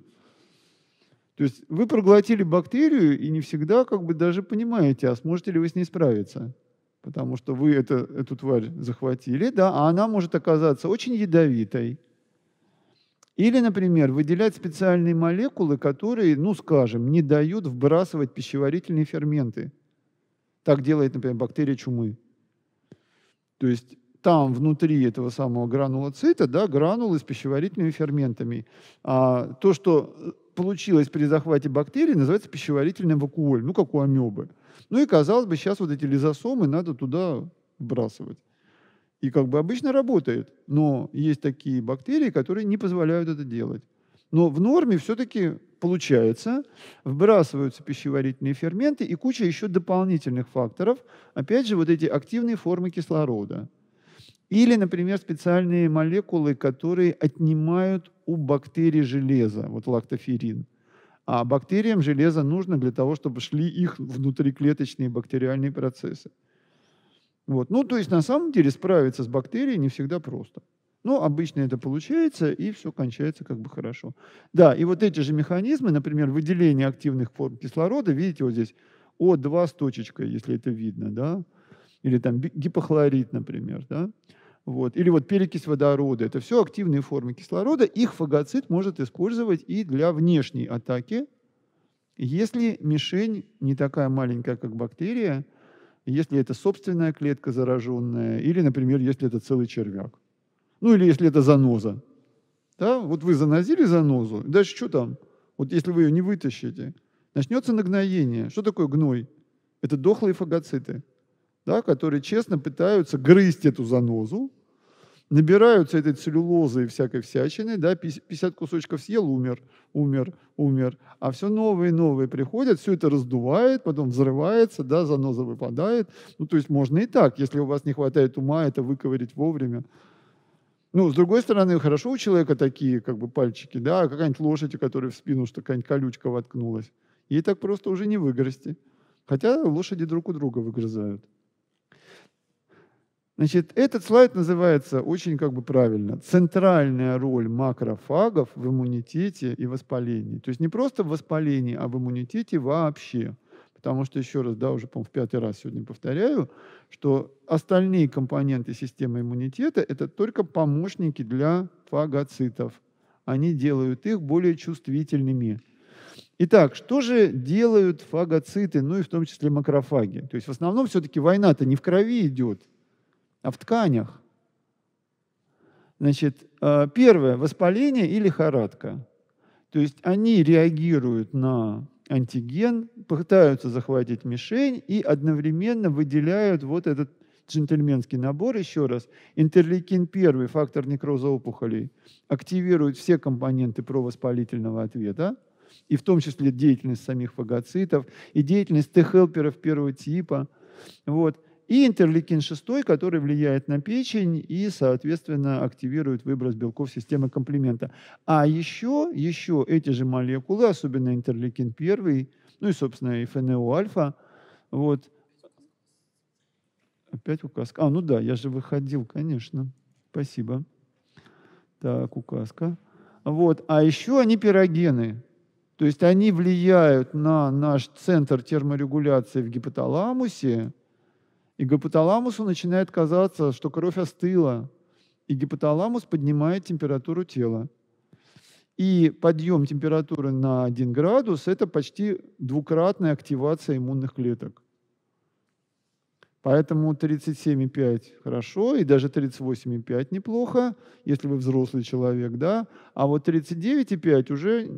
То есть вы проглотили бактерию и не всегда как бы даже понимаете, а сможете ли вы с ней справиться. Потому что вы это, эту тварь захватили, да, а она может оказаться очень ядовитой. Или, например, выделять специальные молекулы, которые, ну скажем, не дают вбрасывать пищеварительные ферменты. Так делает, например, бактерия чумы. То есть там внутри этого самого гранулоцита да, гранулы с пищеварительными ферментами. А, то, что э, получилось при захвате бактерий, называется пищеварительный вакуоль, ну, как у амебы. Ну и, казалось бы, сейчас вот эти лизосомы надо туда вбрасывать. И как бы обычно работает, но есть такие бактерии, которые не позволяют это делать. Но в норме все-таки получается, вбрасываются пищеварительные ферменты и куча еще дополнительных факторов. Опять же, вот эти активные формы кислорода. Или, например, специальные молекулы, которые отнимают у бактерий железо, вот лактоферин. А бактериям железо нужно для того, чтобы шли их внутриклеточные бактериальные процессы. Вот. Ну, то есть, на самом деле, справиться с бактерией не всегда просто. Но ну, обычно это получается, и все кончается как бы хорошо. Да, и вот эти же механизмы, например, выделение активных форм кислорода, видите вот здесь, О2 с точечкой, если это видно, да, или там гипохлорид, например, да, вот. Или вот перекись водорода. Это все активные формы кислорода. Их фагоцит может использовать и для внешней атаки, если мишень не такая маленькая, как бактерия, если это собственная клетка зараженная, или, например, если это целый червяк. Ну или если это заноза. Да? Вот вы занозили занозу, дальше что там? Вот если вы ее не вытащите, начнется нагноение. Что такое гной? Это дохлые фагоциты, да, которые честно пытаются грызть эту занозу, набираются этой целлюлозы и всякой всячины, да, 50 кусочков съел, умер, умер, умер, а все новые и новые приходят, все это раздувает, потом взрывается, да, заноза выпадает, ну, то есть можно и так, если у вас не хватает ума это выковырить вовремя. Ну, с другой стороны, хорошо у человека такие, как бы, пальчики, да, а какая-нибудь лошадь, у которой в спину что какая-нибудь колючка воткнулась, ей так просто уже не выгрести. Хотя лошади друг у друга выгрызают. Значит, этот слайд называется очень как бы правильно «Центральная роль макрофагов в иммунитете и воспалении». То есть не просто в воспалении, а в иммунитете вообще. Потому что, еще раз, да, уже, по в пятый раз сегодня повторяю, что остальные компоненты системы иммунитета – это только помощники для фагоцитов. Они делают их более чувствительными. Итак, что же делают фагоциты, ну и в том числе макрофаги? То есть в основном все-таки война-то не в крови идет – а в тканях. Значит, э, первое – воспаление и лихорадка. То есть они реагируют на антиген, пытаются захватить мишень и одновременно выделяют вот этот джентльменский набор, еще раз, интерлейкин первый, фактор некроза опухолей, активирует все компоненты провоспалительного ответа, и в том числе деятельность самих фагоцитов, и деятельность Т-хелперов первого типа. Вот. И интерлейкин 6, который влияет на печень и, соответственно, активирует выброс белков системы комплимента. А еще, еще эти же молекулы, особенно интерлейкин 1, ну и, собственно, и ФНО-альфа, вот, Опять указка. А, ну да, я же выходил, конечно. Спасибо. Так, указка. Вот. А еще они пирогены. То есть они влияют на наш центр терморегуляции в гипоталамусе, и гипоталамусу начинает казаться, что кровь остыла, и гипоталамус поднимает температуру тела. И подъем температуры на 1 градус – это почти двукратная активация иммунных клеток. Поэтому 37,5 хорошо, и даже 38,5 неплохо, если вы взрослый человек, да. А вот 39,5 уже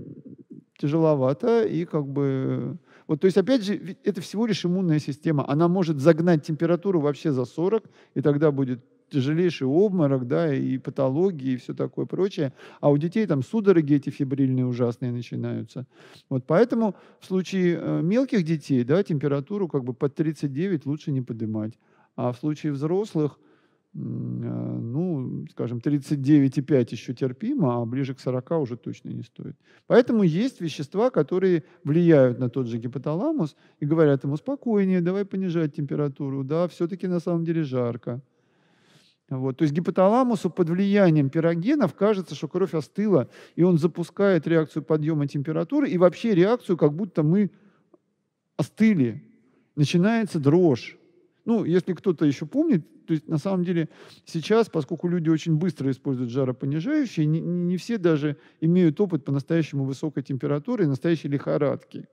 тяжеловато, и как бы вот, то есть, опять же, это всего лишь иммунная система. Она может загнать температуру вообще за 40, и тогда будет тяжелейший обморок, да, и патологии, и все такое прочее. А у детей там судороги эти фибрильные ужасные начинаются. Вот поэтому в случае э, мелких детей, да, температуру как бы под 39 лучше не поднимать. А в случае взрослых – а, ну, скажем, 39,5 еще терпимо, а ближе к 40 уже точно не стоит. Поэтому есть вещества, которые влияют на тот же гипоталамус и говорят ему спокойнее, давай понижать температуру, да, все-таки на самом деле жарко. Вот. То есть гипоталамусу под влиянием пирогенов кажется, что кровь остыла, и он запускает реакцию подъема температуры и вообще реакцию, как будто мы остыли. Начинается дрожь. Ну, если кто-то еще помнит, то есть на самом деле сейчас, поскольку люди очень быстро используют жаропонижающие, не, не все даже имеют опыт по-настоящему высокой температуры и настоящей лихорадки.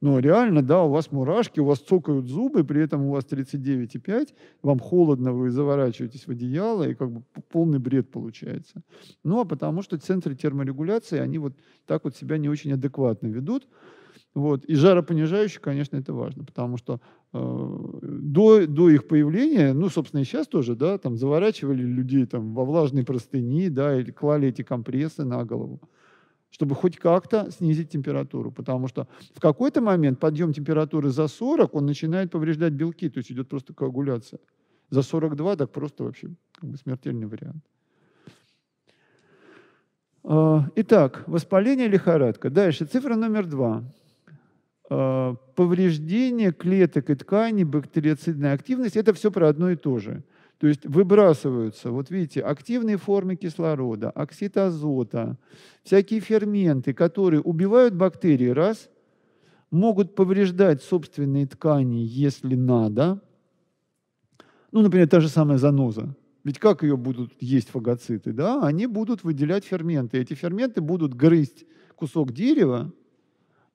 Но реально, да, у вас мурашки, у вас цокают зубы, при этом у вас 39,5, вам холодно, вы заворачиваетесь в одеяло, и как бы полный бред получается. Ну, а потому что центры терморегуляции, они вот так вот себя не очень адекватно ведут. Вот. И жаропонижающие, конечно, это важно, потому что до, до их появления, ну, собственно, и сейчас тоже, да, там заворачивали людей там во влажные простыни, да, или клали эти компрессы на голову, чтобы хоть как-то снизить температуру, потому что в какой-то момент подъем температуры за 40, он начинает повреждать белки, то есть идет просто коагуляция. За 42 так просто вообще как бы смертельный вариант. А, итак, воспаление лихорадка. Дальше, цифра номер два. Э, повреждение клеток и тканей, бактерицидная активность, это все про одно и то же. То есть выбрасываются, вот видите, активные формы кислорода, оксид азота, всякие ферменты, которые убивают бактерии, раз, могут повреждать собственные ткани, если надо. Ну, например, та же самая заноза. Ведь как ее будут есть фагоциты? Да? Они будут выделять ферменты. Эти ферменты будут грызть кусок дерева,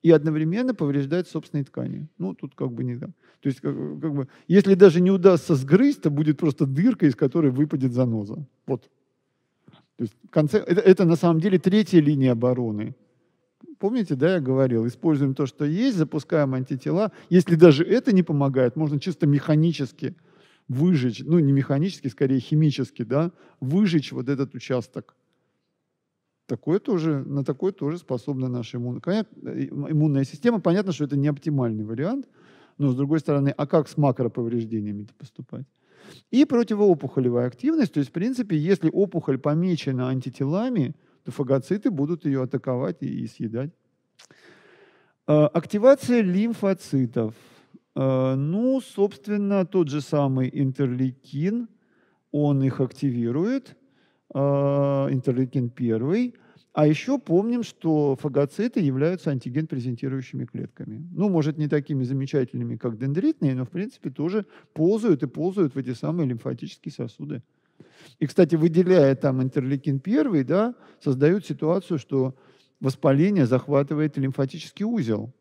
и одновременно повреждать собственные ткани. Ну, тут как бы не так. То есть, как, как бы, если даже не удастся сгрызть, то будет просто дырка, из которой выпадет заноза. Вот. То есть, конце, это, это на самом деле третья линия обороны. Помните, да, я говорил, используем то, что есть, запускаем антитела. Если даже это не помогает, можно чисто механически выжечь, ну не механически, скорее химически, да, выжечь вот этот участок такое тоже, на такое тоже способна наша иммун... Э, иммунная система. Понятно, что это не оптимальный вариант, но с другой стороны, а как с макроповреждениями-то поступать? И противоопухолевая активность, то есть, в принципе, если опухоль помечена антителами, то фагоциты будут ее атаковать и, и съедать. А, активация лимфоцитов. А, ну, собственно, тот же самый интерлейкин, он их активирует – а, интерлейкин первый. А еще помним, что фагоциты являются антиген-презентирующими клетками. Ну, может, не такими замечательными, как дендритные, но, в принципе, тоже ползают и ползают в эти самые лимфатические сосуды. И, кстати, выделяя там интерлейкин первый, да, создают ситуацию, что воспаление захватывает лимфатический узел.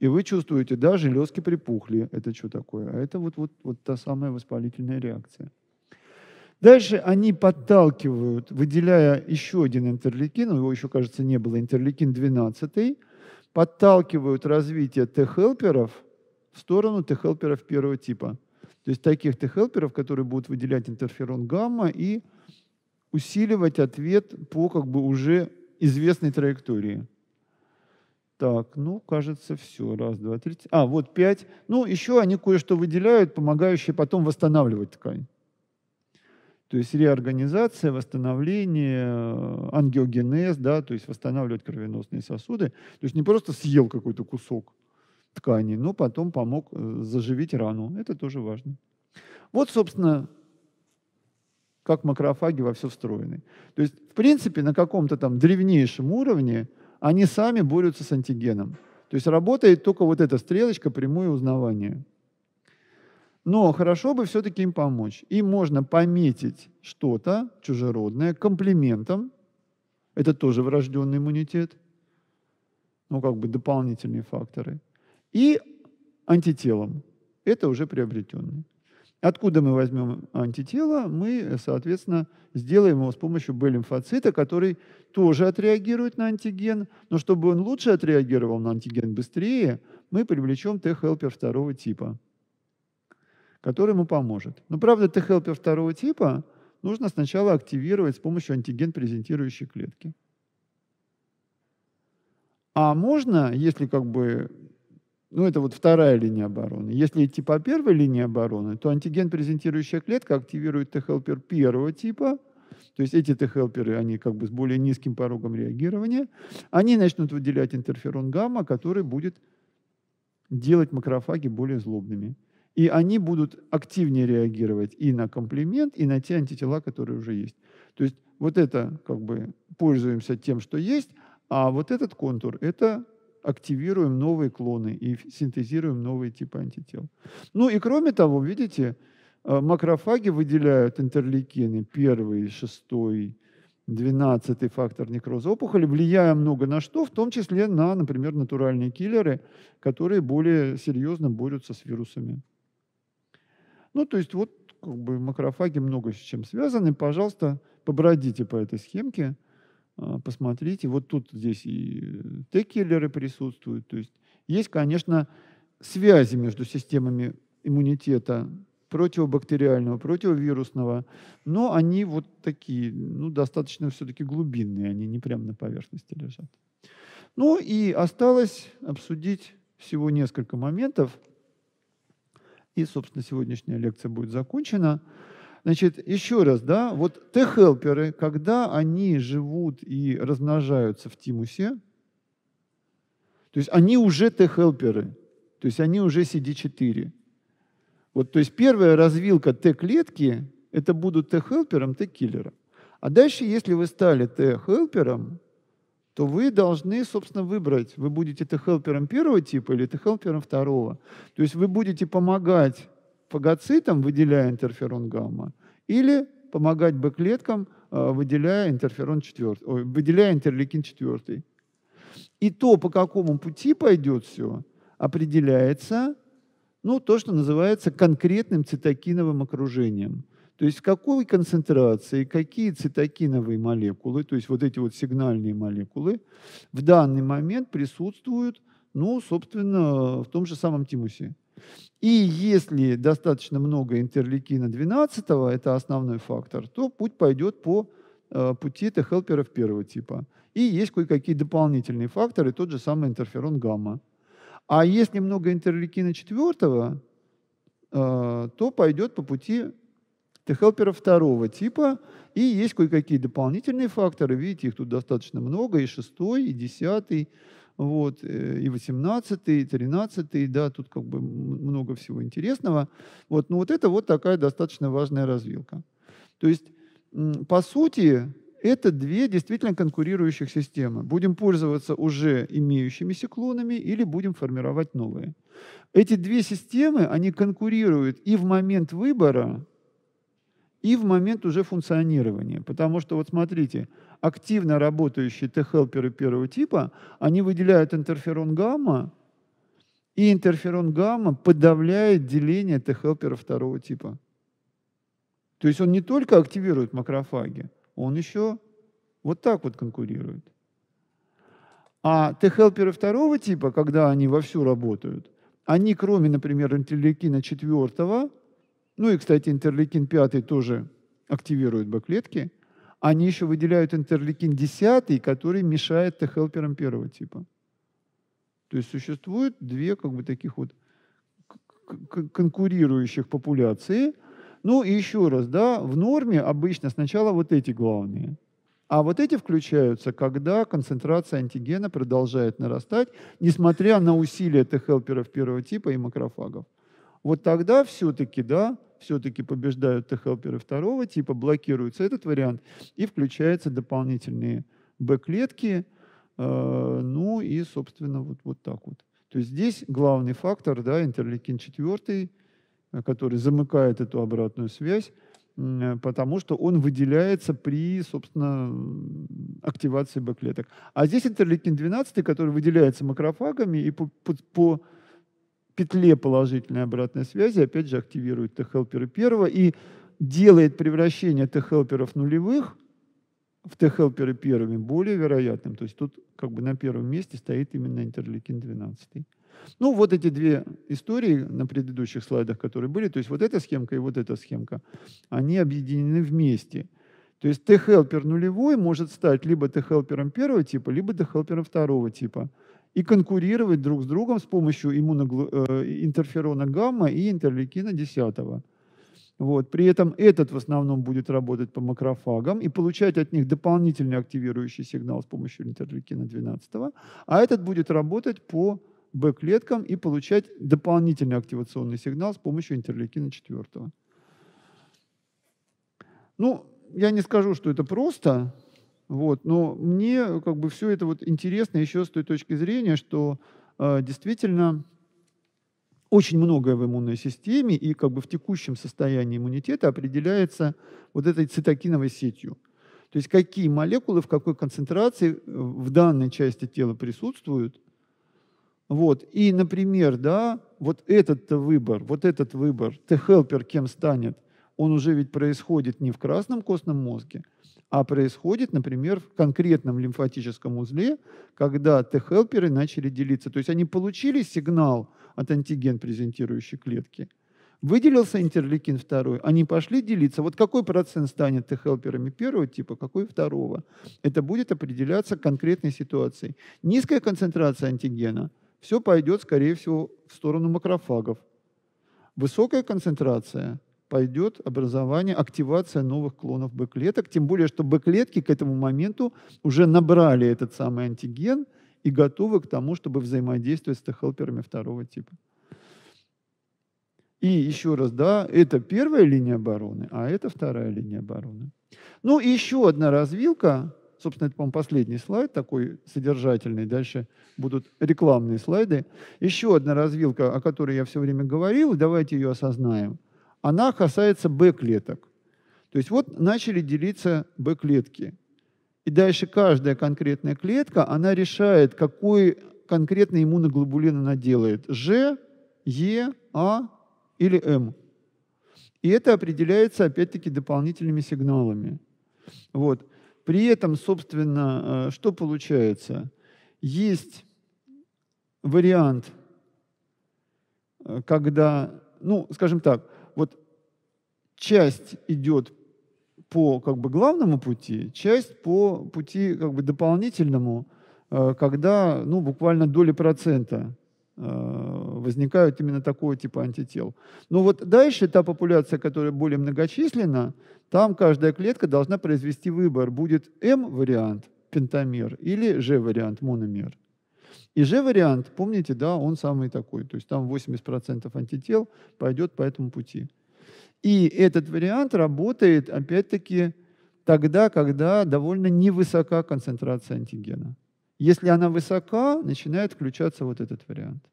И вы чувствуете, да, железки припухли. Это что такое? А это вот, вот, вот та самая воспалительная реакция. Дальше они подталкивают, выделяя еще один интерлейкин, его еще, кажется, не было, интерлейкин 12, подталкивают развитие Т-хелперов в сторону Т-хелперов первого типа. То есть таких Т-хелперов, которые будут выделять интерферон гамма и усиливать ответ по как бы уже известной траектории. Так, ну, кажется, все. Раз, два, три. А, вот пять. Ну, еще они кое-что выделяют, помогающие потом восстанавливать ткань. То есть реорганизация, восстановление, э, ангиогенез, да, то есть восстанавливать кровеносные сосуды. То есть не просто съел какой-то кусок ткани, но потом помог э, заживить рану. Это тоже важно. Вот, собственно, как макрофаги во все встроены. То есть, в принципе, на каком-то там древнейшем уровне они сами борются с антигеном. То есть работает только вот эта стрелочка прямое узнавание. Но хорошо бы все-таки им помочь. Им можно пометить что-то чужеродное комплиментом. Это тоже врожденный иммунитет. Ну, как бы дополнительные факторы. И антителом. Это уже приобретенный. Откуда мы возьмем антитело? Мы, соответственно, сделаем его с помощью Б-лимфоцита, который тоже отреагирует на антиген, но чтобы он лучше отреагировал на антиген быстрее, мы привлечем Т-хелпер второго типа который ему поможет. Но правда, Т-хелпер второго типа нужно сначала активировать с помощью антиген-презентирующей клетки. А можно, если как бы, ну это вот вторая линия обороны, если идти по первой линии обороны, то антиген-презентирующая клетка активирует Т-хелпер первого типа, то есть эти Т-хелперы, они как бы с более низким порогом реагирования, они начнут выделять интерферон гамма, который будет делать макрофаги более злобными. И они будут активнее реагировать и на комплимент, и на те антитела, которые уже есть. То есть вот это как бы пользуемся тем, что есть, а вот этот контур – это активируем новые клоны и синтезируем новые типы антител. Ну и кроме того, видите, э, макрофаги выделяют интерлейкины первый, шестой, двенадцатый фактор некроза опухоли, влияя много на что, в том числе на, например, натуральные киллеры, которые более серьезно борются с вирусами. Ну, то есть вот как бы макрофаги много с чем связаны. Пожалуйста, побродите по этой схемке, а, посмотрите. Вот тут здесь и Т-киллеры присутствуют. То есть есть, конечно, связи между системами иммунитета противобактериального, противовирусного, но они вот такие, ну, достаточно все-таки глубинные, они не прямо на поверхности лежат. Ну и осталось обсудить всего несколько моментов – и, собственно, сегодняшняя лекция будет закончена. Значит, еще раз, да, вот Т-хелперы, когда они живут и размножаются в тимусе, то есть они уже Т-хелперы, то есть они уже CD4. Вот, то есть первая развилка Т-клетки – это будут Т-хелпером, Т-киллером. А дальше, если вы стали Т-хелпером, то вы должны, собственно, выбрать, вы будете это хелпером первого типа или это хелпером второго. То есть вы будете помогать фагоцитам, выделяя интерферон гамма, или помогать Б-клеткам, э, выделяя интерферон 4, выделяя интерлейкин 4. И то, по какому пути пойдет все, определяется, ну, то, что называется конкретным цитокиновым окружением. То есть в какой концентрации, какие цитокиновые молекулы, то есть вот эти вот сигнальные молекулы, в данный момент присутствуют, ну, собственно, в том же самом тимусе. И если достаточно много интерлейкина 12, это основной фактор, то путь пойдет по э, пути Т-хелперов первого типа. И есть кое-какие дополнительные факторы, тот же самый интерферон гамма. А если много интерлейкина четвертого, э, то пойдет по пути хелперов второго типа, и есть кое-какие дополнительные факторы, видите, их тут достаточно много, и шестой, и десятый, вот, э, и восемнадцатый, и тринадцатый, да, тут как бы много всего интересного. Вот, но вот это вот такая достаточно важная развилка. То есть, по сути, это две действительно конкурирующих системы. Будем пользоваться уже имеющимися клонами или будем формировать новые. Эти две системы, они конкурируют и в момент выбора, и в момент уже функционирования. Потому что, вот смотрите, активно работающие Т-хелперы первого типа, они выделяют интерферон гамма, и интерферон гамма подавляет деление Т-хелпера второго типа. То есть он не только активирует макрофаги, он еще вот так вот конкурирует. А Т-хелперы второго типа, когда они вовсю работают, они кроме, например, интерлейкина четвертого, ну и, кстати, интерлейкин 5 тоже активирует Б-клетки. Они еще выделяют интерлейкин 10, который мешает Т-хелперам первого типа. То есть существует две как бы таких вот конкурирующих популяции. Ну и еще раз, да, в норме обычно сначала вот эти главные. А вот эти включаются, когда концентрация антигена продолжает нарастать, несмотря на усилия Т-хелперов первого типа и макрофагов вот тогда все-таки, да, все-таки побеждают Т-хелперы второго типа, блокируется этот вариант, и включаются дополнительные Б-клетки, э, ну и, собственно, вот, вот так вот. То есть здесь главный фактор, да, интерлейкин 4, э, который замыкает эту обратную связь, э, потому что он выделяется при, собственно, активации Б-клеток. А здесь интерлейкин 12, который выделяется макрофагами и по, по, по петле положительной обратной связи, опять же, активирует Т-хелперы первого и делает превращение Т-хелперов нулевых в Т-хелперы первыми более вероятным. То есть тут как бы на первом месте стоит именно интерлейкин 12. Ну, вот эти две истории на предыдущих слайдах, которые были, то есть вот эта схемка и вот эта схемка, они объединены вместе. То есть Т-хелпер нулевой может стать либо Т-хелпером первого типа, либо Т-хелпером второго типа и конкурировать друг с другом с помощью иммуноглу... Э, интерферона гамма и интерлейкина 10. Вот. При этом этот в основном будет работать по макрофагам и получать от них дополнительный активирующий сигнал с помощью интерлейкина 12, а этот будет работать по Б-клеткам и получать дополнительный активационный сигнал с помощью интерлейкина 4. Ну, я не скажу, что это просто, вот. Но мне как бы все это вот интересно еще с той точки зрения, что э, действительно очень многое в иммунной системе и как бы в текущем состоянии иммунитета определяется вот этой цитокиновой сетью. То есть какие молекулы в какой концентрации в данной части тела присутствуют. Вот. И, например, да, вот этот выбор, вот этот выбор, Т-хелпер кем станет, он уже ведь происходит не в красном костном мозге, а происходит, например, в конкретном лимфатическом узле, когда Т-хелперы начали делиться. То есть они получили сигнал от антиген презентирующей клетки, выделился интерлейкин второй, они пошли делиться. Вот какой процент станет Т-хелперами первого типа, какой второго? Это будет определяться конкретной ситуацией. Низкая концентрация антигена, все пойдет, скорее всего, в сторону макрофагов. Высокая концентрация – пойдет образование, активация новых клонов Б-клеток, тем более, что Б-клетки к этому моменту уже набрали этот самый антиген и готовы к тому, чтобы взаимодействовать с Т-хелперами второго типа. И еще раз, да, это первая линия обороны, а это вторая линия обороны. Ну и еще одна развилка, собственно, это, по-моему, последний слайд такой содержательный, дальше будут рекламные слайды. Еще одна развилка, о которой я все время говорил, давайте ее осознаем – она касается Б-клеток. То есть вот начали делиться Б-клетки. И дальше каждая конкретная клетка, она решает, какой конкретный иммуноглобулин она делает. Ж, Е, А или М. И это определяется, опять-таки, дополнительными сигналами. Вот. При этом, собственно, э, что получается? Есть вариант, э, когда, ну, скажем так, вот часть идет по как бы главному пути, часть по пути как бы дополнительному, э, когда ну, буквально доли процента э, возникают именно такого типа антител. Но вот дальше та популяция, которая более многочисленна, там каждая клетка должна произвести выбор, будет М-вариант, пентамер, или Ж-вариант, мономер. И же вариант, помните, да, он самый такой. То есть там 80% антител пойдет по этому пути. И этот вариант работает, опять-таки, тогда, когда довольно невысока концентрация антигена. Если она высока, начинает включаться вот этот вариант.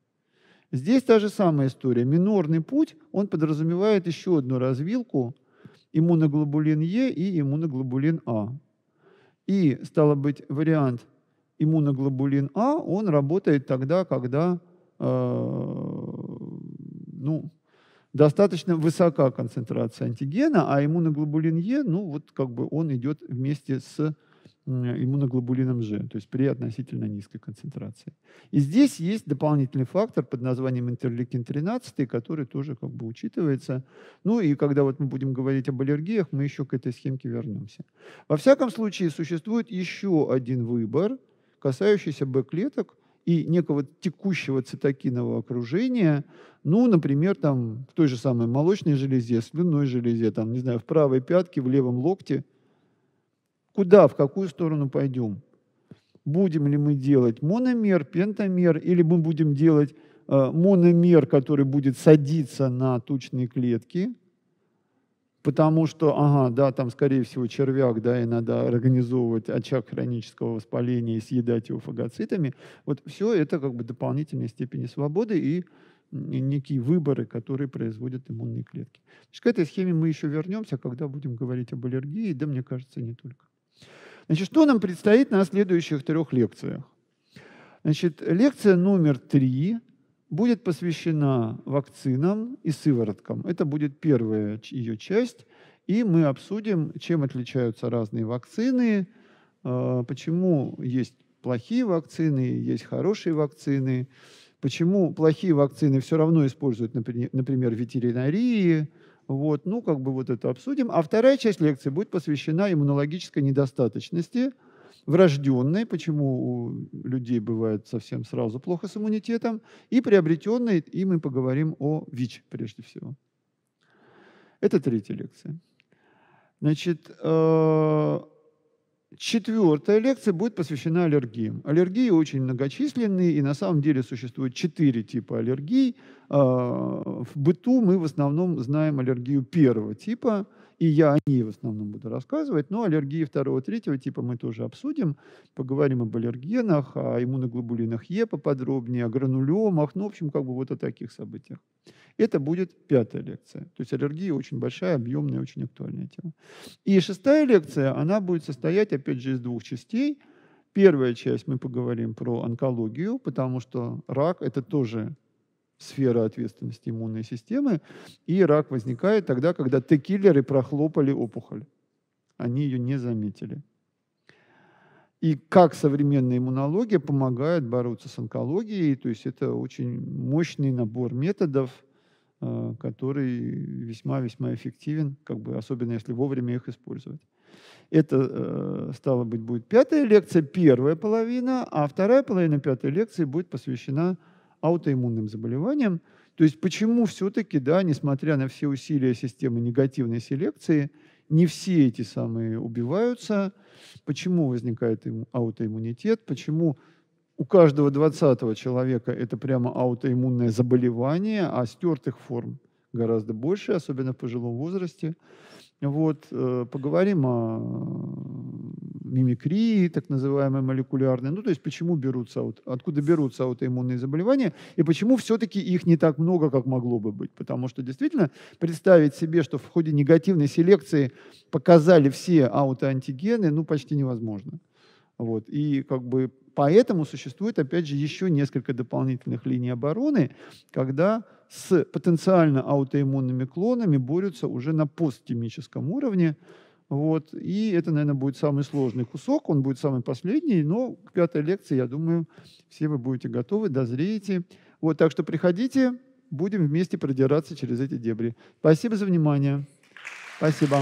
Здесь та же самая история. Минорный путь, он подразумевает еще одну развилку иммуноглобулин Е и иммуноглобулин А. И, стало быть, вариант иммуноглобулин А, он работает тогда, когда э, ну, достаточно высока концентрация антигена, а иммуноглобулин Е, ну вот как бы он идет вместе с иммуноглобулином G, то есть при относительно низкой концентрации. И здесь есть дополнительный фактор под названием интерлейкин 13, который тоже как бы учитывается. Ну и когда вот мы будем говорить об аллергиях, мы еще к этой схемке вернемся. Во всяком случае, существует еще один выбор – касающийся Б-клеток и некого текущего цитокинового окружения, ну, например, там, в той же самой молочной железе, слюнной железе, там, не знаю, в правой пятке, в левом локте. Куда, в какую сторону пойдем? Будем ли мы делать мономер, пентомер, или мы будем делать э, мономер, который будет садиться на тучные клетки – Потому что, ага, да, там, скорее всего, червяк, да, и надо организовывать очаг хронического воспаления и съедать его фагоцитами. Вот все это как бы дополнительные степени свободы и некие выборы, которые производят иммунные клетки. Значит, к этой схеме мы еще вернемся, когда будем говорить об аллергии, да, мне кажется, не только. Значит, что нам предстоит на следующих трех лекциях? Значит, лекция номер три будет посвящена вакцинам и сывороткам. Это будет первая ее часть. И мы обсудим, чем отличаются разные вакцины, э, почему есть плохие вакцины, есть хорошие вакцины, почему плохие вакцины все равно используют, например, ветеринарии. Вот, ну, как бы вот это обсудим. А вторая часть лекции будет посвящена иммунологической недостаточности – врожденные, почему у людей бывает совсем сразу плохо с иммунитетом, и приобретенные, и мы поговорим о ВИЧ прежде всего. Это третья лекция. Значит, э, четвертая лекция будет посвящена аллергиям. Аллергии очень многочисленные, и на самом деле существует четыре типа аллергий. Э, в быту мы в основном знаем аллергию первого типа – и я о ней в основном буду рассказывать, но аллергии второго, третьего типа мы тоже обсудим, поговорим об аллергенах, о иммуноглобулинах Е поподробнее, о гранулемах, ну, в общем, как бы вот о таких событиях. Это будет пятая лекция. То есть аллергия очень большая, объемная, очень актуальная тема. И шестая лекция, она будет состоять, опять же, из двух частей. Первая часть мы поговорим про онкологию, потому что рак – это тоже сфера ответственности иммунной системы, и рак возникает тогда, когда Т-киллеры прохлопали опухоль. Они ее не заметили. И как современная иммунология помогает бороться с онкологией, то есть это очень мощный набор методов, э, который весьма-весьма эффективен, как бы, особенно если вовремя их использовать. Это, э, стало быть, будет пятая лекция, первая половина, а вторая половина пятой лекции будет посвящена аутоиммунным заболеваниям. То есть почему все-таки, да, несмотря на все усилия системы негативной селекции, не все эти самые убиваются, почему возникает аутоиммунитет, почему у каждого 20 человека это прямо аутоиммунное заболевание, а стертых форм гораздо больше, особенно в пожилом возрасте. Вот, э, поговорим о мимикрии, так называемой молекулярной. Ну, то есть почему берутся, откуда берутся аутоиммунные заболевания и почему все-таки их не так много, как могло бы быть. Потому что действительно представить себе, что в ходе негативной селекции показали все аутоантигены, ну, почти невозможно. Вот. И как бы поэтому существует, опять же, еще несколько дополнительных линий обороны, когда с потенциально аутоиммунными клонами борются уже на посттемическом уровне, вот. И это, наверное, будет самый сложный кусок, он будет самый последний, но к пятой лекции, я думаю, все вы будете готовы, дозреете. Вот, так что приходите, будем вместе продираться через эти дебри. Спасибо за внимание. Спасибо.